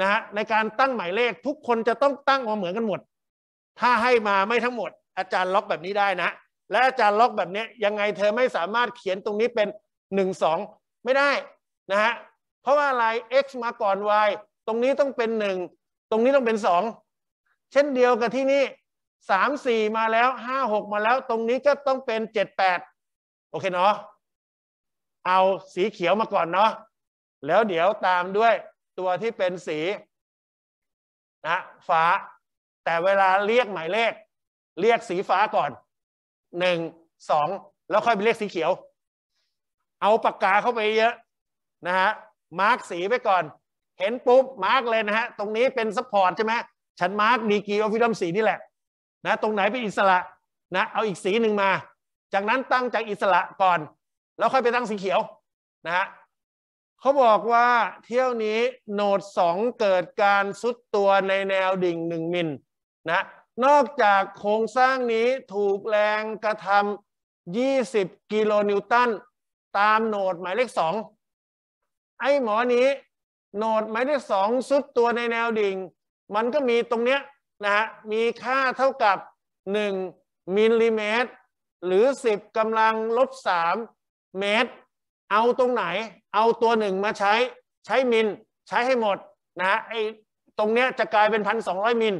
นะฮะในการตั้งหมายเลขทุกคนจะต้องตั้งมาเหมือนกันหมดถ้าให้มาไม่ทั้งหมดอาจารย์ล็อกแบบนี้ได้นะ และอาจารย์ล็อกแบบนี้ยังไงเธอไม่สามารถเขียนตรงนี้เป็นหนึ่งสองไม่ได้นะฮะเพราะว่าอะไร x มาก่อน y ตรงนี้ต้องเป็นหนึ่งตรงนี้ต้องเป็นสองเช่นเดียวกับที่นี่สามสี่มาแล้วห้าหกมาแล้ว ตรงนี้ก็ต้องเป็นเจ็ดแปดโอเคเนาะเอาสีเขียวมาก่อนเนาะแล้วเดี๋ยวตามด้วยตัวที่เป็นสีนะฟ้าแต่เวลาเรียกหมายเลข เรียกสีฟ้าก่อนหนึ่งสองแล้วค่อยไปเรียกสีเขียว เอาปากกาเข้าไปเยอะนะฮะมาร์กสีไปก่อน เห็นปุ๊บมาร์กเลยนะฮะตรงนี้เป็นซัพพอร์ตใช่ไหมฉันมาร์กดีกีออฟฟิดอมสีนี่แหละนะตรงไหนเป็นอิสระนะเอาอีกสีหนึ่งมา จากนั้นตั้งจากอิสระก่อน แล้วค่อยไปตั้งสีเขียวนะฮะเขาบอกว่าเที่ยวนี้โนดสองเกิดการซุดตัวในแนวดิ่งหนึ่งมิลนะ นอกจากโครงสร้างนี้ถูกแรงกระทำ20 กิโลนิวตัน ตามโหนดหมายเลข2 ไอ้หมอนี้โหนดหมายเลข2สุดตัวในแนวดิ่ง มันก็มีตรงเนี้ยนะฮะมีค่าเท่ากับ 1 มิลลิเมตร หรือ 10กำลังลบ 3 เมตร เอาตรงไหนเอาตัวหนึ่งมาใช้ใช้มิลใช้ให้หมดนะไอ้ตรงเนี้ยจะกลายเป็น 1,200 มิล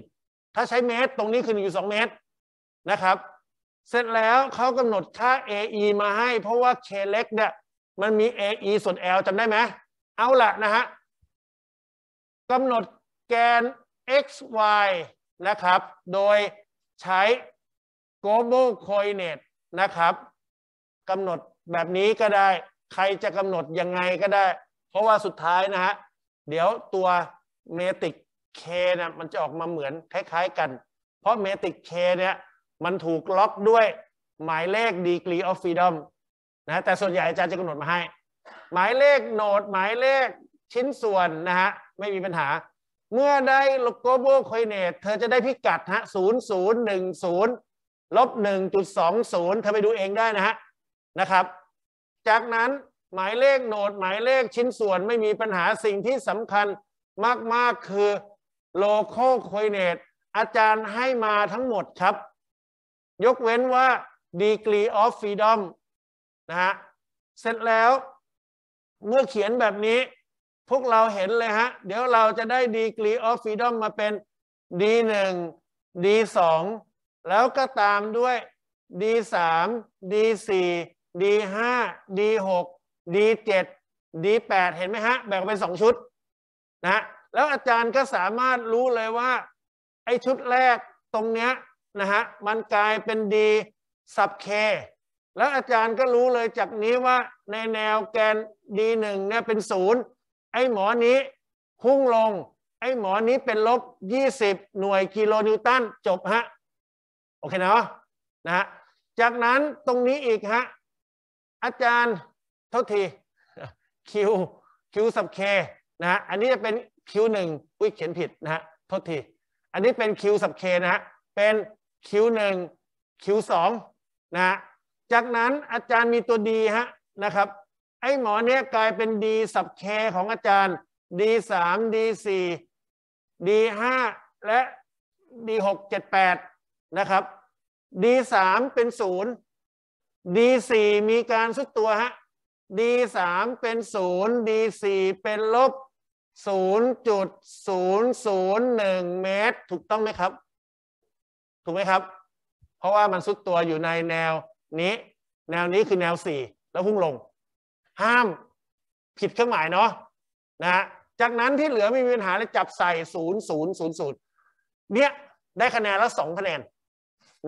ถ้าใช้เมตรตรงนี้คืออยู่สองเมตร นะครับ เสร็จแล้วเขากำหนดค่า AE มาให้เพราะว่า K เล็กเนี่ยมันมี AE ส่วน L จำได้ไหมเอาละนะฮะกำหนดแกน x y นะครับ โดยใช้ global coordinate นะครับกำหนดแบบนี้ก็ได้ใครจะกำหนดยังไงก็ได้ เพราะว่าสุดท้ายนะฮะ เดี๋ยวตัวเมติกเคนะมันจะออกมาเหมือนคล้าย ๆกัน เพราะเมติกเคเนี่ยมันถูกล็อกด้วยหมายเลขดีกรีออฟฟ e e ดอมนะแต่ส่วนใหญ่อาจารย์จะกำหนดมาให้หมายเลขโนดหมายเลขชิ้นส่วนนะฮะไม่มีปัญหา เมื่อได้ global c โกโบ i n เน e เธอจะได้พิกัดฮะศูนย์ศูนย์หนึ่งศูนย์ลบหนึ่งจุดสองศูนย์เธอไปดูเองได้นะฮะนะครับ จากนั้นหมายเลขโนดหมายเลขชิ้นส่วนไม่มีปัญหาสิ่งที่สำคัญมากๆคือโลโกโคยเนตอาจารย์ให้มาทั้งหมดครับ ยกเว้นว่า degree of freedom นะฮะเสร็จแล้ว เมื่อเขียนแบบนี้ พวกเราเห็นเลยฮะ เดี๋ยวเราจะได้ degree of freedom มาเป็น d1 d2 แล้วก็ตามด้วย d3 d4 d5 d6 d7 d8 เห็นไหมฮะ แบ่งเป็นสองชุด นะแล้วอาจารย์ก็สามารถรู้เลยว่า ไอ้ชุดแรกตรงเนี้ยนะฮะมันกลายเป็นดีสับเคแล้วอาจารย์ก็รู้ เลย จากนี้ว่า ในแนวแกนดีหนึ่งเนี่ยเป็นศูนย์ไอ้หมอนี้พุ่งลง ไอ้หมอนี้เป็นลบ 20หน่วยกิโลนิวตันจบฮะโอเคเนาะนะฮะจากนั้นตรงนี้ อีกฮะอาจารย์เท่าทีคิวคิวสับเคนะฮะอันนี้จะเป็นคิวหนึ่งอุ้ยเขียนผิดนะฮะ โทษที อันนี้เป็น คิวสับเคนะฮะ เป็นคิวหนึ่งคิวสองนะฮะ จากนั้นอาจารย์มีตัวดีฮะ นะครับ ไอ้หมอเนี้ยกลายเป็นดีสับเคของอาจารย์ดีสามดีสี่ดีห้าและดีหกเจ็ดแปดนะครับดีสามเป็นศูนย์ดีสี่มีการสุดตัวฮะดีสามเป็นศูนย์ดีสี่เป็นลบ0.001 เมตร ถูกต้องไหมครับ ถูกไหมครับ เพราะว่ามันซุดตัวอยู่ในแนวนี้ แนวนี้คือแนว 4 แล้วพุ่งลง ห้ามผิดเครื่องหมายเนาะนะะจากนั้นที่เหลือไม่มีปัญหาเลยจับใส่ 0000 เนี่ยได้คะแนนละ2คะแนน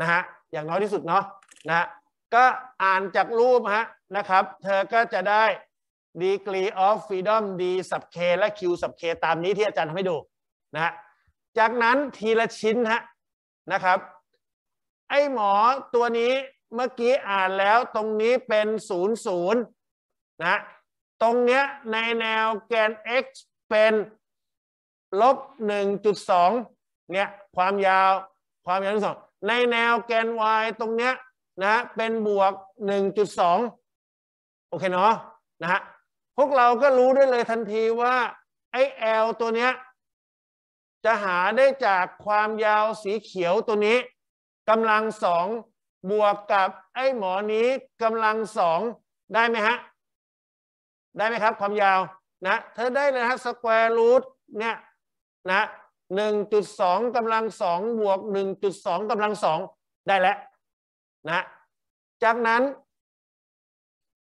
นะฮะอย่างน้อยที่สุดเนาะนะก็อ่านจากรูปฮะนะครับ เธอก็จะได้ดีกรีออฟฟ r e ดอมดีสับเคและคิวสับเคตามนี้ที่อาจารย์ทำให้ดูนะฮะจากนั้นทีละชิ้นฮะนะครับ ไอหมอตัวนี้เมื่อกี้อ่านแล้วตรงนี้เป็นศูนย์ศูนย์นะตรงเนี้ยในแนวแกน x เป็น ลบหนึ่งจุดสองเนี่ยความยาวความยาวที่สองในแนวแกน y ตรงเนี้ยนะเป็นบวกหนึ่งจุดสองโอเคเนาะนะฮะพวกเราก็รู้ได้เลยทันทีว่า ไอ้ L ตัวเนี้ยจะหาได้จากความยาวสีเขียวตัวนี้กำลังสองบวกกับไอ้ หมอนี้กำลังสองได้ไหมฮะได้ไหมครับ ความยาวนะเธอได้เลยฮะสแควร์รูทเนี่ยนะหนึ่งจุดสองกำลังสองบวกหนึ่งจุดสองกำลังสองได้แล้วนะจากนั้น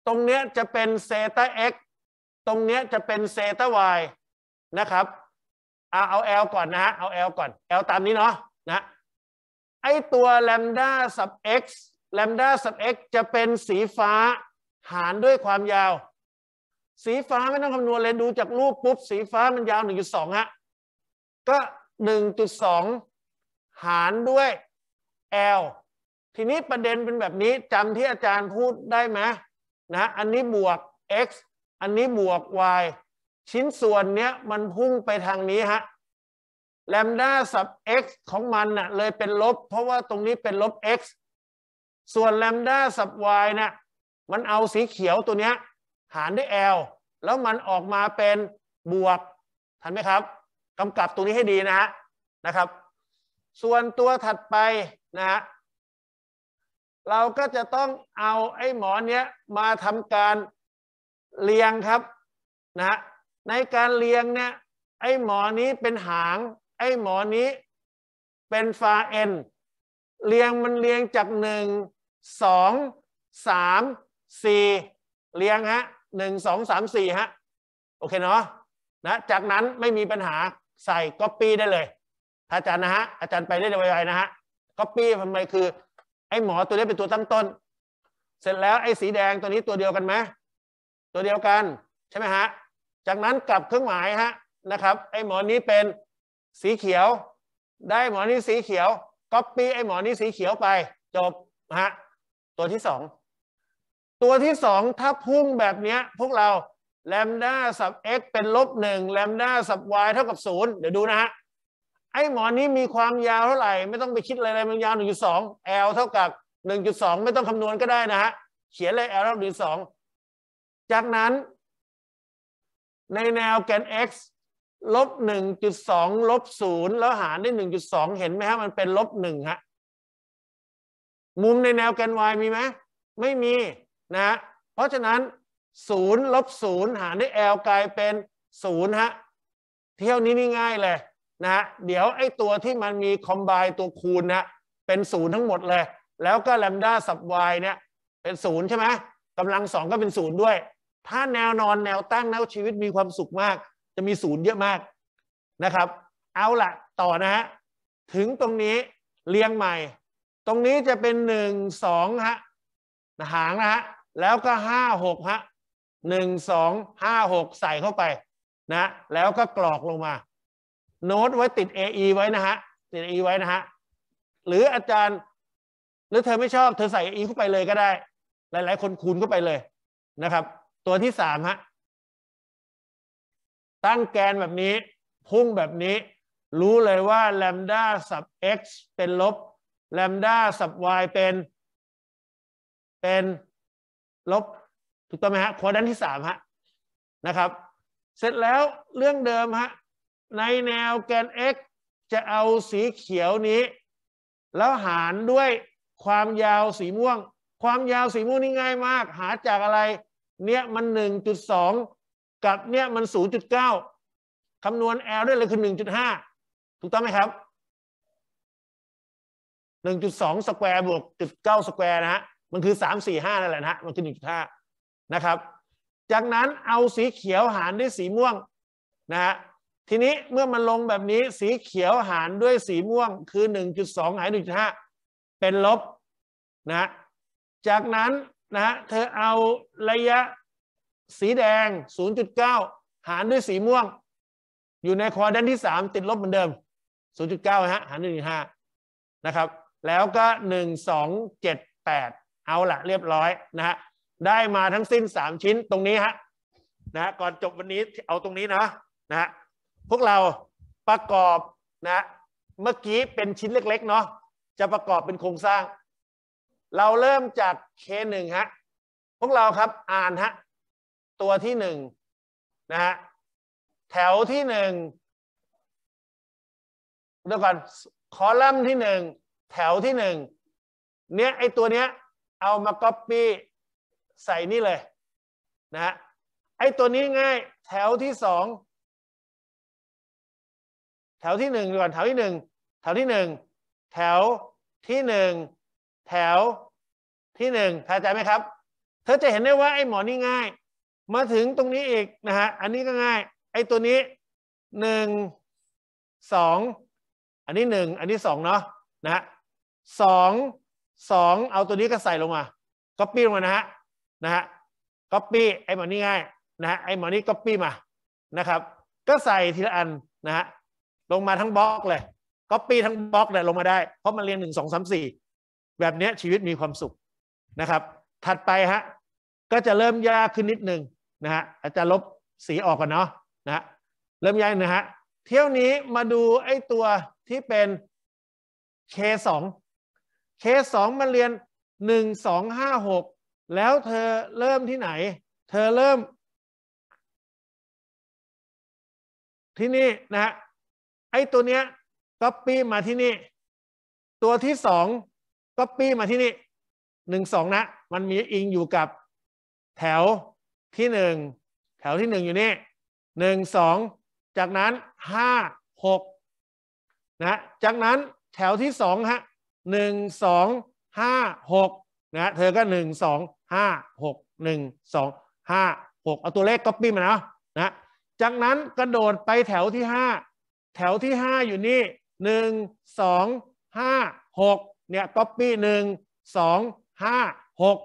ตรงเนี้ยจะเป็นเซต้าเอ็กตรงนี้จะเป็นเซตายนะครับเอาเอล L ก่อนนะฮะเอา L ก่อน L ตามนี้เนาะนะไอตัวแลมดา็กซ x แลมดา็กซ x จะเป็นสีฟ้าหารด้วยความยาว สีฟ้าไม่ต้องคำนวณเลยดูจากรูปปุ๊บสีฟ้ามันยาว 1.2ฮะก็ 1.2 หารด้วย L ทีนี้ประเด็นเป็นแบบนี้จำที่อาจารย์พูดได้ไหมนะอันนี้บวก x อันนี้บวก y ชิ้นส่วนเนี้ยมันพุ่งไปทางนี้ฮะแลมด้าสับ x ของมันน่ะเลยเป็นลบเพราะว่าตรงนี้เป็นลบ x ส่วนแลมด้าสับ y น่ะมันเอาสีเขียวตัวเนี้ยหารด้วย l แล้วมันออกมาเป็นบวก ทันไหมครับกำกับตรงนี้ให้ดีนะฮะนะครับ ส่วนตัวถัดไปนะฮะเราก็จะต้องเอาไอ้หมอนเนี้ยมาทำการเรียงครับนะในการเรียงเนี่ยไอ้หมอนี้เป็นหางไอ้หมอนี้ เป็นฟาเอ็นเรียงมันเรียงจากหนึ่งสองสามสี่เรียงฮะหนึ่งสองสามสี่ฮะ โอเค เนาะนะจากนั้นไม่มีปัญหาใส่ก๊อปปี้ได้เลยอาจารย์นะฮะ อาจารย์ไปได้ไวๆนะฮะก๊อปปี้ทำไมคือ ไอ้หมอตัวนี้เป็นตัวตั้งต้น เสร็จแล้ว ไอ้สีแดงตัวนี้ตัวเดียวกันไหมตัวเดียวกันใช่ไหมฮะ จากนั้นกลับเครื่องหมายฮะนะครับไอหมอนนี้เป็นสีเขียวได้หมอนนี้สีเขียวก๊อปปี้ไอหมอนนี้สีเขียวไปจบฮะตัวที่สองตัวที่สองถ้าพุ่งแบบเนี้ยพวกเราแลมด้าสับ x เป็นลบหนึ่งแลมด้าสับ y เท่ากับศูนย์เดี๋ยวดูนะฮะไอหมอนนี้มีความยาวเท่าไหร่ไม่ต้องไปคิดอะไรเลยมันยาวแอ L เท่ากับหนึ่งจุดสองไม่ต้องคำนวณก็ได้นะฮะเขียนเลย L เท่า่งสองจากนั้น ในแนวแกน x ลบหนึ่งจุดสองลบศูนย์แล้วหารได้หนึ่งจุดสองเห็นไหมฮะมันเป็นลบหนึ่งฮะ มุมในแนวแกน y มีไหม ไม่มี นะ เพราะฉะนั้นศูนย์ลบศูนย์หารด้วย l กลายเป็นศูนย์ฮะ เที่ยวนี้นี่ง่ายเลยนะ เดี๋ยวไอ้ตัวที่มันมีคอมไบตัวคูณนะเป็นศูนย์ทั้งหมดเลย แล้วก็แลมด้าสับ y เนี่ย เป็นศูนย์ใช่ไหมกำลังสองก็เป็นศูนย์ด้วยถ้าแนว นอนแนวตั้งแล้วชีวิตมีความสุขมาก จะมีศูนย์เยอะมากนะครับ เอาละต่อนะฮะ ถึงตรงนี้ เรียงใหม่ ตรงนี้จะเป็นหนึ่งสองฮะหางนะฮะแล้วก็ห้าหกฮะหนึ่งสองห้าหกใส่เข้าไป นะ แล้วก็กรอกลงมา โน้ตไว้ติด AE ไว้นะฮะติด AE ไว้นะฮะ หรืออาจารย์ หรือเธอไม่ชอบเธอใส่ AE เข้าไปเลยก็ได้ หลาย ๆ คนคูณเข้าไปเลยนะครับตัวที่สามฮะตั้งแกนแบบนี้พุ่งแบบนี้ รู้เลยว่าแลมดาสับ x เป็นลบแลมดาสับ y เป็น เป็น ลบ ถูกต้องไหมฮะควอดันที่สามฮะนะครับ เสร็จแล้วเรื่องเดิมฮะในแนวแกน x จะเอาสีเขียวนี้ แล้วหารด้วยความยาวสีม่วง ความยาวสีม่วงนี่ง่ายมาก หาจากอะไรเนี่ยมันหนึ่งจุดสองกับเนี่ยมันศูนย์จุดเก้าคำนวณ L ได้เลยคือหนึ่งจุดห้าถูกต้องไหมครับหนึ่งจุดสองสแควร์บวกจุดเก้าสแควร์นะฮะมันคือสามสี่ห้านั่นแหละนะฮะมันคือหนึ่งจุดห้านะครับ จากนั้นเอาสีเขียวหารด้วยสีม่วงนะฮะทีนี้เมื่อมันลงแบบนี้สีเขียวหารด้วยสีม่วงคือ 1.2 หาร1.5เป็นลบนะจากนั้นนะฮะเธอเอาระยะสีแดง 0.9 หารด้วยสีม่วง อยู่ในคอดันที่ 3 ติดลบเหมือนเดิม 0.9 ฮะหารด้วย 1.5 นะครับแล้วก็ 1 2 7 8 เอาละเรียบร้อยนะฮะได้มาทั้งสิ้น 3 ชิ้นตรงนี้ฮะนะก่อนจบวันนี้เอาตรงนี้นะนะฮะพวกเราประกอบนะเมื่อกี้เป็นชิ้นเล็กๆเนาะจะประกอบเป็นโครงสร้างเราเริ่มจากเคหนึ่งฮะพวกเราครับอ่านฮะตัวที่หนึ่งนะฮะแถวที่หนึ่งเดี๋ยวก่อนคอลัมน์ที่หนึ่งแถวที่หนึ่งเนี้ยไอตัวเนี้ย เอามาก๊อปปี้ใส่นี่ เลย นะฮะไอตัวนี้ง่าย แถวที่สองแถวที่หนึ่งก่อนแถวที่หนึ่งแถวที่หนึ่งแถวที่หนึ่งแถวที่หนึ่งทายใจไหมครับ เธอจะเห็นได้ว่าไอ้หมอนี่ง่าย มาถึงตรงนี้อีกนะฮะอันนี้ก็ง่าย ไอ้ตัวนี้หนึ่งสองอันนี้หนึ่งอันนี้สองเนาะนะฮะสองสองเอาตัวนี้ก็ใส่ลงมาก็ปี้ลงมานะฮะนะฮะก็ปี้ไอ้หมอนี่ง่ายนะฮะไอ้หมอนี่ก็ปี้มานะครับก็ใส่ทีละอันนะฮะลงมาทั้งบล็อกเลยก็ปี้ทั้งบล็อกเลยลงมาได้เพราะมันเรียงหนึ่งสองสามสี่แบบนี้ชีวิตมีความสุขนะครับถัดไปฮะก็จะเริ่มยากขึ้นนิดนึงนะฮะอาจจะลบสีออกก่อนเนาะนะเริ่มยากนะฮะเที่ยวนี้มาดูไอ้ตัวที่เป็น K2 K2 มันเรียน1 2 5 6แล้วเธอเริ่มที่ไหน เธอเริ่มที่นี่นะไอ้ตัวเนี้ย copy มาที่นี่ ตัวที่สองก็ปี้มาที่นี่หนึ่งสองนะมันมีอิงอยู่กับแถวที่หนึ่งแถวที่หนึ่งอยู่นี่หนึ่งสองจากนั้นห้าหกนะจากนั้นแถวที่สองฮะหนึ่งสองห้าหกนะเธอก็หนึ่งสองห้าหกหนึ่งสองห้าหกเอาตัวเลขก็ปปี้มาเนาะนะ จากนั้นกระโดดไปแถวที่ห้าแถวที่ห้าอยู่นี่หนึ่งสองห้าหกเนี่ยก๊อปปี้หนึ่งสองห้าหก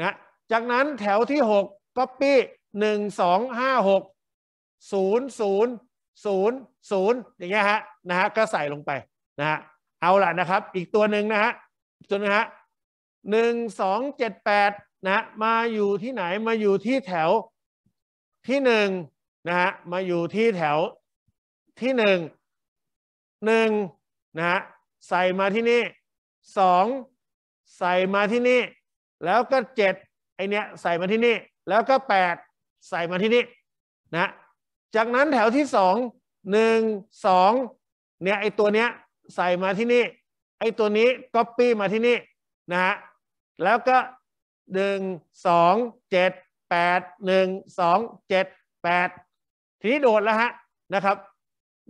นะ จากนั้นแถวที่หกก๊อปปี้หนึ่งสองห้าหกศูนย์ศูนย์ศูนย์ศูนย์อย่างเงี้ยฮะนะฮะก็ใส่ลงไปนะฮะเอาละนะครับ อีกตัวหนึ่งนะฮะตัวนะฮะหนึ่งสองเจ็ดแปดนะมาอยู่ที่ไหน มาอยู่ที่แถวที่หนึ่งนะฮะมาอยู่ที่แถวที่หนึ่งหนึ่งนะฮะใส่มาที่นี่สองใส่มาที่นี่ แล้วก็เจ็ดไอเนี้ยใส่มาที่นี่ แล้วก็แปดใส่มาที่นี่นะ จากนั้นแถวที่สองหนึ่งสองเนี่ยไอตัวเนี้ยใส่มาที่นี่ไอตัวนี้ก๊อปปี้มาที่นี่นะฮะแล้วก็หนึ่งสองเจ็ดแปดหนึ่งสองเจ็ดแปดทีนี้โดดแล้วฮะนะครับ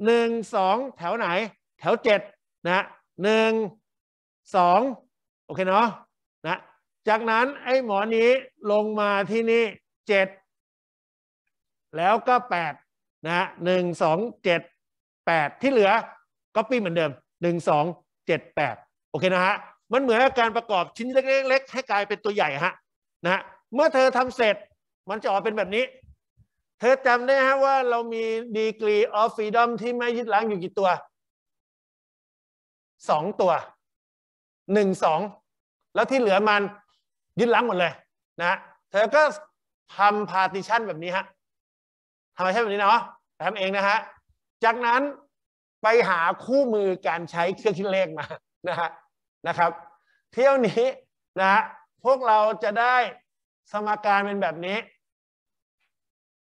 หนึ่งสองแถวไหน แถวเจ็ดนะหนึ่งสองโอเค เนาะนะจากนั้น ไอ้หมอนี้ลงมาที่นี่เจ็ดแล้วก็แปดนะหนึ่งสองเจ็ดแปดที่เหลือก็ปี้เหมือนเดิมหนึ่งสองเจ็ดแปดโอเคนะฮะ มันเหมือนการประกอบชิ้นเล็กๆให้กลายเป็นตัวใหญ่ฮะนะ เมื่อเธอทำเสร็จมันจะออกเป็นแบบนี้ เธอจำได้ฮะว่าเรามีดีกรีออฟฟรีดอมที่ไม่ยึดล้างอยู่กี่ตัวสองตัวหนึ่งสองแล้วที่เหลือมันยึดล้างหมดเลยนะเธอก็ทำพาร์ติชันแบบนี้ฮะทำไมรชัแบบนี้เนาะทำเองนะฮะจากนั้นไปหาคู่มือการใช้เครื่องคิดเลขมานะฮะนะครับเที่ยวนี้นะฮะพวกเราจะได้สมการเป็นแบบนี้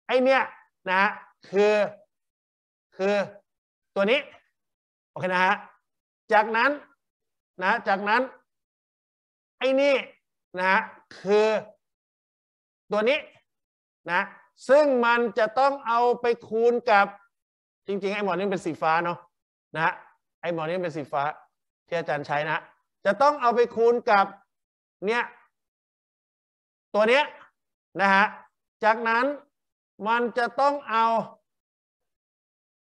ไอเนี้ยนะคือคือ ตัวนี้โอเคนะฮะจากนั้นนะ จากนั้นไอ้นี่นะคือตัวนี้นะซึ่งมันจะต้องเอาไปคูณกับจริงๆ ไอ้หมอนี่เป็นสีฟ้าเนาะนะไอ้หมอนี่เป็นสีฟ้าที่อาจารย์ใช้นะ จะต้องเอาไปคูณกับเนี่ยตัวเนี้ยนะฮะจากนั้นมันจะต้องเอา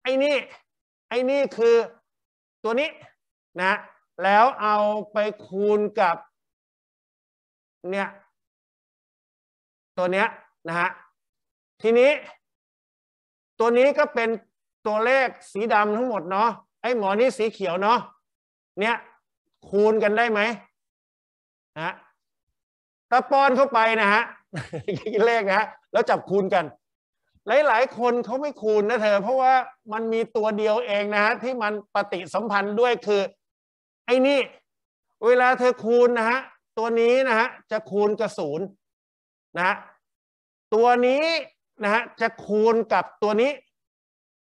ไอ้นี่ไอ้นี่ คือตัวนี้นะแล้วเอาไปคูณกับเนี่ยตัวเนี้ยนะฮะ ทีนี้ ตัวนี้ก็เป็นตัวเลขสีดำทั้งหมดเนาะไอ้หมอนี่สีเขียวเนาะเนี่ยคูณกันได้ไหมนะถ้าป้อนเข้าไปนะฮะเลขนะฮะแล้วจับคูณกัน หลายๆ คนเขาไม่คูณนะเธอเพราะว่ามันมีตัวเดียวเองนะฮะที่มันปฏิสัมพันธ์ด้วยคือไอ้นี่เวลาเธอคูณนะฮะตัวนี้นะฮะจะคูณกับศูนย์นะฮะตัวนี้นะฮะจะคูณกับตัวนี้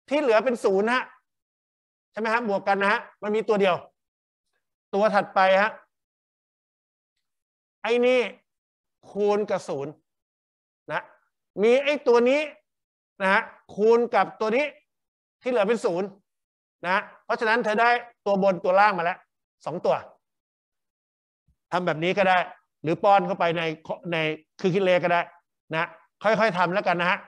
ที่เหลือเป็นศูนย์ฮะใช่ไหมฮะบวกกันนะฮะมันมีตัวเดียว ตัวถัดไปฮะไอ้นี่คูณกับศูนย์นะมีไอ้ตัวนี้นะฮะคูณกับตัวนี้ที่เหลือเป็นศูนย์นะเพราะฉะนั้นเธอได้ตัวบนตัวล่างมาแล้วสองตัวทำแบบนี้ก็ได้ หรือป้อนเข้าไปในในคือคิเลก็ได้ นะ ค่อยๆทำแล้วกันนะฮะ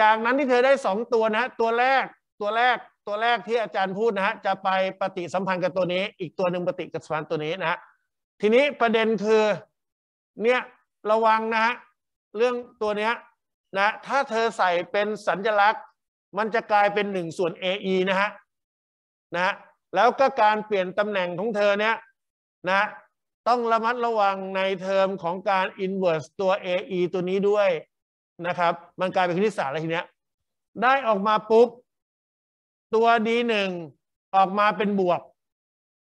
จากนั้นที่เธอได้สองตัวนะ ตัวแรกตัวแรกตัวแรกที่อาจารย์พูดนะฮะจะไปปฏิสัมพันธ์กับตัวนี้ อีกตัวหนึ่งปฏิกับสัมพันธ์ตัวนี้นะฮะทีนี้ประเด็นคือเนี่ยระวังนะฮะเรื่องตัวเนี้ยนะ ถ้าเธอใส่เป็นสัญลักษณ์ มันจะกลายเป็นหนึ่งส่วน AE นะฮะนะแล้วก็การเปลี่ยนตำแหน่งของเธอเนี่ยนะต้องระมัดระวังในเทอมของการ inverse ตัว AE ตัวนี้ด้วยนะครับมันกลายเป็นคณิตศาสตร์อะไรทีเนี้ยได้ออกมาปุ๊บ ตัว D1 ออกมาเป็นบวก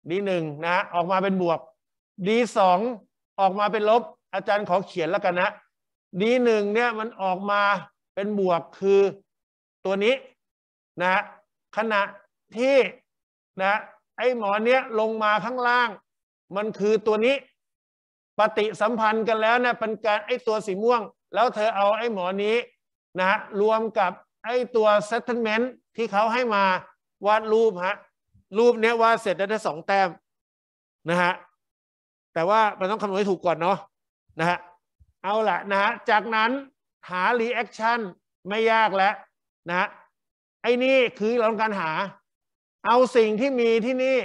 D1 นะ ออกมาเป็นบวก D2 ออกมาเป็นลบอาจารย์ขอเขียนแล้วกันนะ D1 เนี่ยมันออกมาเป็นบวกคือตัวนี้นะขณะที่นะไอ้หมอนเนี้ยลงมาข้างล่าง มันคือตัวนี้ปฏิสัมพันธ์กันแล้วนะเป็นการไอ้ตัวสีม่วง แล้วเธอเอาไอ้หมอนี้นะรวมกับไอ้ตัว settlement ที่เขาให้มาวาดรูปฮะรูปเนี้ยวาดเสร็จได้แค่สองแต้มนะฮะแต่ว่ามันต้องคำนวณให้ถูกก่อนเนาะนะฮะเอาละนะฮะจากนั้นหา reaction ไม่ยากแล้วนะไอ้นี่คือเราต้องการหาเอาสิ่งที่มีที่นี่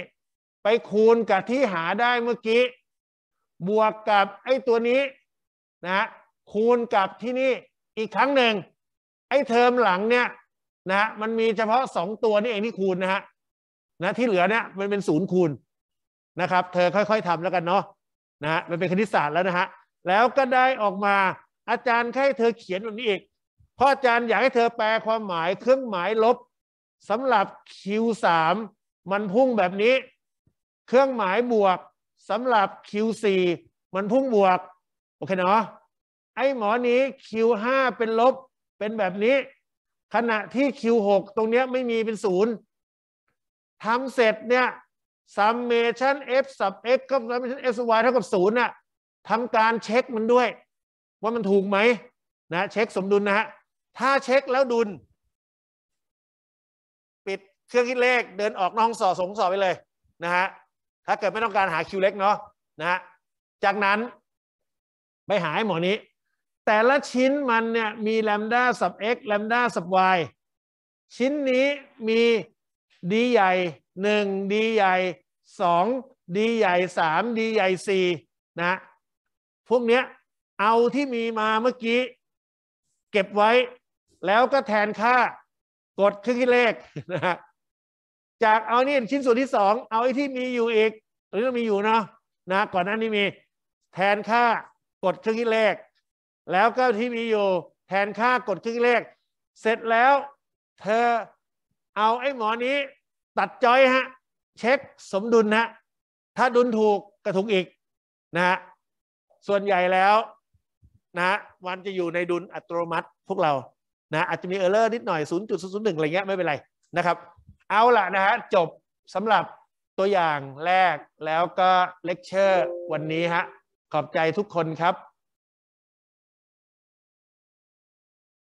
ไปคูณกับที่หาได้เมื่อกี้ บวกกับไอ้ตัวนี้นะคูณกับที่นี่อีกครั้งหนึ่ง ไอ้เทอมหลังเนี่ยนะมันมีเฉพาะสองตัวนี่เองที่คูณนะฮะนะที่เหลือเนี่ยมันเป็นศูนย์คูณนะครับเธอค่อยๆทำแล้วกันเนาะนะมันเป็นคณิตศาสตร์แล้วนะฮะ แล้วก็ได้ออกมาอาจารย์ให้เธอเขียนแบบนี้อีกเพราะอาจารย์อยากให้เธอแปลความหมายเครื่องหมายลบสำหรับ Q3 มันพุ่งแบบนี้ เครื่องหมายบวก สำหรับ Q4 มันพุ่งบวก โอเคเนาะ ไอหมอนี้ Q5 เป็นลบเป็นแบบนี้ ขณะที่ Q6 ตรงเนี้ยไม่มีเป็นศูนย์ทำเสร็จเนี่ย summation f sub x กับ summation s y เท่ากับศูนย์น่ะทำการเช็คมันด้วย ว่ามันถูกไหมนะเช็คสมดุลนะฮะ ถ้าเช็คแล้วดุลเครื่องคิดเลขเดินออกน้องสอบสงสอบไปเลยนะฮะ ถ้าเกิดไม่ต้องการหาคิวเล็กเนาะนะฮะ จากนั้น ไปหาหมอนี้ แต่ละชิ้นมันเนี่ยมีแลมด้าสับ x แลมด้าสับ y ชิ้นนี้มีดีใหญ่หนึ่งดีใหญ่สองดีใหญ่สามดีใหญ่สี่นะพวกเนี้ยเอาที่มีมาเมื่อกี้ เก็บไว้ แล้วก็แทนค่ากดเครื่องคิดเลขนะฮะจากเอานี่ชิ้นส่วนที่สองเอาไอ้ที่มีอยู่อีกตรงนี้มีอยู่เนาะนะก่อนหน้านี้มีแทนค่ากดเครื่องคิดเลขแล้วก็ที่มีอยู่ แทนค่ากดเครื่องคิดเลขเสร็จแล้วเธอเอาไอ้หมอนี้ ตัดจอยฮะเช็คสมดุลนะ ถ้าดุลถูกกระทุกอีกนะ ส่วนใหญ่แล้วนะมันจะอยู่ในดุลอัตโนมัติ พวกเรานะอาจจะมีเออร์เลอร์นิดหน่อย 0.001 อะไรเงี้ยไม่เป็นไรนะครับเอาละนะฮะจบสำหรับตัวอย่างแรกแล้วก็เลคเชอร์วันนี้ฮะขอบใจทุกคนครับ